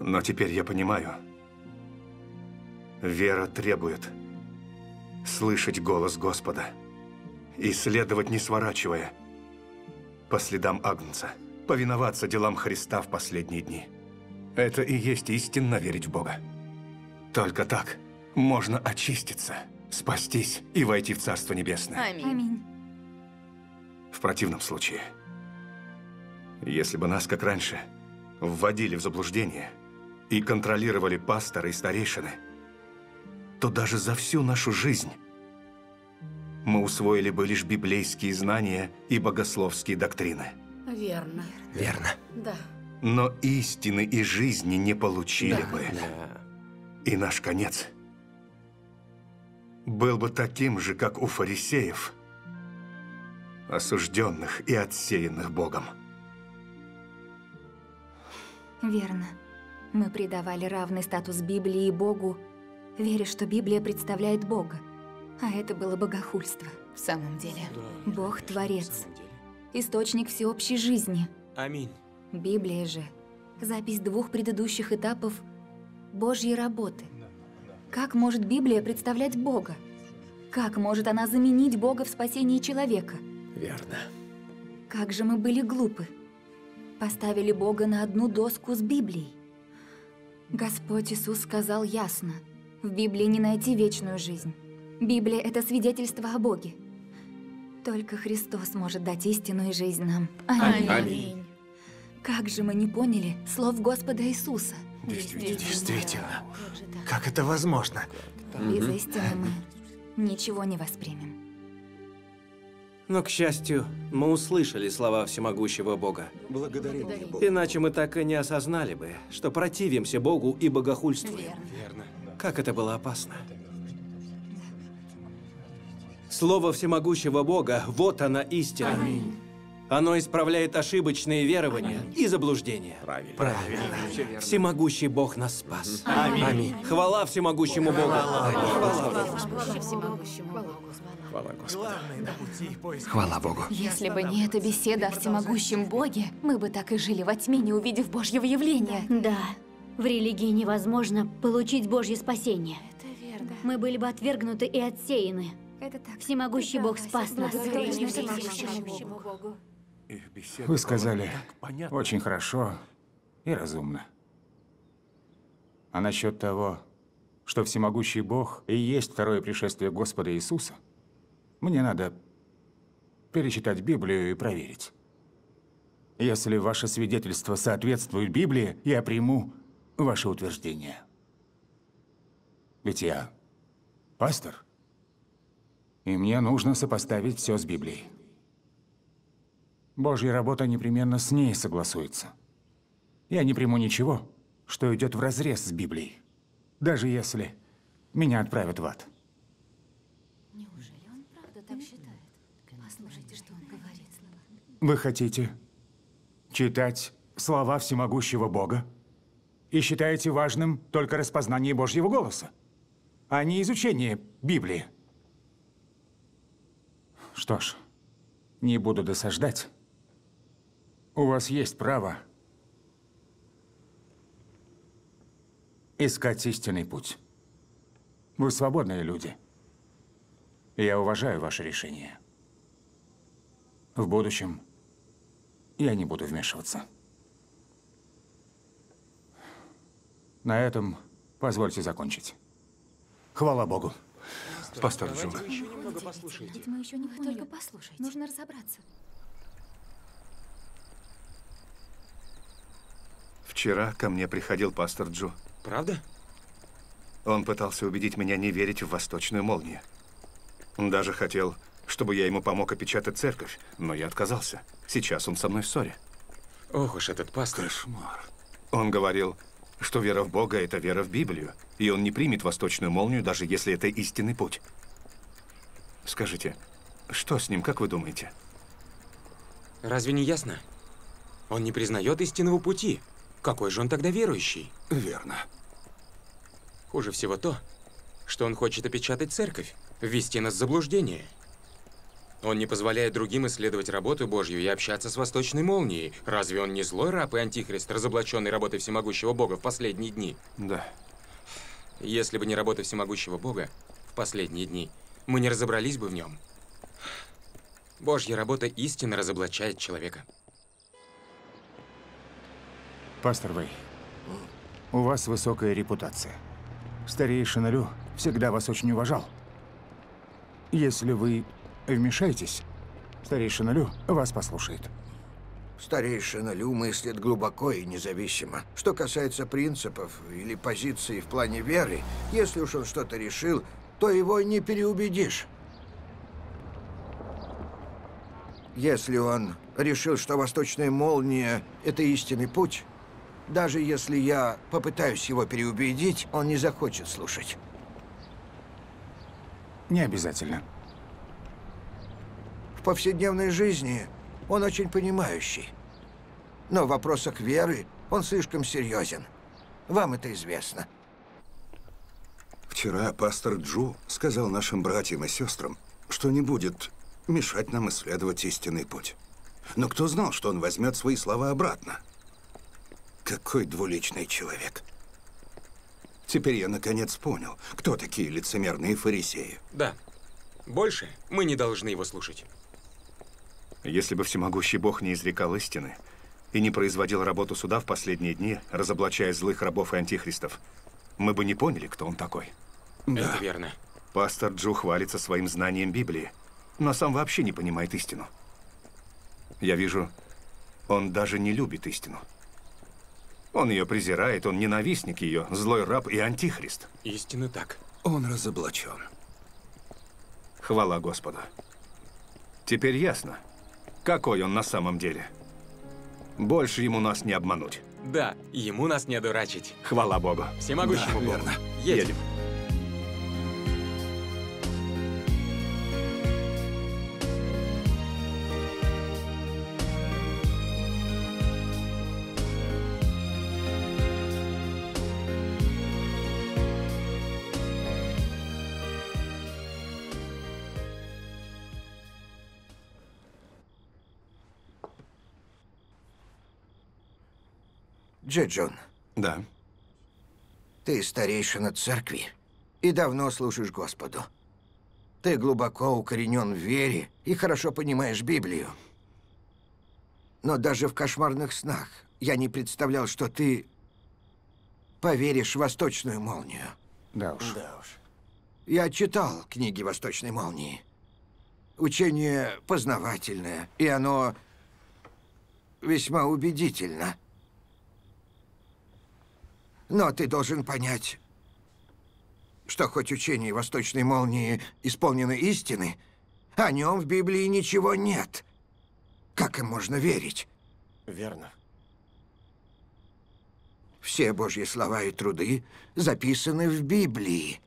Но теперь я понимаю. Вера требует слышать голос Господа и следовать не сворачивая по следам Агнца, повиноваться делам Христа в последние дни. Это и есть истинно верить в Бога. Только так – можно очиститься, спастись и войти в Царство Небесное. Аминь. В противном случае, если бы нас, как раньше, вводили в заблуждение и контролировали пасторы и старейшины, то даже за всю нашу жизнь мы усвоили бы лишь библейские знания и богословские доктрины. Верно. Верно. Да. Но истины и жизни не получили да. бы. Да. И наш конец был бы таким же, как у фарисеев, осужденных и отсеянных Богом. Верно. Мы придавали равный статус Библии и Богу, веря, что Библия представляет Бога. А это было богохульство, в самом деле. Да, Бог – творец, источник всеобщей жизни. Аминь. Библия же – запись двух предыдущих этапов Божьей работы. Как может Библия представлять Бога? Как может она заменить Бога в спасении человека? Верно. Как же мы были глупы. Поставили Бога на одну доску с Библией. Господь Иисус сказал ясно, в Библии не найти вечную жизнь. Библия – это свидетельство о Боге. Только Христос может дать истину и жизнь нам. Аминь. Аминь. Как же мы не поняли слов Господа Иисуса – Действительно. Действительно. Как это возможно? из истины мы ничего не воспримем. Но, к счастью, мы услышали слова всемогущего Бога. Благодарим Бога. Иначе мы так и не осознали бы, что противимся Богу и богохульству. Верно. Как это было опасно. Слово всемогущего Бога – вот она истина. Аминь. Оно исправляет ошибочные верования и заблуждения. Правильно. Правильно. Всемогущий Бог нас спас. Аминь. Аминь. Хвала всемогущему Богу. Хвала Господу. Хвала Богу. Если бы не эта беседа о всемогущем Боге, мы бы так и жили во тьме, не увидев Божьего явления. Да. В религии невозможно получить Божье спасение. Это верно. Мы были бы отвергнуты и отсеяны. Это так. Всемогущий Бог спас нас. Богу. Вы сказали очень хорошо и разумно. А насчет того, что всемогущий Бог и есть второе пришествие Господа Иисуса, мне надо перечитать Библию и проверить. Если ваше свидетельство соответствует Библии, я приму ваше утверждение. Ведь я пастор, и мне нужно сопоставить все с Библией. Божья работа непременно с ней согласуется. Я не приму ничего, что идет вразрез с Библией, даже если меня отправят в ад. Неужели он правда так считает? Послушайте, что он говорит. Вы хотите читать слова всемогущего Бога и считаете важным только распознание Божьего голоса, а не изучение Библии? Что ж, не буду досаждать. У вас есть право искать истинный путь. Вы свободные люди. Я уважаю ваше решение. В будущем я не буду вмешиваться. На этом позвольте закончить. Хвала Богу. Пастор Джун. Только послушайте. Нужно разобраться. Вчера ко мне приходил пастор Джо. Правда? Он пытался убедить меня не верить в восточную молнию. Он Даже хотел, чтобы я ему помог опечатать церковь, но я отказался. Сейчас он со мной в ссоре. Ох уж этот пастор. Кошмар. Он говорил, что вера в Бога – это вера в Библию, и он не примет восточную молнию, даже если это истинный путь. Скажите, что с ним, как вы думаете? Разве не ясно? Он не признает истинного пути. Какой же он тогда верующий? Верно. Хуже всего то, что он хочет опечатать церковь, ввести нас в заблуждение. Он не позволяет другим исследовать работу Божью и общаться с Восточной Молнией. Разве он не злой раб и антихрист, разоблаченный работой всемогущего Бога в последние дни? Да. Если бы не работа всемогущего Бога в последние дни, мы не разобрались бы в нем. Божья работа истинно разоблачает человека. Пастор Вэй, у вас высокая репутация. Старейшина Лю всегда вас очень уважал. Если вы вмешаетесь, старейшина Лю вас послушает. Старейшина Лю мыслит глубоко и независимо. Что касается принципов или позиций в плане веры, если уж он что-то решил, то его не переубедишь. Если он решил, что восточная молния — это истинный путь, даже если я попытаюсь его переубедить, он не захочет слушать. Не обязательно. В повседневной жизни он очень понимающий. Но в вопросах веры он слишком серьезен. Вам это известно. Вчера пастор Джу сказал нашим братьям и сестрам, что не будет мешать нам исследовать истинный путь. Но кто знал, что он возьмет свои слова обратно? Какой двуличный человек. Теперь я наконец понял, кто такие лицемерные фарисеи. Да. Больше мы не должны его слушать. Если бы всемогущий Бог не изрекал истины и не производил работу суда в последние дни, разоблачая злых рабов и антихристов, мы бы не поняли, кто он такой. Да. Это верно. Пастор Джу хвалится своим знанием Библии, но сам вообще не понимает истину. Я вижу, он даже не любит истину. Он ее презирает, он ненавистник ее, злой раб и антихрист. Истинно так. Он разоблачен. Хвала Господу. Теперь ясно, какой он на самом деле. Больше ему нас не обмануть. Да, ему нас не одурачить. Хвала Богу. Всемогущему да, Богу. Верно. Едем. Едем. Джеджон. Да. Ты старейшина церкви и давно слушаешь Господу. Ты глубоко укоренен в вере и хорошо понимаешь Библию. Но даже в кошмарных снах я не представлял, что ты поверишь в восточную молнию. Да уж. Да уж. Я читал книги «Восточной молнии». Учение познавательное, и оно весьма убедительно. Но ты должен понять, что хоть учение Восточной Молнии исполнено истины, о нем в Библии ничего нет. Как им можно верить? Верно. Все Божьи слова и труды записаны в Библии.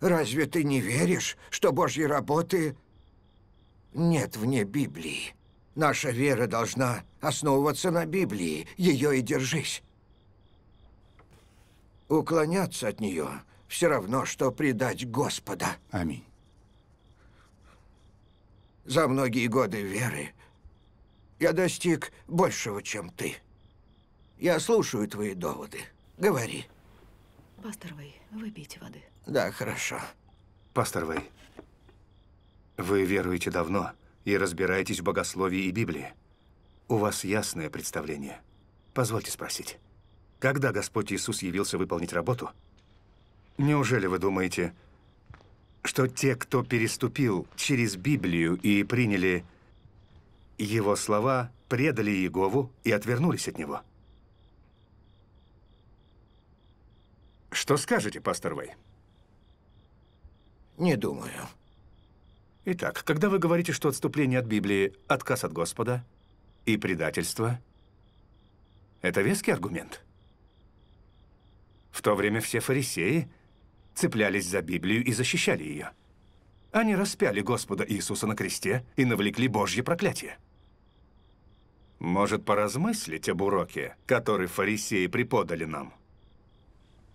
Разве ты не веришь, что Божьи работы нет вне Библии? Наша вера должна основываться на Библии. Ее и держись. Уклоняться от нее все равно, что предать Господа. Аминь. За многие годы веры я достиг большего, чем ты. Я слушаю твои доводы. Говори. Пастор Вэй, выпейте воды. Да, хорошо. Пастор Вэй, вы веруете давно и разбираетесь в богословии и Библии. У вас ясное представление. Позвольте спросить. Когда Господь Иисус явился выполнить работу, неужели вы думаете, что те, кто переступил через Библию и приняли его слова, предали Иегову и отвернулись от него? Что скажете, пастор Вэй? Не думаю. Итак, когда вы говорите, что отступление от Библии – отказ от Господа и предательство, это веский аргумент? В то время все фарисеи цеплялись за Библию и защищали ее. Они распяли Господа Иисуса на кресте и навлекли Божье проклятие. Может, поразмыслить об уроке, который фарисеи преподали нам?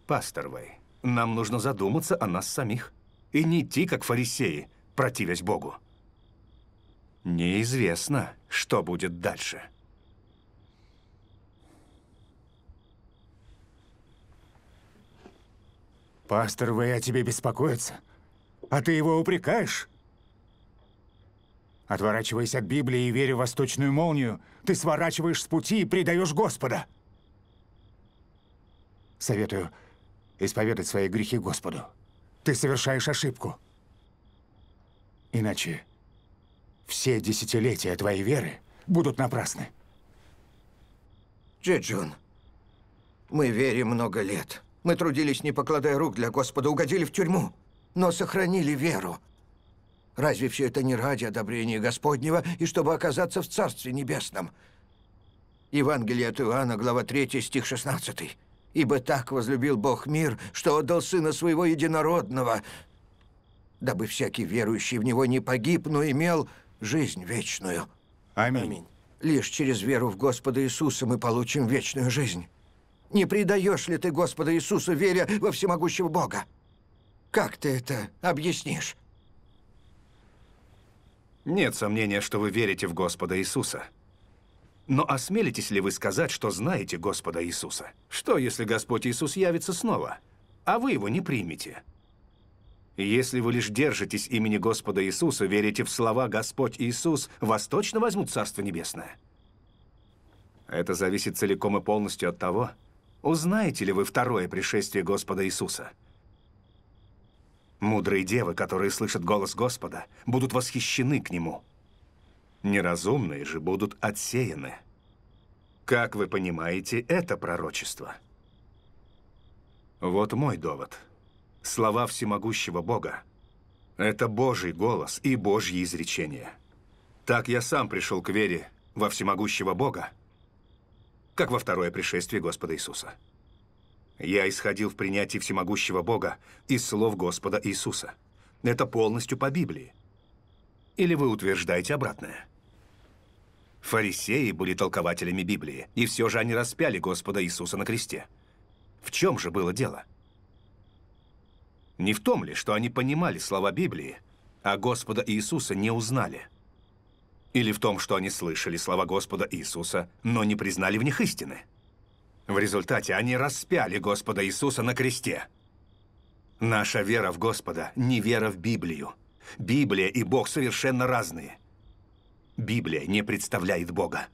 Пастор Вэй, нам нужно задуматься о нас самих и не идти, как фарисеи, противясь Богу. Неизвестно, что будет дальше. Пастор Вэй о тебе беспокоится, а ты его упрекаешь? Отворачиваясь от Библии и веря в восточную молнию, ты сворачиваешь с пути и предаешь Господа. Советую исповедать свои грехи Господу. Ты совершаешь ошибку. Иначе все десятилетия твоей веры будут напрасны. Джеджун, мы верим много лет. Мы трудились, не покладая рук для Господа, угодили в тюрьму, но сохранили веру. Разве все это не ради одобрения Господнего и чтобы оказаться в Царстве Небесном? Евангелие от Иоанна, глава 3, стих 16. «Ибо так возлюбил Бог мир, что отдал Сына Своего Единородного, дабы всякий верующий в Него не погиб, но имел жизнь вечную». Аминь. Аминь. Лишь через веру в Господа Иисуса мы получим вечную жизнь. Не предаешь ли ты Господа Иисуса, веря во всемогущего Бога? Как ты это объяснишь? Нет сомнения, что вы верите в Господа Иисуса. Но осмелитесь ли вы сказать, что знаете Господа Иисуса? Что, если Господь Иисус явится снова, а вы его не примете? Если вы лишь держитесь имени Господа Иисуса, верите в слова «Господь Иисус», вас точно возьмут Царство Небесное. Это зависит целиком и полностью от того, Узнаете ли вы второе пришествие Господа Иисуса? Мудрые девы, которые слышат голос Господа, будут восхищены к Нему. Неразумные же будут отсеяны. Как вы понимаете это пророчество? Вот мой довод. Слова всемогущего Бога — это Божий голос и Божье изречение. Так я сам пришел к вере во всемогущего Бога, как во второе пришествие Господа Иисуса. Я исходил в принятии всемогущего Бога из слов Господа Иисуса. Это полностью по Библии. Или вы утверждаете обратное? Фарисеи были толкователями Библии, и все же они распяли Господа Иисуса на кресте. В чем же было дело? Не в том ли, что они понимали слова Библии, а Господа Иисуса не узнали – или в том, что они слышали слова Господа Иисуса, но не признали в них истины? В результате они распяли Господа Иисуса на кресте. Наша вера в Господа не вера в Библию. Библия и Бог совершенно разные. Библия не представляет Бога.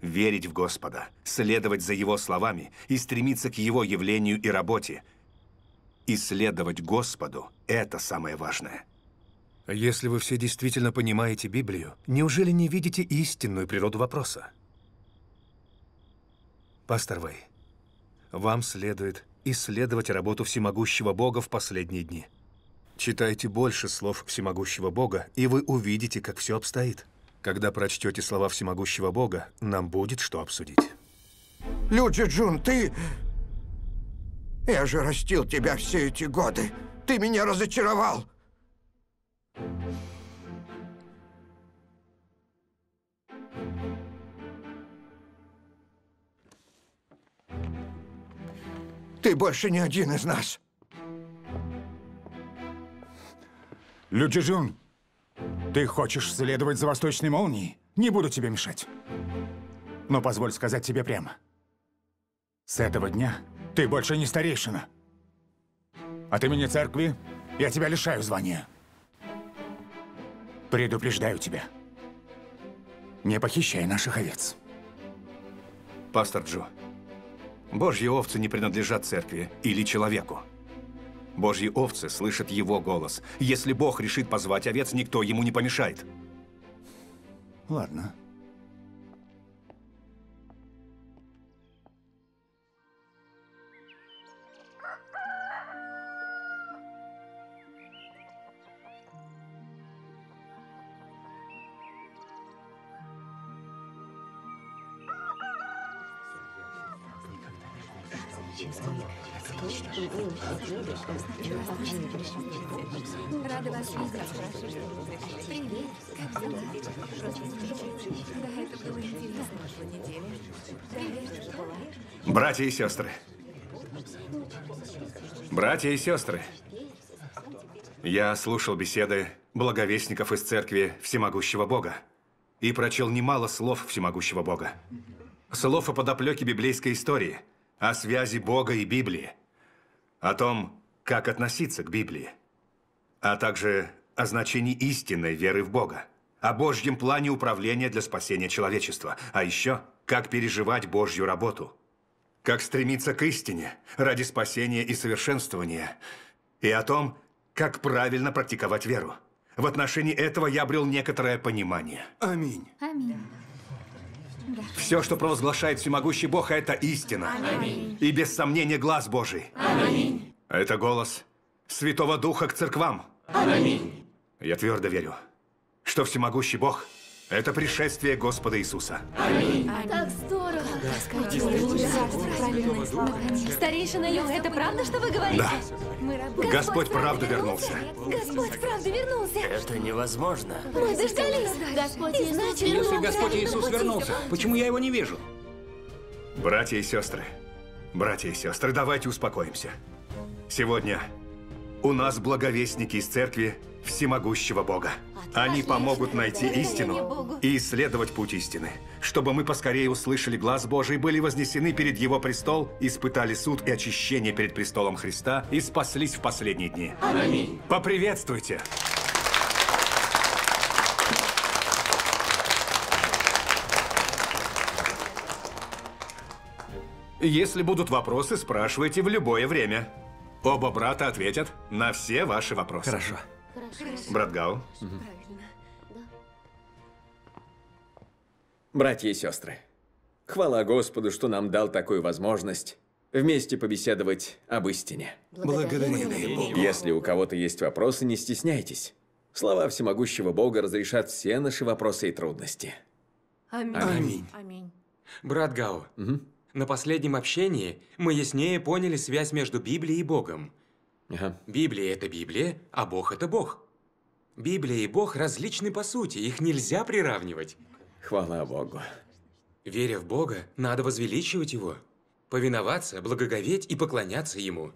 Верить в Господа, следовать за Его словами и стремиться к Его явлению и работе, исследовать Господу – это самое важное. Если вы все действительно понимаете Библию, неужели не видите истинную природу вопроса? Пастор Вэй, вам следует исследовать работу всемогущего Бога в последние дни. Читайте больше слов всемогущего Бога, и вы увидите, как все обстоит. Когда прочтете слова всемогущего Бога, нам будет что обсудить. Люджи Джун, ты... Я же растил тебя все эти годы. Ты меня разочаровал. Ты больше не один из нас. Лючижун, ты хочешь следовать за восточной молнией? Не буду тебе мешать. Но позволь сказать тебе прямо. С этого дня ты больше не старейшина. От имени церкви я тебя лишаю звания. Предупреждаю тебя. Не похищай наших овец. Пастор Джо, Божьи овцы не принадлежат церкви или человеку. Божьи овцы слышат его голос. Если Бог решит позвать овец, никто ему не помешает. Ладно. рада вас видеть. Привет, как дела? Да, это было интересно в прошлой Привет, Братья и сестры. Братья и сестры. Я слушал беседы благовестников из церкви Всемогущего Бога и прочел немало слов Всемогущего Бога. Слов о подоплеке библейской истории, о связи Бога и Библии, о том, как относиться к Библии а также о значении истинной веры в Бога, о Божьем плане управления для спасения человечества, а еще как переживать Божью работу, как стремиться к истине ради спасения и совершенствования, и о том, как правильно практиковать веру. В отношении этого я обрел некоторое понимание. Аминь. Аминь. Все, что провозглашает всемогущий Бог, это истина. Аминь. И без сомнения глаз Божий. Аминь. А это голос Святого Духа к церквам. Аминь. Я твердо верю, что всемогущий Бог – это пришествие Господа Иисуса. Аминь. Аминь. Так здорово. Да. Старейшина Юг, это правда, что вы говорите? Да. Господь, Господь правда вернулся. Господь правда вернулся. Это невозможно. Мы дождались. Господь Иисус Иначе Если Господь Иисус вернулся, почему я его не вижу? Братья и сестры, братья и сестры, давайте успокоимся. Сегодня у нас благовестники из церкви всемогущего Бога. Они помогут найти истину и исследовать путь истины, чтобы мы поскорее услышали глаз Божий, были вознесены перед Его престол, испытали суд и очищение перед престолом Христа и спаслись в последние дни. Аминь. Поприветствуйте! Если будут вопросы, спрашивайте в любое время. Оба брата ответят на все ваши вопросы. Хорошо. Хорошо. Брат Гау. Угу. Братья и сестры, хвала Господу, что нам дал такую возможность вместе побеседовать об истине. Благодарим Богу. Если у кого-то есть вопросы, не стесняйтесь. Слова всемогущего Бога разрешат все наши вопросы и трудности. Аминь. Аминь. Аминь. Брат Гау, угу. На последнем общении мы яснее поняли связь между Библией и Богом. Ага. Библия – это Библия, а Бог – это Бог. Библия и Бог различны по сути, их нельзя приравнивать. Хвала Богу. Веря в Бога, надо возвеличивать Его, повиноваться, благоговеть и поклоняться Ему.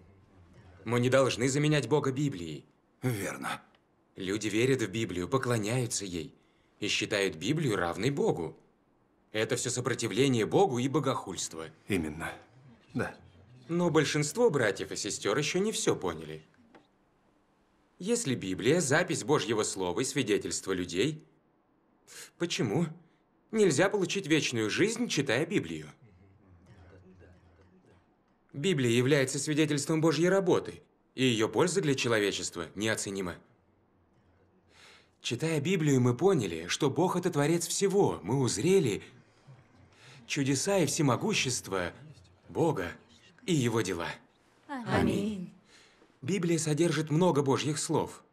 Мы не должны заменять Бога Библией. Верно. Люди верят в Библию, поклоняются ей и считают Библию равной Богу. Это все сопротивление Богу и богохульство. Именно. Да. Но большинство братьев и сестер еще не все поняли. Если Библия – запись Божьего Слова и свидетельство людей, почему нельзя получить вечную жизнь, читая Библию? Библия является свидетельством Божьей работы, и ее польза для человечества неоценима. Читая Библию, мы поняли, что Бог – это Творец всего. Мы узрели, чудеса и всемогущество Бога и Его дела. Аминь. Библия содержит много Божьих слов.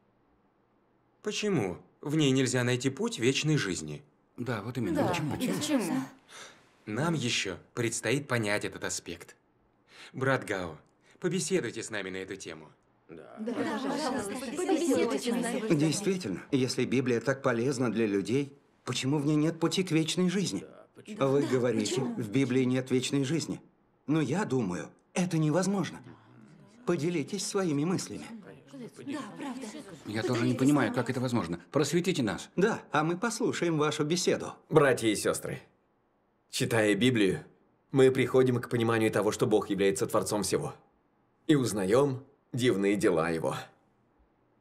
Почему в ней нельзя найти путь вечной жизни? Да, вот именно. Да. Почему? Почему? Нам еще предстоит понять этот аспект. Брат Гао, побеседуйте с нами на эту тему. Да, да пожалуйста, побеседуйте с нами. Действительно, если Библия так полезна для людей, почему в ней нет пути к вечной жизни? Да почему. Вы говорите, в Библии нет вечной жизни. Но я думаю, это невозможно. Поделитесь своими мыслями. Да, правда. Я тоже не понимаю, как это возможно. Просветите нас. Да, а мы послушаем вашу беседу. Братья и сестры, читая Библию, мы приходим к пониманию того, что Бог является Творцом всего. И узнаем дивные дела Его.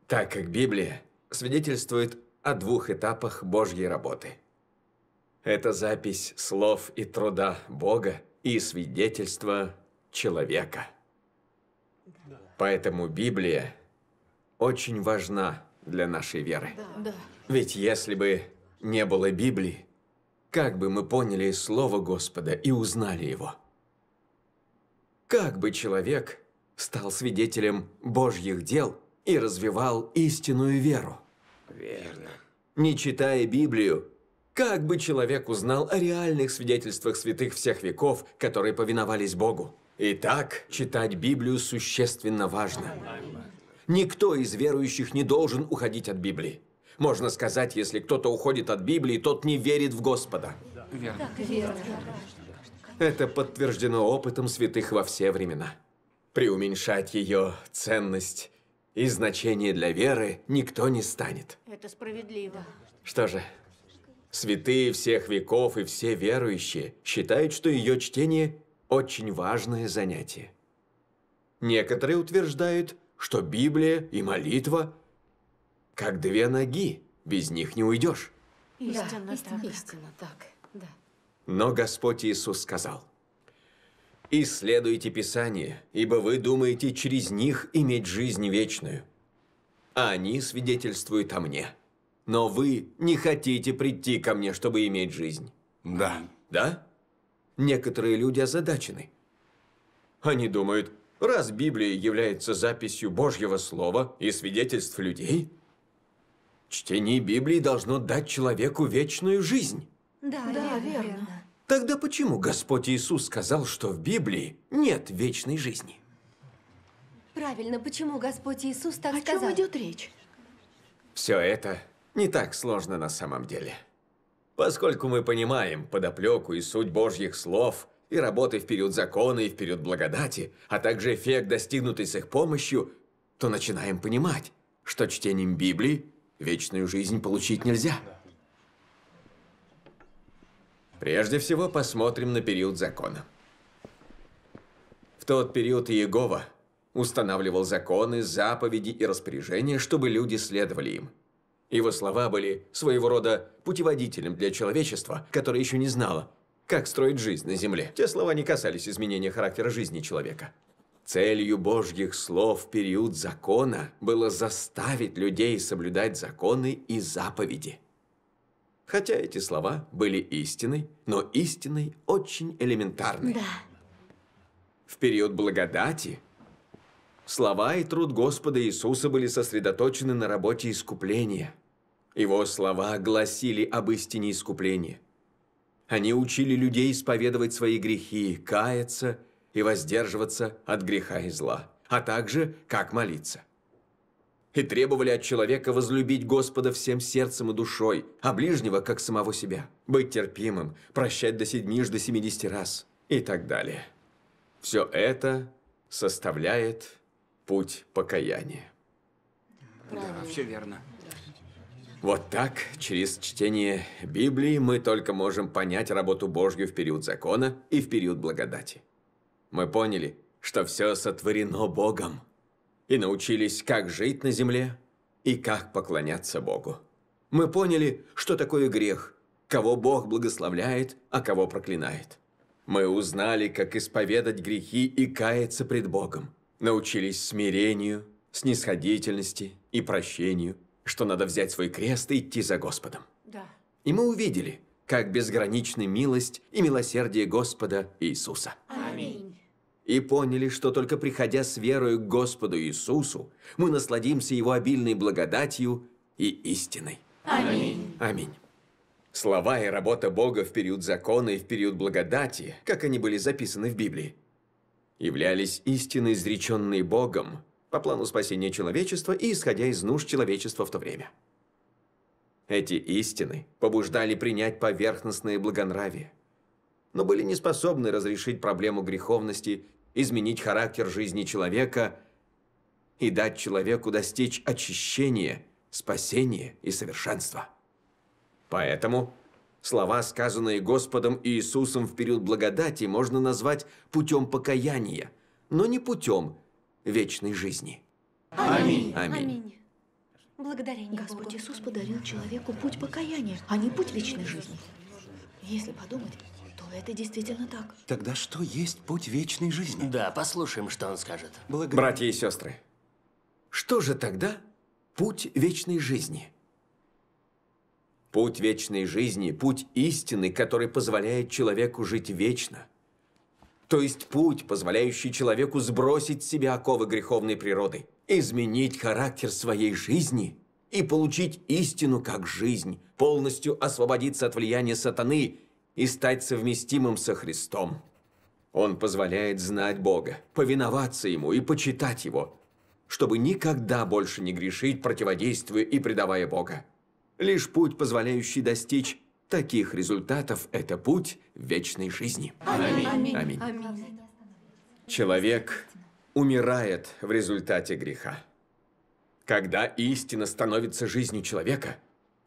Так как Библия свидетельствует о двух этапах Божьей работы – это запись слов и труда Бога и свидетельство человека. Поэтому Библия очень важна для нашей веры. Да. Ведь если бы не было Библии, как бы мы поняли Слово Господа и узнали Его? Как бы человек стал свидетелем Божьих дел и развивал истинную веру? Верно. Не читая Библию, как бы человек узнал о реальных свидетельствах святых всех веков, которые повиновались Богу? Итак, читать Библию существенно важно. Никто из верующих не должен уходить от Библии. Можно сказать, если кто-то уходит от Библии, тот не верит в Господа. Верно. Это подтверждено опытом святых во все времена. Преуменьшать ее ценность и значение для веры никто не станет. Это справедливо. Что же, Святые всех веков и все верующие считают, что ее чтение – очень важное занятие. Некоторые утверждают, что Библия и молитва – как две ноги, без них не уйдешь. Истинно, да, так. истинно так. Да. Но Господь Иисус сказал, «Исследуйте Писание, ибо вы думаете через них иметь жизнь вечную, а они свидетельствуют о Мне» но вы не хотите прийти ко мне, чтобы иметь жизнь. Да. Да? Некоторые люди озадачены. Они думают, раз Библия является записью Божьего Слова и свидетельств людей, чтение Библии должно дать человеку вечную жизнь. Да, да верно. Тогда почему Господь Иисус сказал, что в Библии нет вечной жизни? Правильно, почему Господь Иисус так О сказал? О чем идет речь? Все это не так сложно на самом деле. Поскольку мы понимаем подоплеку и суть Божьих слов, и работы в период закона и в период благодати, а также эффект, достигнутый с их помощью, то начинаем понимать, что чтением Библии вечную жизнь получить нельзя. Прежде всего, посмотрим на период закона. В тот период Иегова устанавливал законы, заповеди и распоряжения, чтобы люди следовали им – его слова были своего рода путеводителем для человечества, которое еще не знало, как строить жизнь на Земле. Те слова не касались изменения характера жизни человека. Целью Божьих слов в период закона было заставить людей соблюдать законы и заповеди. Хотя эти слова были истиной, но истиной очень элементарной. Да. В период благодати слова и труд Господа Иисуса были сосредоточены на работе искупления – его слова гласили об истине искупления. Они учили людей исповедовать свои грехи, каяться и воздерживаться от греха и зла, а также как молиться. И требовали от человека возлюбить Господа всем сердцем и душой, а ближнего, как самого себя, быть терпимым, прощать до седьмиж, до семидесяти раз и так далее. Все это составляет путь покаяния. Правильно. Да, все верно. Вот так, через чтение Библии, мы только можем понять работу Божью в период закона и в период благодати. Мы поняли, что все сотворено Богом, и научились, как жить на земле и как поклоняться Богу. Мы поняли, что такое грех, кого Бог благословляет, а кого проклинает. Мы узнали, как исповедать грехи и каяться пред Богом. Научились смирению, снисходительности и прощению – что надо взять свой крест и идти за Господом. Да. И мы увидели, как безграничны милость и милосердие Господа Иисуса. Аминь. И поняли, что только приходя с верою к Господу Иисусу, мы насладимся Его обильной благодатью и истиной. Аминь. Аминь. Слова и работа Бога в период закона и в период благодати, как они были записаны в Библии, являлись истиной, изреченные Богом по плану спасения человечества и исходя из нужд человечества в то время. Эти истины побуждали принять поверхностные благонравие, но были не способны разрешить проблему греховности, изменить характер жизни человека и дать человеку достичь очищения, спасения и совершенства. Поэтому слова, сказанные Господом Иисусом в период благодати, можно назвать путем покаяния, но не путем вечной жизни. Аминь. Аминь. Благодарение Господь Богу. Иисус подарил человеку путь покаяния, а не путь вечной жизни. Если подумать, то это действительно так. Тогда что есть путь вечной жизни? Да, послушаем, что он скажет. Благодар... Братья и сестры, что же тогда путь вечной жизни? Путь вечной жизни – путь истины, который позволяет человеку жить вечно, то есть путь, позволяющий человеку сбросить с себя оковы греховной природы, изменить характер своей жизни и получить истину как жизнь, полностью освободиться от влияния сатаны и стать совместимым со Христом. Он позволяет знать Бога, повиноваться Ему и почитать Его, чтобы никогда больше не грешить, противодействуя и предавая Бога. Лишь путь, позволяющий достичь таких результатов – это путь вечной жизни. Аминь. Аминь. Аминь. Аминь. Человек умирает в результате греха. Когда истина становится жизнью человека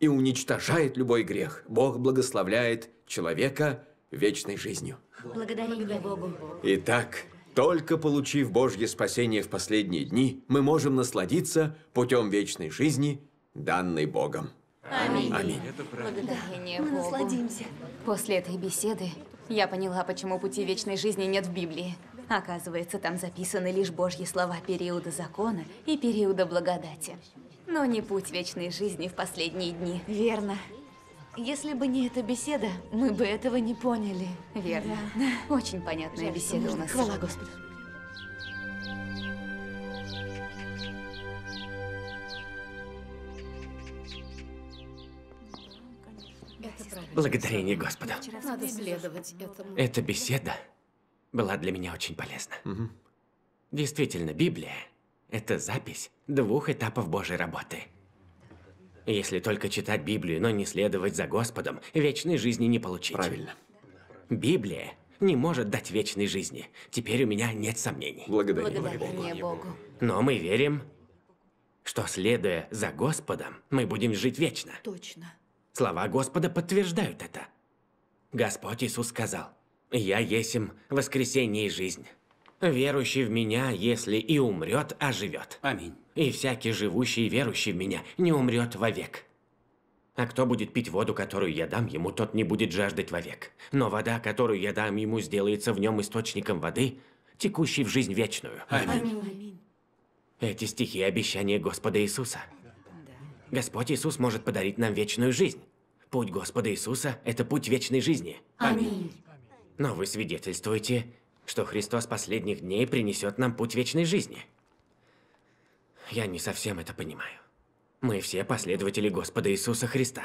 и уничтожает любой грех, Бог благословляет человека вечной жизнью. Благодарение Богу. Итак, только получив Божье спасение в последние дни, мы можем насладиться путем вечной жизни, данной Богом. Аминь. Аминь. Благодарение да, мы Богу. насладимся. После этой беседы я поняла, почему пути вечной жизни нет в Библии. Оказывается, там записаны лишь Божьи слова периода закона и периода благодати. Но не путь вечной жизни в последние дни. Верно. Если бы не эта беседа, мы бы этого не поняли. Верно. Да. Очень понятная Жаль, беседа у нас. Хвала Господу. Благодарение Господу. Надо следовать этому. Эта беседа была для меня очень полезна. Угу. Действительно, Библия – это запись двух этапов Божьей работы. Если только читать Библию, но не следовать за Господом, вечной жизни не получить. Правильно. Библия не может дать вечной жизни. Теперь у меня нет сомнений. Благодарение, Богу. Богу. Но мы верим, что следуя за Господом, мы будем жить вечно. Точно. Слова Господа подтверждают это. Господь Иисус сказал, «Я есим воскресение и жизнь. Верующий в Меня, если и умрет, оживет. Аминь. И всякий живущий и верующий в Меня не умрет вовек. А кто будет пить воду, которую я дам ему, тот не будет жаждать вовек. Но вода, которую я дам ему, сделается в нем источником воды, текущей в жизнь вечную. Аминь. Аминь. Эти стихи – обещания Господа Иисуса. Господь Иисус может подарить нам вечную жизнь. Путь Господа Иисуса – это путь вечной жизни. Аминь. Но вы свидетельствуете, что Христос последних дней принесет нам путь вечной жизни. Я не совсем это понимаю. Мы все последователи Господа Иисуса Христа.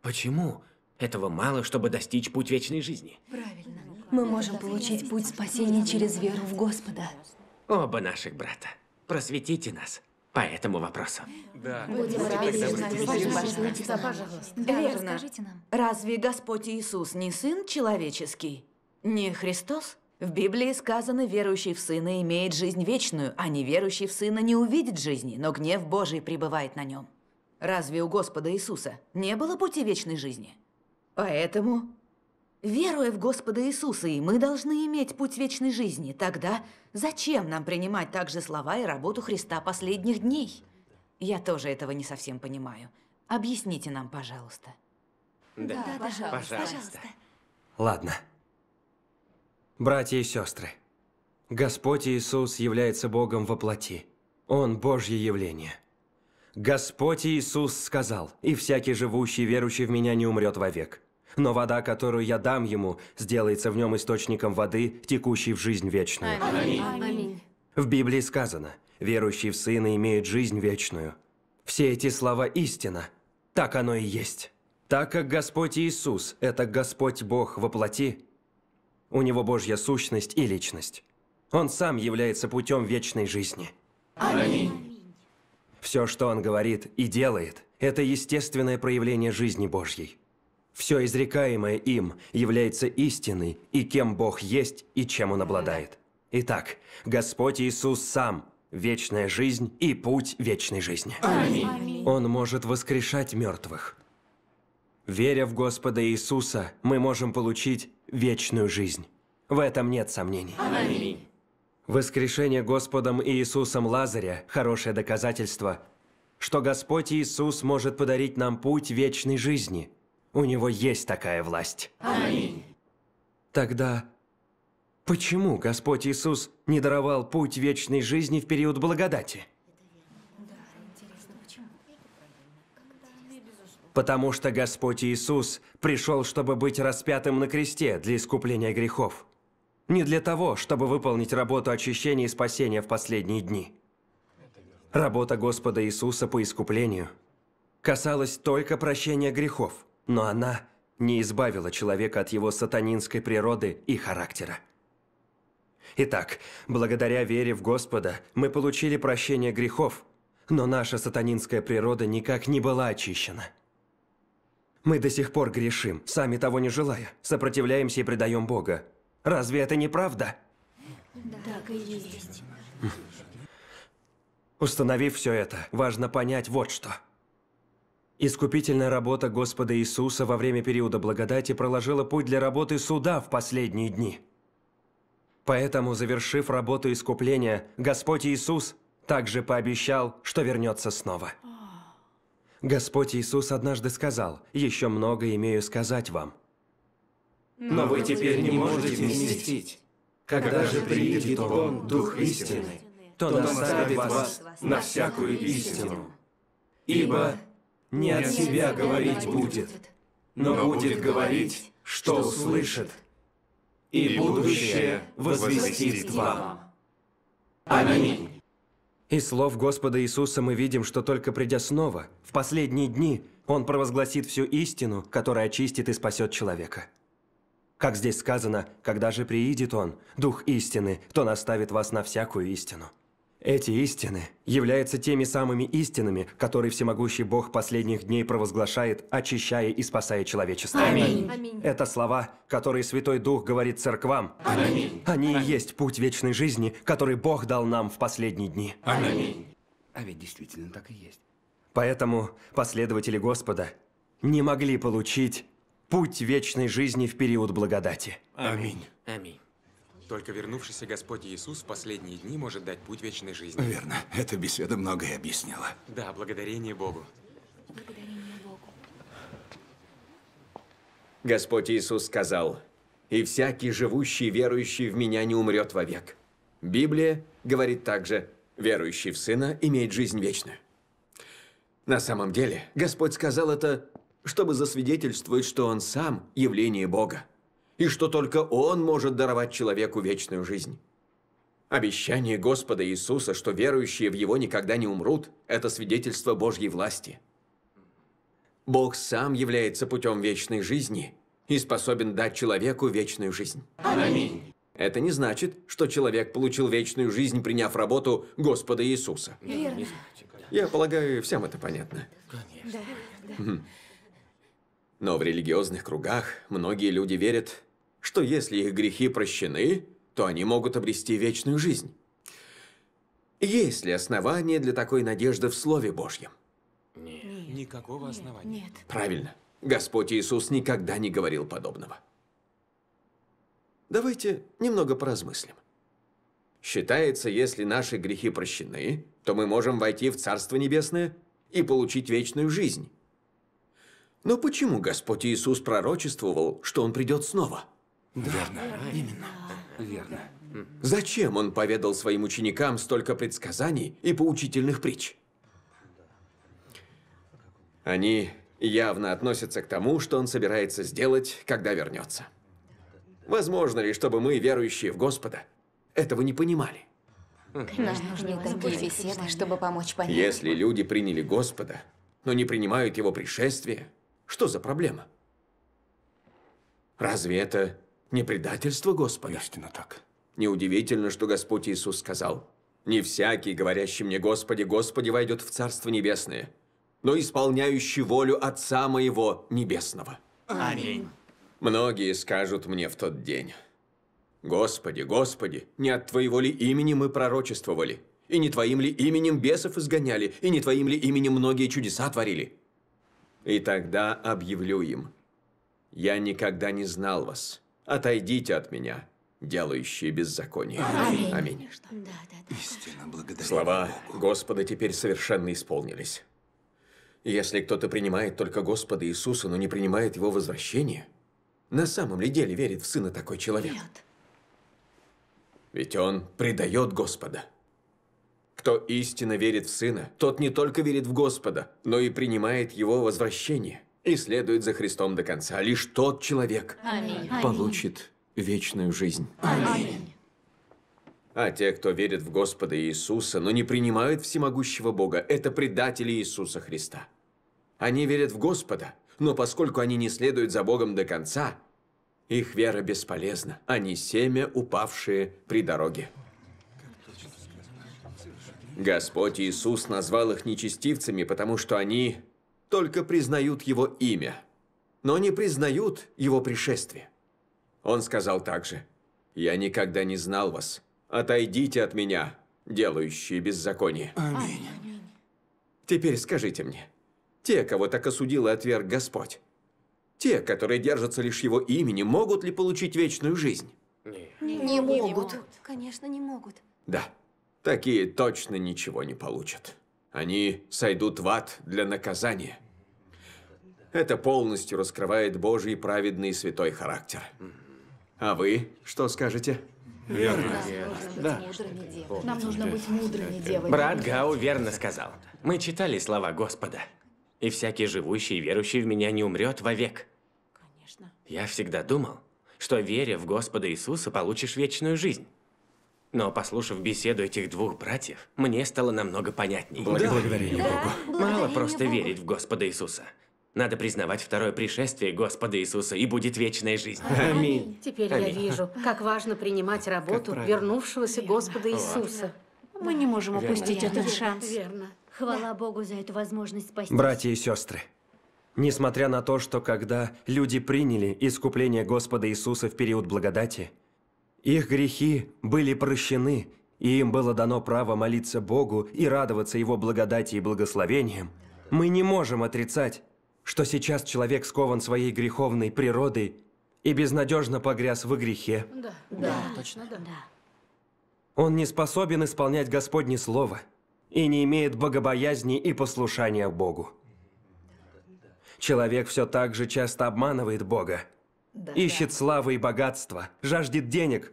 Почему этого мало, чтобы достичь путь вечной жизни? Правильно. Мы можем получить путь спасения через веру в Господа. Оба наших брата. Просветите нас по этому вопросу. Да. Будем рады. Пожалуйста, пожалуйста. Верно. Разве Господь Иисус не Сын Человеческий? Не Христос? В Библии сказано, верующий в Сына имеет жизнь вечную, а неверующий в Сына не увидит жизни, но гнев Божий пребывает на нем. Разве у Господа Иисуса не было пути вечной жизни? Поэтому Веруя в Господа Иисуса, и мы должны иметь путь вечной жизни. Тогда зачем нам принимать также слова и работу Христа последних дней? Я тоже этого не совсем понимаю. Объясните нам, пожалуйста. Да, да пожалуйста, пожалуйста. пожалуйста. Ладно. Братья и сестры, Господь Иисус является Богом во плоти. Он – Божье явление. Господь Иисус сказал, «И всякий живущий, верующий в Меня не умрет вовек». Но вода, которую я дам ему, сделается в нем источником воды, текущей в жизнь вечную. Аминь. В Библии сказано, верующий в Сына имеет жизнь вечную. Все эти слова истина. Так оно и есть. Так как Господь Иисус – это Господь Бог во плоти, у Него Божья сущность и личность. Он сам является путем вечной жизни. Аминь. Все, что Он говорит и делает – это естественное проявление жизни Божьей. Все изрекаемое им является истиной и кем Бог есть и чем Он обладает. Итак, Господь Иисус сам – вечная жизнь и путь вечной жизни. Аминь. Он может воскрешать мертвых. Веря в Господа Иисуса, мы можем получить вечную жизнь. В этом нет сомнений. Аминь. Воскрешение Господом Иисусом Лазаря – хорошее доказательство, что Господь Иисус может подарить нам путь вечной жизни – у него есть такая власть. Аминь. Тогда почему Господь Иисус не даровал путь вечной жизни в период благодати? Потому что Господь Иисус пришел, чтобы быть распятым на кресте для искупления грехов. Не для того, чтобы выполнить работу очищения и спасения в последние дни. Работа Господа Иисуса по искуплению касалась только прощения грехов – но она не избавила человека от его сатанинской природы и характера. Итак, благодаря вере в Господа мы получили прощение грехов, но наша сатанинская природа никак не была очищена. Мы до сих пор грешим, сами того не желая, сопротивляемся и предаем Бога. Разве это не правда? Да, так и есть. Установив все это, важно понять вот что – Искупительная работа Господа Иисуса во время периода благодати проложила путь для работы суда в последние дни. Поэтому, завершив работу искупления, Господь Иисус также пообещал, что вернется снова. Господь Иисус однажды сказал, «Еще много имею сказать вам». Но вы теперь не можете вместить. Когда же приедет Он, Дух истины, то наставит вас на всякую истину. Ибо не от себя говорить будет, но будет говорить, что услышит, и будущее возвестит вам. Аминь. Из слов Господа Иисуса мы видим, что только придя снова, в последние дни, Он провозгласит всю истину, которая очистит и спасет человека. Как здесь сказано, когда же приидет Он, Дух истины, то наставит вас на всякую истину. Эти истины являются теми самыми истинами, которые всемогущий Бог последних дней провозглашает, очищая и спасая человечество. Аминь. Это слова, которые Святой Дух говорит церквам. Аминь. Они и есть путь вечной жизни, который Бог дал нам в последние дни. Аминь. А ведь действительно так и есть. Поэтому последователи Господа не могли получить путь вечной жизни в период благодати. Аминь. Аминь. Только вернувшийся Господь Иисус в последние дни может дать путь вечной жизни. Верно. Эта беседа многое объяснила. Да, благодарение Богу. Благодарение Богу. Господь Иисус сказал, «И всякий, живущий, верующий в Меня, не умрет вовек». Библия говорит также, «Верующий в Сына имеет жизнь вечную». На самом деле, Господь сказал это, чтобы засвидетельствовать, что Он сам – явление Бога и что только Он может даровать человеку вечную жизнь. Обещание Господа Иисуса, что верующие в Его никогда не умрут, это свидетельство Божьей власти. Бог сам является путем вечной жизни и способен дать человеку вечную жизнь. Аминь. Это не значит, что человек получил вечную жизнь, приняв работу Господа Иисуса. Верно. Я полагаю, всем это понятно. Конечно. Да, да. Но в религиозных кругах многие люди верят, что если их грехи прощены, то они могут обрести вечную жизнь. Есть ли основание для такой надежды в Слове Божьем? Нет. Никакого нет, основания. Нет. Правильно. Господь Иисус никогда не говорил подобного. Давайте немного поразмыслим. Считается, если наши грехи прощены, то мы можем войти в Царство Небесное и получить вечную жизнь. Но почему Господь Иисус пророчествовал, что Он придет снова? Да, Верно. Именно. Верно. Зачем он поведал своим ученикам столько предсказаний и поучительных притч? Они явно относятся к тому, что он собирается сделать, когда вернется. Возможно ли, чтобы мы, верующие в Господа, этого не понимали? К нам нужны такие беседы, чтобы помочь понять. Если люди приняли Господа, но не принимают его пришествие, что за проблема? Разве это не предательство Господа? Истинно так. Неудивительно, что Господь Иисус сказал, «Не всякий, говорящий мне Господи, Господи, войдет в Царство Небесное, но исполняющий волю Отца Моего Небесного». Аминь. Многие скажут мне в тот день, «Господи, Господи, не от Твоего ли имени мы пророчествовали, и не Твоим ли именем бесов изгоняли, и не Твоим ли именем многие чудеса творили?» И тогда объявлю им, «Я никогда не знал вас, отойдите от меня, делающие беззаконие. Аминь. Аминь. Да, да, да. Истина, благодаря Слова Богу. Господа теперь совершенно исполнились. Если кто-то принимает только Господа Иисуса, но не принимает Его возвращение, на самом ли деле верит в Сына такой человек? Нет. Ведь он предает Господа. Кто истинно верит в Сына, тот не только верит в Господа, но и принимает Его возвращение – и следует за Христом до конца. Лишь тот человек Аминь. получит вечную жизнь. Аминь. А те, кто верит в Господа Иисуса, но не принимают всемогущего Бога, это предатели Иисуса Христа. Они верят в Господа, но поскольку они не следуют за Богом до конца, их вера бесполезна. Они семя, упавшие при дороге. Господь Иисус назвал их нечестивцами, потому что они только признают его имя, но не признают его пришествие. Он сказал также, «Я никогда не знал вас. Отойдите от меня, делающие беззаконие». Аминь. Теперь скажите мне, те, кого так осудил и отверг Господь, те, которые держатся лишь его имени, могут ли получить вечную жизнь? Нет. Не, не могут. могут. Конечно, не могут. Да, такие точно ничего не получат. Они сойдут в ад для наказания. Это полностью раскрывает Божий праведный и святой характер. А вы что скажете? Верно. Да. Нам нужно быть мудрыми э, девами. Брат Гау верно сказал. Мы читали слова Господа. И всякий живущий и верующий в меня не умрет вовек. Конечно. Я всегда думал, что веря в Господа Иисуса получишь вечную жизнь. Но послушав беседу этих двух братьев, мне стало намного понятнее. Благ... Да. Благодарение Богу. Мало просто Богу. верить в Господа Иисуса. Надо признавать второе пришествие Господа Иисуса, и будет вечная жизнь. Аминь. Теперь Аминь. я вижу, как важно принимать работу вернувшегося Господа Иисуса. Вот. Мы не можем Верно. упустить Верно. этот шанс. Верно. Хвала Богу за эту возможность спасти. Братья и сестры, несмотря на то, что когда люди приняли искупление Господа Иисуса в период благодати, их грехи были прощены, и им было дано право молиться Богу и радоваться Его благодати и благословениям, мы не можем отрицать, что сейчас человек скован своей греховной природой и безнадежно погряз в грехе. Да, да, да точно, да. Он не способен исполнять Господне Слово и не имеет богобоязни и послушания Богу. Человек все так же часто обманывает Бога, да, Ищет да. славы и богатства, жаждет денег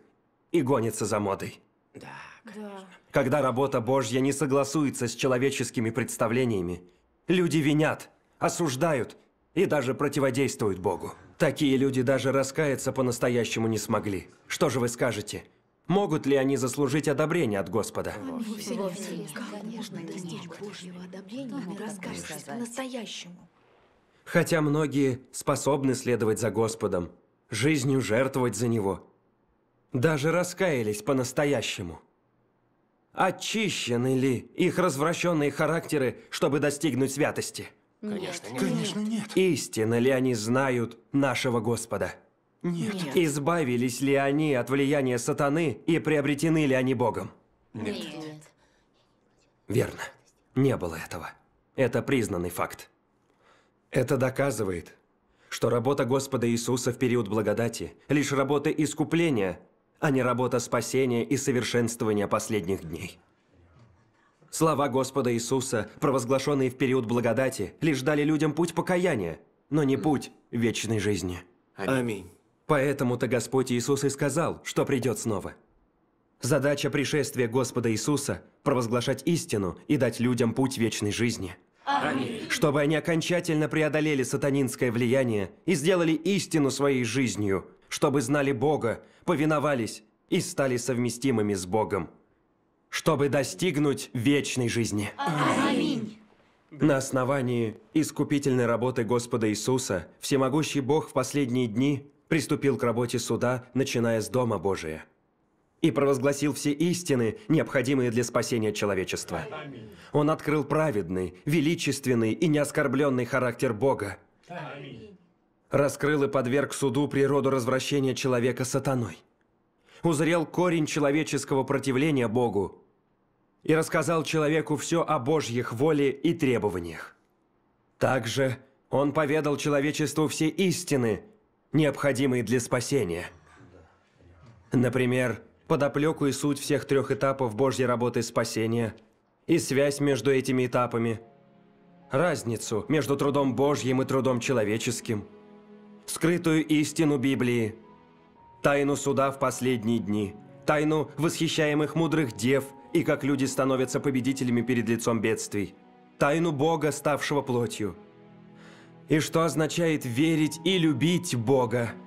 и гонится за модой. Да, конечно. Когда работа Божья не согласуется с человеческими представлениями, люди винят, осуждают и даже противодействуют Богу. Такие люди даже раскаяться по-настоящему не смогли. Что же вы скажете? Могут ли они заслужить одобрение от Господа? Вовсе, вовсе, вовсе. Конечно, конечно, конечно. Божьего одобрения ну, ну, не раскаешься по-настоящему. Хотя многие способны следовать за Господом, жизнью жертвовать за Него. Даже раскаялись по-настоящему. Очищены ли их развращенные характеры, чтобы достигнуть святости? Конечно, нет. Конечно, нет. Истинно ли они знают нашего Господа? Нет. Избавились ли они от влияния сатаны и приобретены ли они Богом? Нет. нет. Верно. Не было этого. Это признанный факт. Это доказывает, что работа Господа Иисуса в период благодати – лишь работа искупления, а не работа спасения и совершенствования последних дней. Слова Господа Иисуса, провозглашенные в период благодати, лишь дали людям путь покаяния, но не путь вечной жизни. Аминь. Поэтому-то Господь Иисус и сказал, что придет снова. Задача пришествия Господа Иисуса – провозглашать истину и дать людям путь вечной жизни – чтобы они окончательно преодолели сатанинское влияние и сделали истину своей жизнью, чтобы знали Бога, повиновались и стали совместимыми с Богом, чтобы достигнуть вечной жизни. Аминь. На основании искупительной работы Господа Иисуса всемогущий Бог в последние дни приступил к работе суда, начиная с Дома Божия – и провозгласил все истины, необходимые для спасения человечества. Он открыл праведный, величественный и неоскорбленный характер Бога. Раскрыл и подверг суду природу развращения человека сатаной. Узрел корень человеческого противления Богу и рассказал человеку все о Божьих воле и требованиях. Также он поведал человечеству все истины, необходимые для спасения. Например, подоплеку и суть всех трех этапов Божьей работы спасения, и связь между этими этапами, разницу между трудом Божьим и трудом человеческим, скрытую истину Библии, тайну суда в последние дни, тайну восхищаемых мудрых дев и как люди становятся победителями перед лицом бедствий, тайну Бога, ставшего плотью – и что означает верить и любить Бога –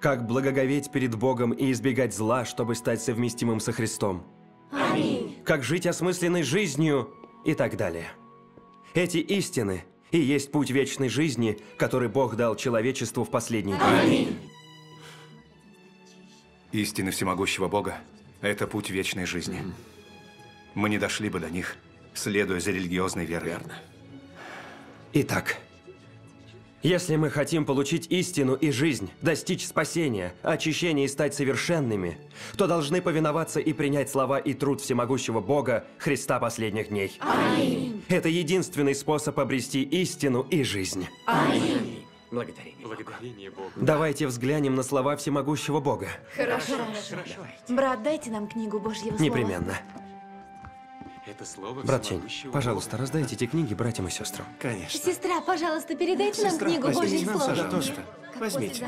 как благоговеть перед Богом и избегать зла, чтобы стать совместимым со Христом. Аминь. Как жить осмысленной жизнью и так далее. Эти истины и есть путь вечной жизни, который Бог дал человечеству в последний день. Аминь. Истины всемогущего Бога – это путь вечной жизни. Мы не дошли бы до них, следуя за религиозной верой. Верно. Итак, если мы хотим получить истину и жизнь, достичь спасения, очищения и стать совершенными, то должны повиноваться и принять слова и труд всемогущего Бога, Христа последних дней. Аминь. Это единственный способ обрести истину и жизнь. Аминь. Благодарение, Благодарение Богу. Давайте взглянем на слова всемогущего Бога. Хорошо. Хорошо. Брат, дайте нам книгу Божьего Слова. Непременно. Брат Братчень, пожалуйста, раздайте эти книги братьям и сестрам. Конечно. Сестра, пожалуйста, передайте Сестра, нам книгу Божье Слово. Пожалуйста, возьмите.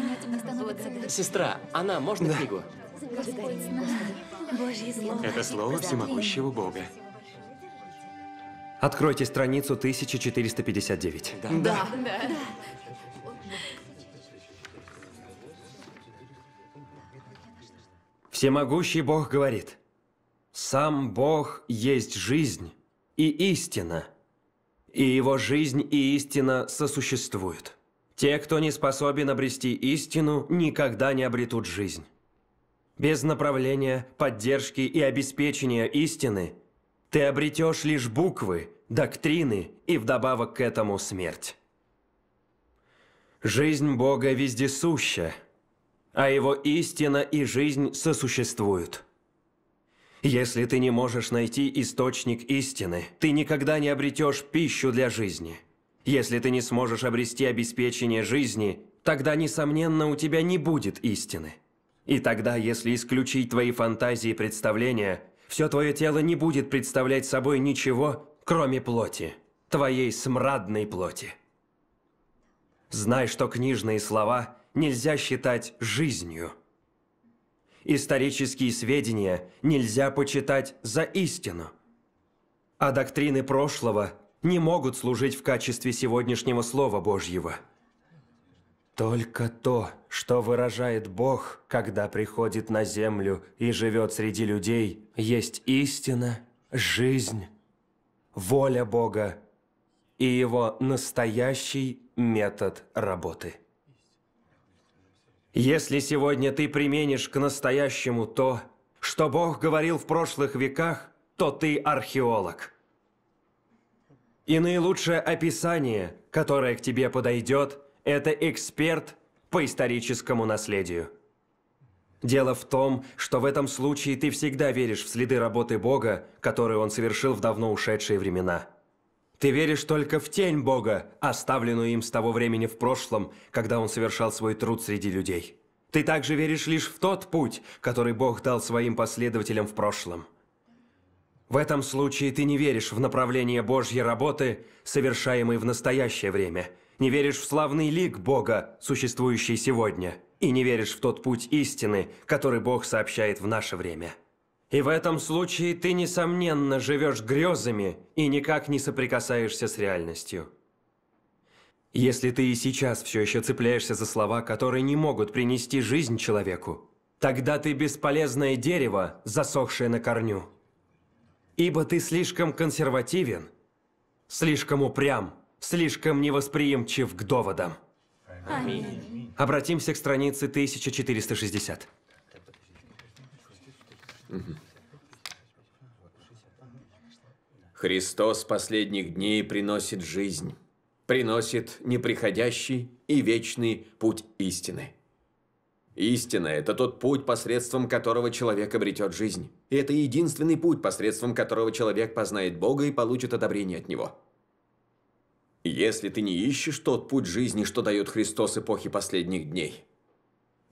Сестра, она, можно да. книгу? Это слово всемогущего Бога. Откройте страницу 1459. Да. да. да. Всемогущий Бог говорит – сам Бог есть жизнь и истина, и Его жизнь и истина сосуществуют. Те, кто не способен обрести истину, никогда не обретут жизнь. Без направления, поддержки и обеспечения истины ты обретешь лишь буквы, доктрины и вдобавок к этому смерть. Жизнь Бога вездесуща, а Его истина и жизнь сосуществуют – если ты не можешь найти источник истины, ты никогда не обретешь пищу для жизни. Если ты не сможешь обрести обеспечение жизни, тогда, несомненно, у тебя не будет истины. И тогда, если исключить твои фантазии и представления, все твое тело не будет представлять собой ничего, кроме плоти, твоей смрадной плоти. Знай, что книжные слова нельзя считать жизнью – Исторические сведения нельзя почитать за истину. А доктрины прошлого не могут служить в качестве сегодняшнего Слова Божьего. Только то, что выражает Бог, когда приходит на землю и живет среди людей, есть истина, жизнь, воля Бога и его настоящий метод работы. Если сегодня ты применишь к настоящему то, что Бог говорил в прошлых веках, то ты археолог. И наилучшее описание, которое к тебе подойдет, это эксперт по историческому наследию. Дело в том, что в этом случае ты всегда веришь в следы работы Бога, которые Он совершил в давно ушедшие времена – ты веришь только в тень Бога, оставленную им с того времени в прошлом, когда он совершал свой труд среди людей. Ты также веришь лишь в тот путь, который Бог дал своим последователям в прошлом. В этом случае ты не веришь в направление Божьей работы, совершаемой в настоящее время. Не веришь в славный лик Бога, существующий сегодня. И не веришь в тот путь истины, который Бог сообщает в наше время. И в этом случае ты, несомненно, живешь грезами и никак не соприкасаешься с реальностью. Если ты и сейчас все еще цепляешься за слова, которые не могут принести жизнь человеку, тогда ты бесполезное дерево, засохшее на корню. Ибо ты слишком консервативен, слишком упрям, слишком невосприимчив к доводам. Аминь. Обратимся к странице 1460. Христос последних дней приносит жизнь, приносит неприходящий и вечный путь истины. Истина – это тот путь, посредством которого человек обретет жизнь. И это единственный путь, посредством которого человек познает Бога и получит одобрение от Него. Если ты не ищешь тот путь жизни, что дает Христос эпохи последних дней,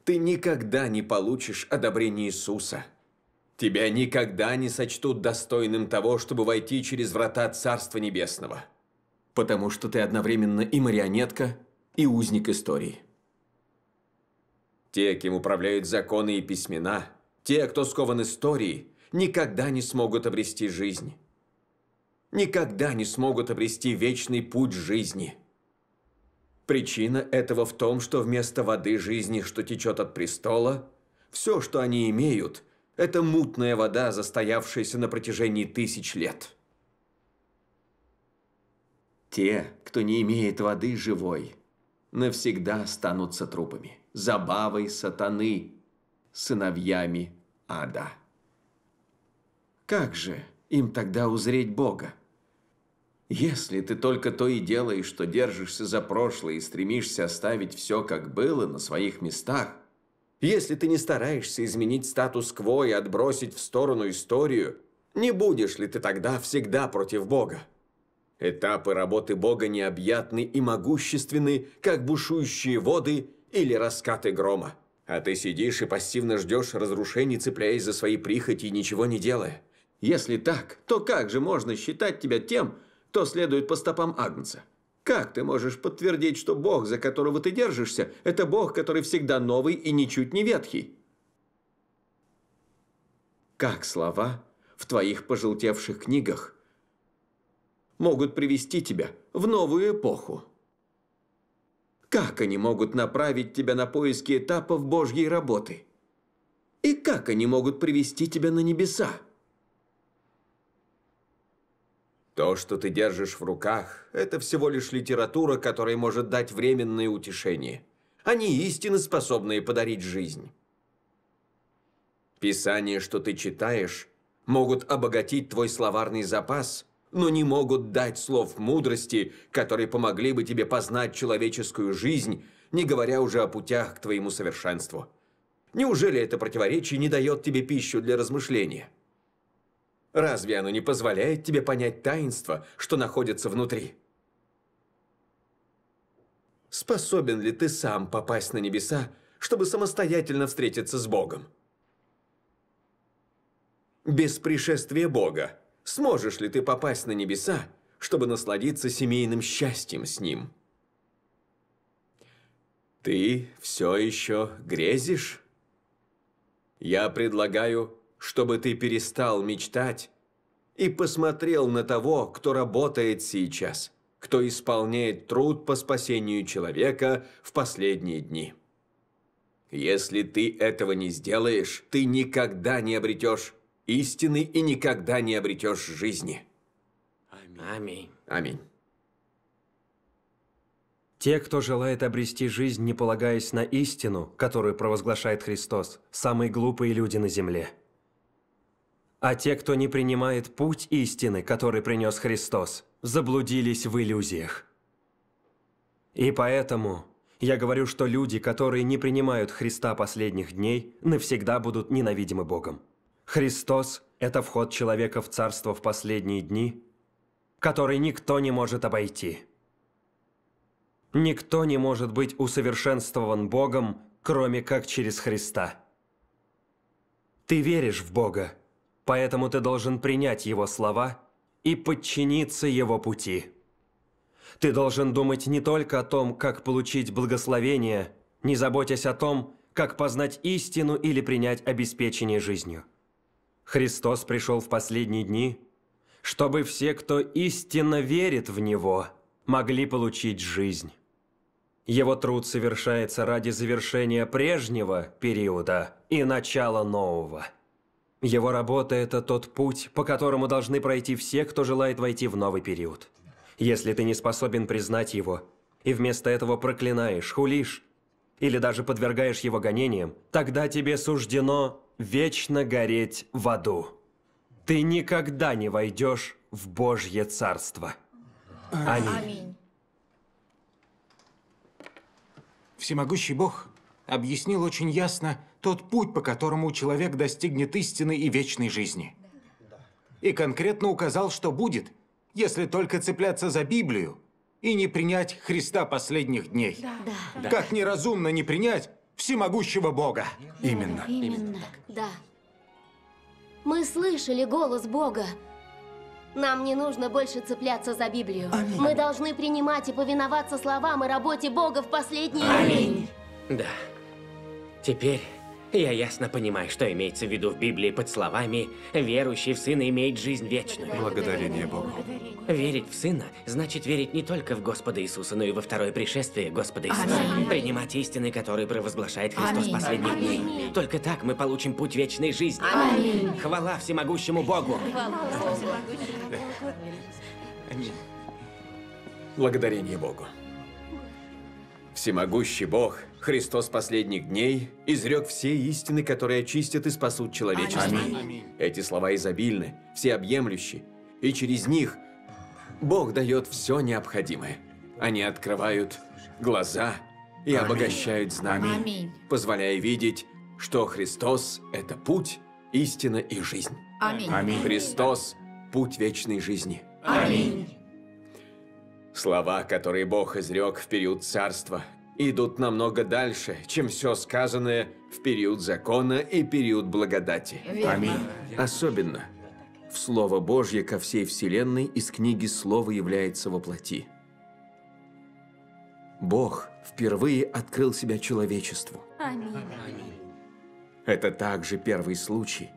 ты никогда не получишь одобрение Иисуса – Тебя никогда не сочтут достойным того, чтобы войти через врата Царства Небесного. Потому что ты одновременно и марионетка, и узник истории. Те, кем управляют законы и письмена, те, кто скован историей, никогда не смогут обрести жизнь. Никогда не смогут обрести вечный путь жизни. Причина этого в том, что вместо воды жизни, что течет от престола, все, что они имеют, это мутная вода, застоявшаяся на протяжении тысяч лет. Те, кто не имеет воды живой, навсегда останутся трупами, забавой сатаны, сыновьями ада. Как же им тогда узреть Бога? Если ты только то и делаешь, что держишься за прошлое и стремишься оставить все, как было, на своих местах, если ты не стараешься изменить статус-кво и отбросить в сторону историю, не будешь ли ты тогда всегда против Бога? Этапы работы Бога необъятны и могущественны, как бушующие воды или раскаты грома. А ты сидишь и пассивно ждешь разрушений, цепляясь за свои прихоти и ничего не делая. Если так, то как же можно считать тебя тем, кто следует по стопам Агнца? Как ты можешь подтвердить, что Бог, за которого ты держишься, это Бог, который всегда новый и ничуть не ветхий? Как слова в твоих пожелтевших книгах могут привести тебя в новую эпоху? Как они могут направить тебя на поиски этапов Божьей работы? И как они могут привести тебя на небеса? То, что ты держишь в руках, это всего лишь литература, которая может дать временное утешение. Они истинно способные подарить жизнь. Писания, что ты читаешь, могут обогатить твой словарный запас, но не могут дать слов мудрости, которые помогли бы тебе познать человеческую жизнь, не говоря уже о путях к твоему совершенству. Неужели это противоречие не дает тебе пищу для размышления? Разве оно не позволяет тебе понять таинство, что находится внутри? Способен ли ты сам попасть на небеса, чтобы самостоятельно встретиться с Богом? Без пришествия Бога сможешь ли ты попасть на небеса, чтобы насладиться семейным счастьем с Ним? Ты все еще грезишь? Я предлагаю чтобы ты перестал мечтать и посмотрел на того, кто работает сейчас, кто исполняет труд по спасению человека в последние дни. Если ты этого не сделаешь, ты никогда не обретешь истины и никогда не обретешь жизни. Аминь. Аминь. Те, кто желает обрести жизнь, не полагаясь на истину, которую провозглашает Христос, самые глупые люди на земле – а те, кто не принимает путь истины, который принес Христос, заблудились в иллюзиях. И поэтому я говорю, что люди, которые не принимают Христа последних дней, навсегда будут ненавидимы Богом. Христос – это вход человека в царство в последние дни, который никто не может обойти. Никто не может быть усовершенствован Богом, кроме как через Христа. Ты веришь в Бога, Поэтому ты должен принять его слова и подчиниться его пути. Ты должен думать не только о том, как получить благословение, не заботясь о том, как познать истину или принять обеспечение жизнью. Христос пришел в последние дни, чтобы все, кто истинно верит в Него, могли получить жизнь. Его труд совершается ради завершения прежнего периода и начала нового – его работа – это тот путь, по которому должны пройти все, кто желает войти в новый период. Если ты не способен признать его, и вместо этого проклинаешь, хулишь, или даже подвергаешь его гонениям, тогда тебе суждено вечно гореть в аду. Ты никогда не войдешь в Божье Царство. Аминь. Аминь. Всемогущий Бог, объяснил очень ясно тот путь, по которому человек достигнет истины и вечной жизни. И конкретно указал, что будет, если только цепляться за Библию и не принять Христа последних дней. Да. Да. Как неразумно не принять всемогущего Бога. Именно. Именно. Да. Мы слышали голос Бога. Нам не нужно больше цепляться за Библию. Аминь. Мы должны принимать и повиноваться словам и работе Бога в последние Аминь. дни. Да. Теперь я ясно понимаю, что имеется в виду в Библии под словами «Верующий в Сына имеет жизнь вечную». Благодарение Богу. Верить в Сына значит верить не только в Господа Иисуса, но и во второе пришествие Господа Иисуса. Аминь. Принимать истины, которые провозглашает Христос Аминь. последних Аминь. Только так мы получим путь вечной жизни. Аминь. Хвала всемогущему Богу. Хвала всемогущему Богу. Благодарение Богу. Всемогущий Бог, Христос последних дней, изрек все истины, которые очистят и спасут человечество. Аминь. Эти слова изобильны, всеобъемлющи, и через них Бог дает все необходимое. Они открывают глаза и Аминь. обогащают знамя, Аминь. позволяя видеть, что Христос – это путь, истина и жизнь. Аминь. Аминь. Христос – путь вечной жизни. Аминь. Слова, которые Бог изрек в период царства, идут намного дальше, чем все сказанное в период закона и период благодати. Верно. Аминь. Особенно в Слово Божье ко всей вселенной из книги «Слово является воплоти». Бог впервые открыл себя человечеству. Аминь. Это также первый случай,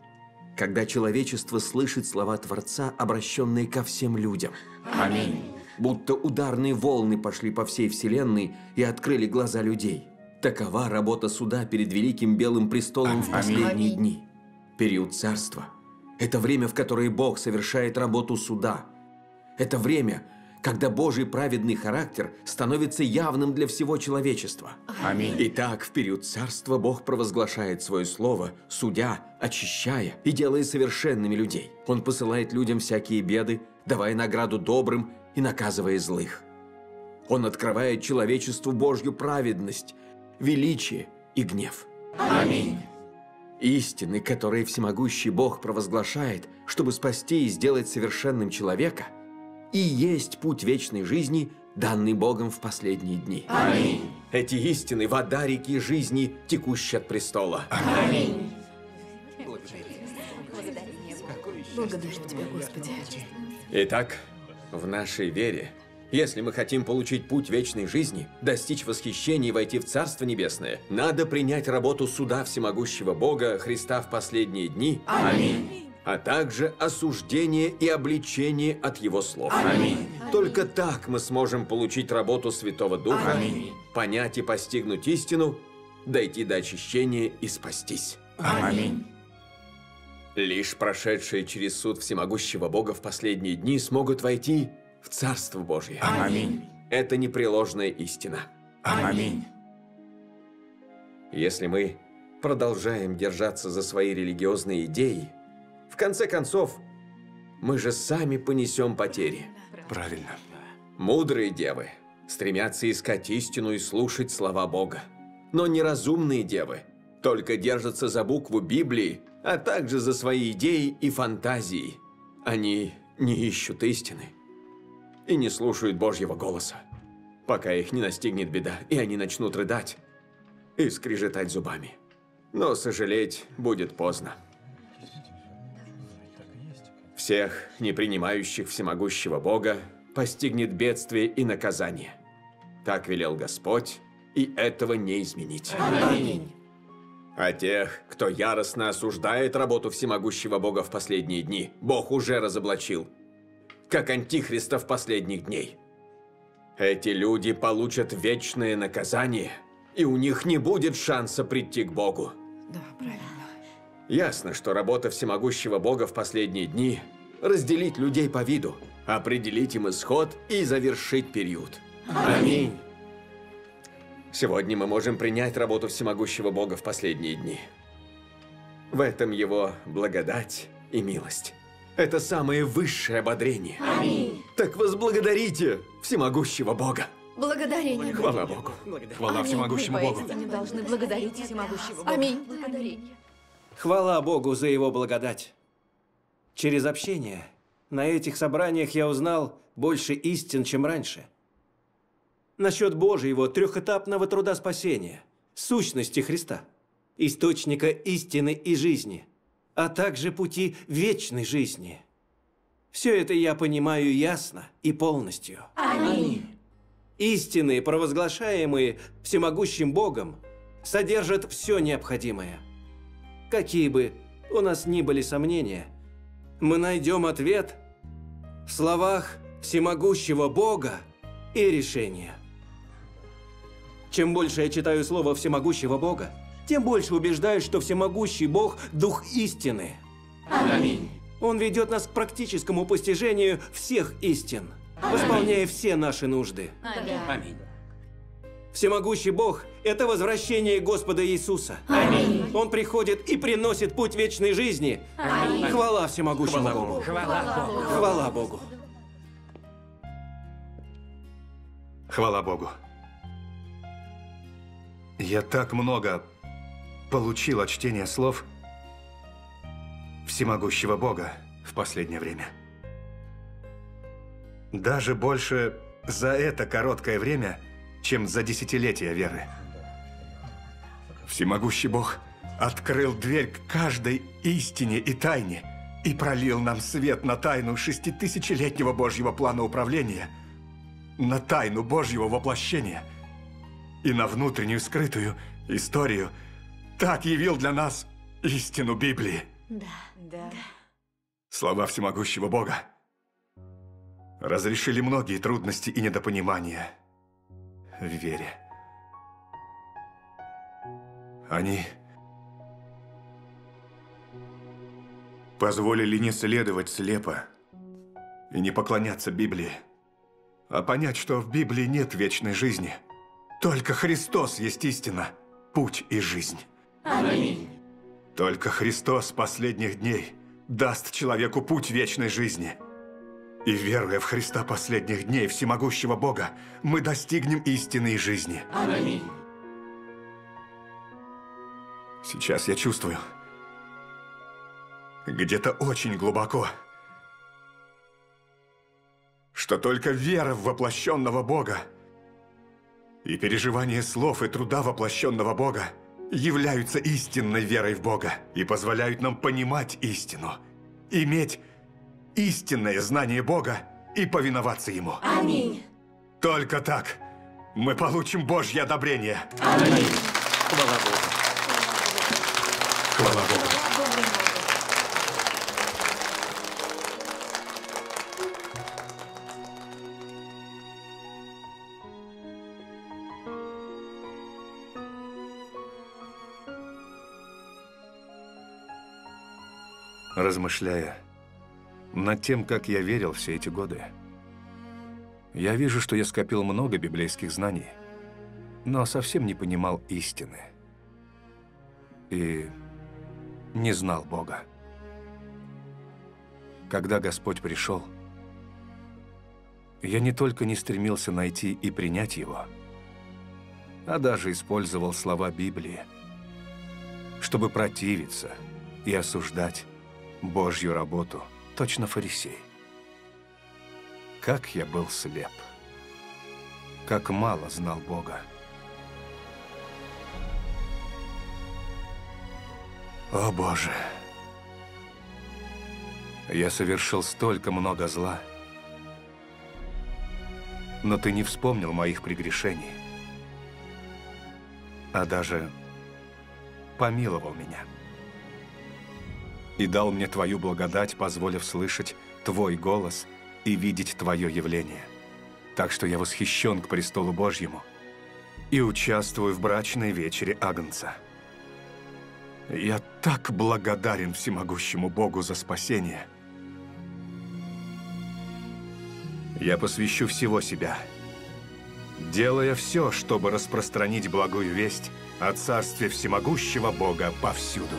когда человечество слышит слова Творца, обращенные ко всем людям. Аминь будто ударные волны пошли по всей Вселенной и открыли глаза людей. Такова работа суда перед Великим Белым Престолом Аминь. в последние дни. Период царства – это время, в которое Бог совершает работу суда. Это время, когда Божий праведный характер становится явным для всего человечества. Аминь. Итак, в период царства Бог провозглашает свое слово, судя, очищая и делая совершенными людей. Он посылает людям всякие беды, давая награду добрым и наказывая злых. Он открывает человечеству Божью праведность, величие и гнев. Аминь. Истины, которые всемогущий Бог провозглашает, чтобы спасти и сделать совершенным человека, и есть путь вечной жизни, данный Богом в последние дни. Аминь. Эти истины – вода реки жизни, текущей от престола. Аминь. Благодарю тебя, Господи. Итак, в нашей вере, если мы хотим получить путь вечной жизни, достичь восхищения и войти в Царство Небесное, надо принять работу суда всемогущего Бога Христа в последние дни. Аминь а также осуждение и обличение от Его слов. Аминь. Только так мы сможем получить работу Святого Духа, Аминь. понять и постигнуть истину, дойти до очищения и спастись. Аминь. Лишь прошедшие через суд всемогущего Бога в последние дни смогут войти в Царство Божье. Аминь. Это непреложная истина. Аминь. Если мы продолжаем держаться за свои религиозные идеи, в конце концов, мы же сами понесем потери. Правильно. Мудрые девы стремятся искать истину и слушать слова Бога. Но неразумные девы только держатся за букву Библии а также за свои идеи и фантазии. Они не ищут истины и не слушают Божьего голоса, пока их не настигнет беда, и они начнут рыдать и скрежетать зубами. Но сожалеть будет поздно. Всех, не принимающих всемогущего Бога, постигнет бедствие и наказание. Так велел Господь, и этого не изменить. Аминь. А тех, кто яростно осуждает работу всемогущего Бога в последние дни, Бог уже разоблачил, как антихриста в последних дней. Эти люди получат вечное наказание, и у них не будет шанса прийти к Богу. Да, правильно. Ясно, что работа всемогущего Бога в последние дни – разделить людей по виду, определить им исход и завершить период. Аминь. Сегодня мы можем принять работу всемогущего Бога в последние дни. В этом его благодать и милость. Это самое высшее ободрение. Аминь. Так возблагодарите всемогущего Бога. Благодарение. Хвала Богу. Хвала Аминь. всемогущему Богу. Мы должны благодарить всемогущего Бога. Аминь. Благодарение. Хвала Богу за его благодать. Через общение на этих собраниях я узнал больше истин, чем раньше насчет Божьего трехэтапного труда спасения, сущности Христа, источника истины и жизни, а также пути вечной жизни. Все это я понимаю ясно и полностью. Аминь. Истины, провозглашаемые всемогущим Богом, содержат все необходимое. Какие бы у нас ни были сомнения, мы найдем ответ в словах всемогущего Бога и решения. Чем больше я читаю слово всемогущего Бога, тем больше убеждаюсь, что всемогущий Бог – дух истины. Аминь. Он ведет нас к практическому постижению всех истин, Аминь. восполняя все наши нужды. Аминь. Аминь. Всемогущий Бог – это возвращение Господа Иисуса. Аминь. Он приходит и приносит путь вечной жизни. Аминь. Хвала всемогущему Хвала Богу. Богу. Хвала Богу. Хвала Богу. Хвала Богу. Я так много получил от чтения слов всемогущего Бога в последнее время. Даже больше за это короткое время, чем за десятилетия веры. Всемогущий Бог открыл дверь к каждой истине и тайне и пролил нам свет на тайну шеститысячелетнего Божьего плана управления, на тайну Божьего воплощения – и на внутреннюю скрытую историю, так явил для нас истину Библии. Да, да. Слова всемогущего Бога разрешили многие трудности и недопонимания в вере. Они позволили не следовать слепо и не поклоняться Библии, а понять, что в Библии нет вечной жизни – только Христос есть истина, путь и жизнь. Аминь. Только Христос последних дней даст человеку путь вечной жизни. И веруя в Христа последних дней, всемогущего Бога, мы достигнем истинной жизни. Аминь. Сейчас я чувствую, где-то очень глубоко, что только вера в воплощенного Бога – и переживание слов и труда воплощенного Бога являются истинной верой в Бога и позволяют нам понимать истину, иметь истинное знание Бога и повиноваться Ему. Аминь. Только так мы получим Божье одобрение. Аминь. Хвала Богу. Хвала Богу. размышляя над тем, как я верил все эти годы. Я вижу, что я скопил много библейских знаний, но совсем не понимал истины и не знал Бога. Когда Господь пришел, я не только не стремился найти и принять Его, а даже использовал слова Библии, чтобы противиться и осуждать Божью работу, точно фарисей. Как я был слеп, как мало знал Бога. О Боже! Я совершил столько много зла, но ты не вспомнил моих прегрешений, а даже помиловал меня и дал мне Твою благодать, позволив слышать Твой голос и видеть Твое явление. Так что я восхищен к престолу Божьему и участвую в брачной вечере Агнца. Я так благодарен всемогущему Богу за спасение. Я посвящу всего себя, делая все, чтобы распространить благую весть о Царстве Всемогущего Бога повсюду.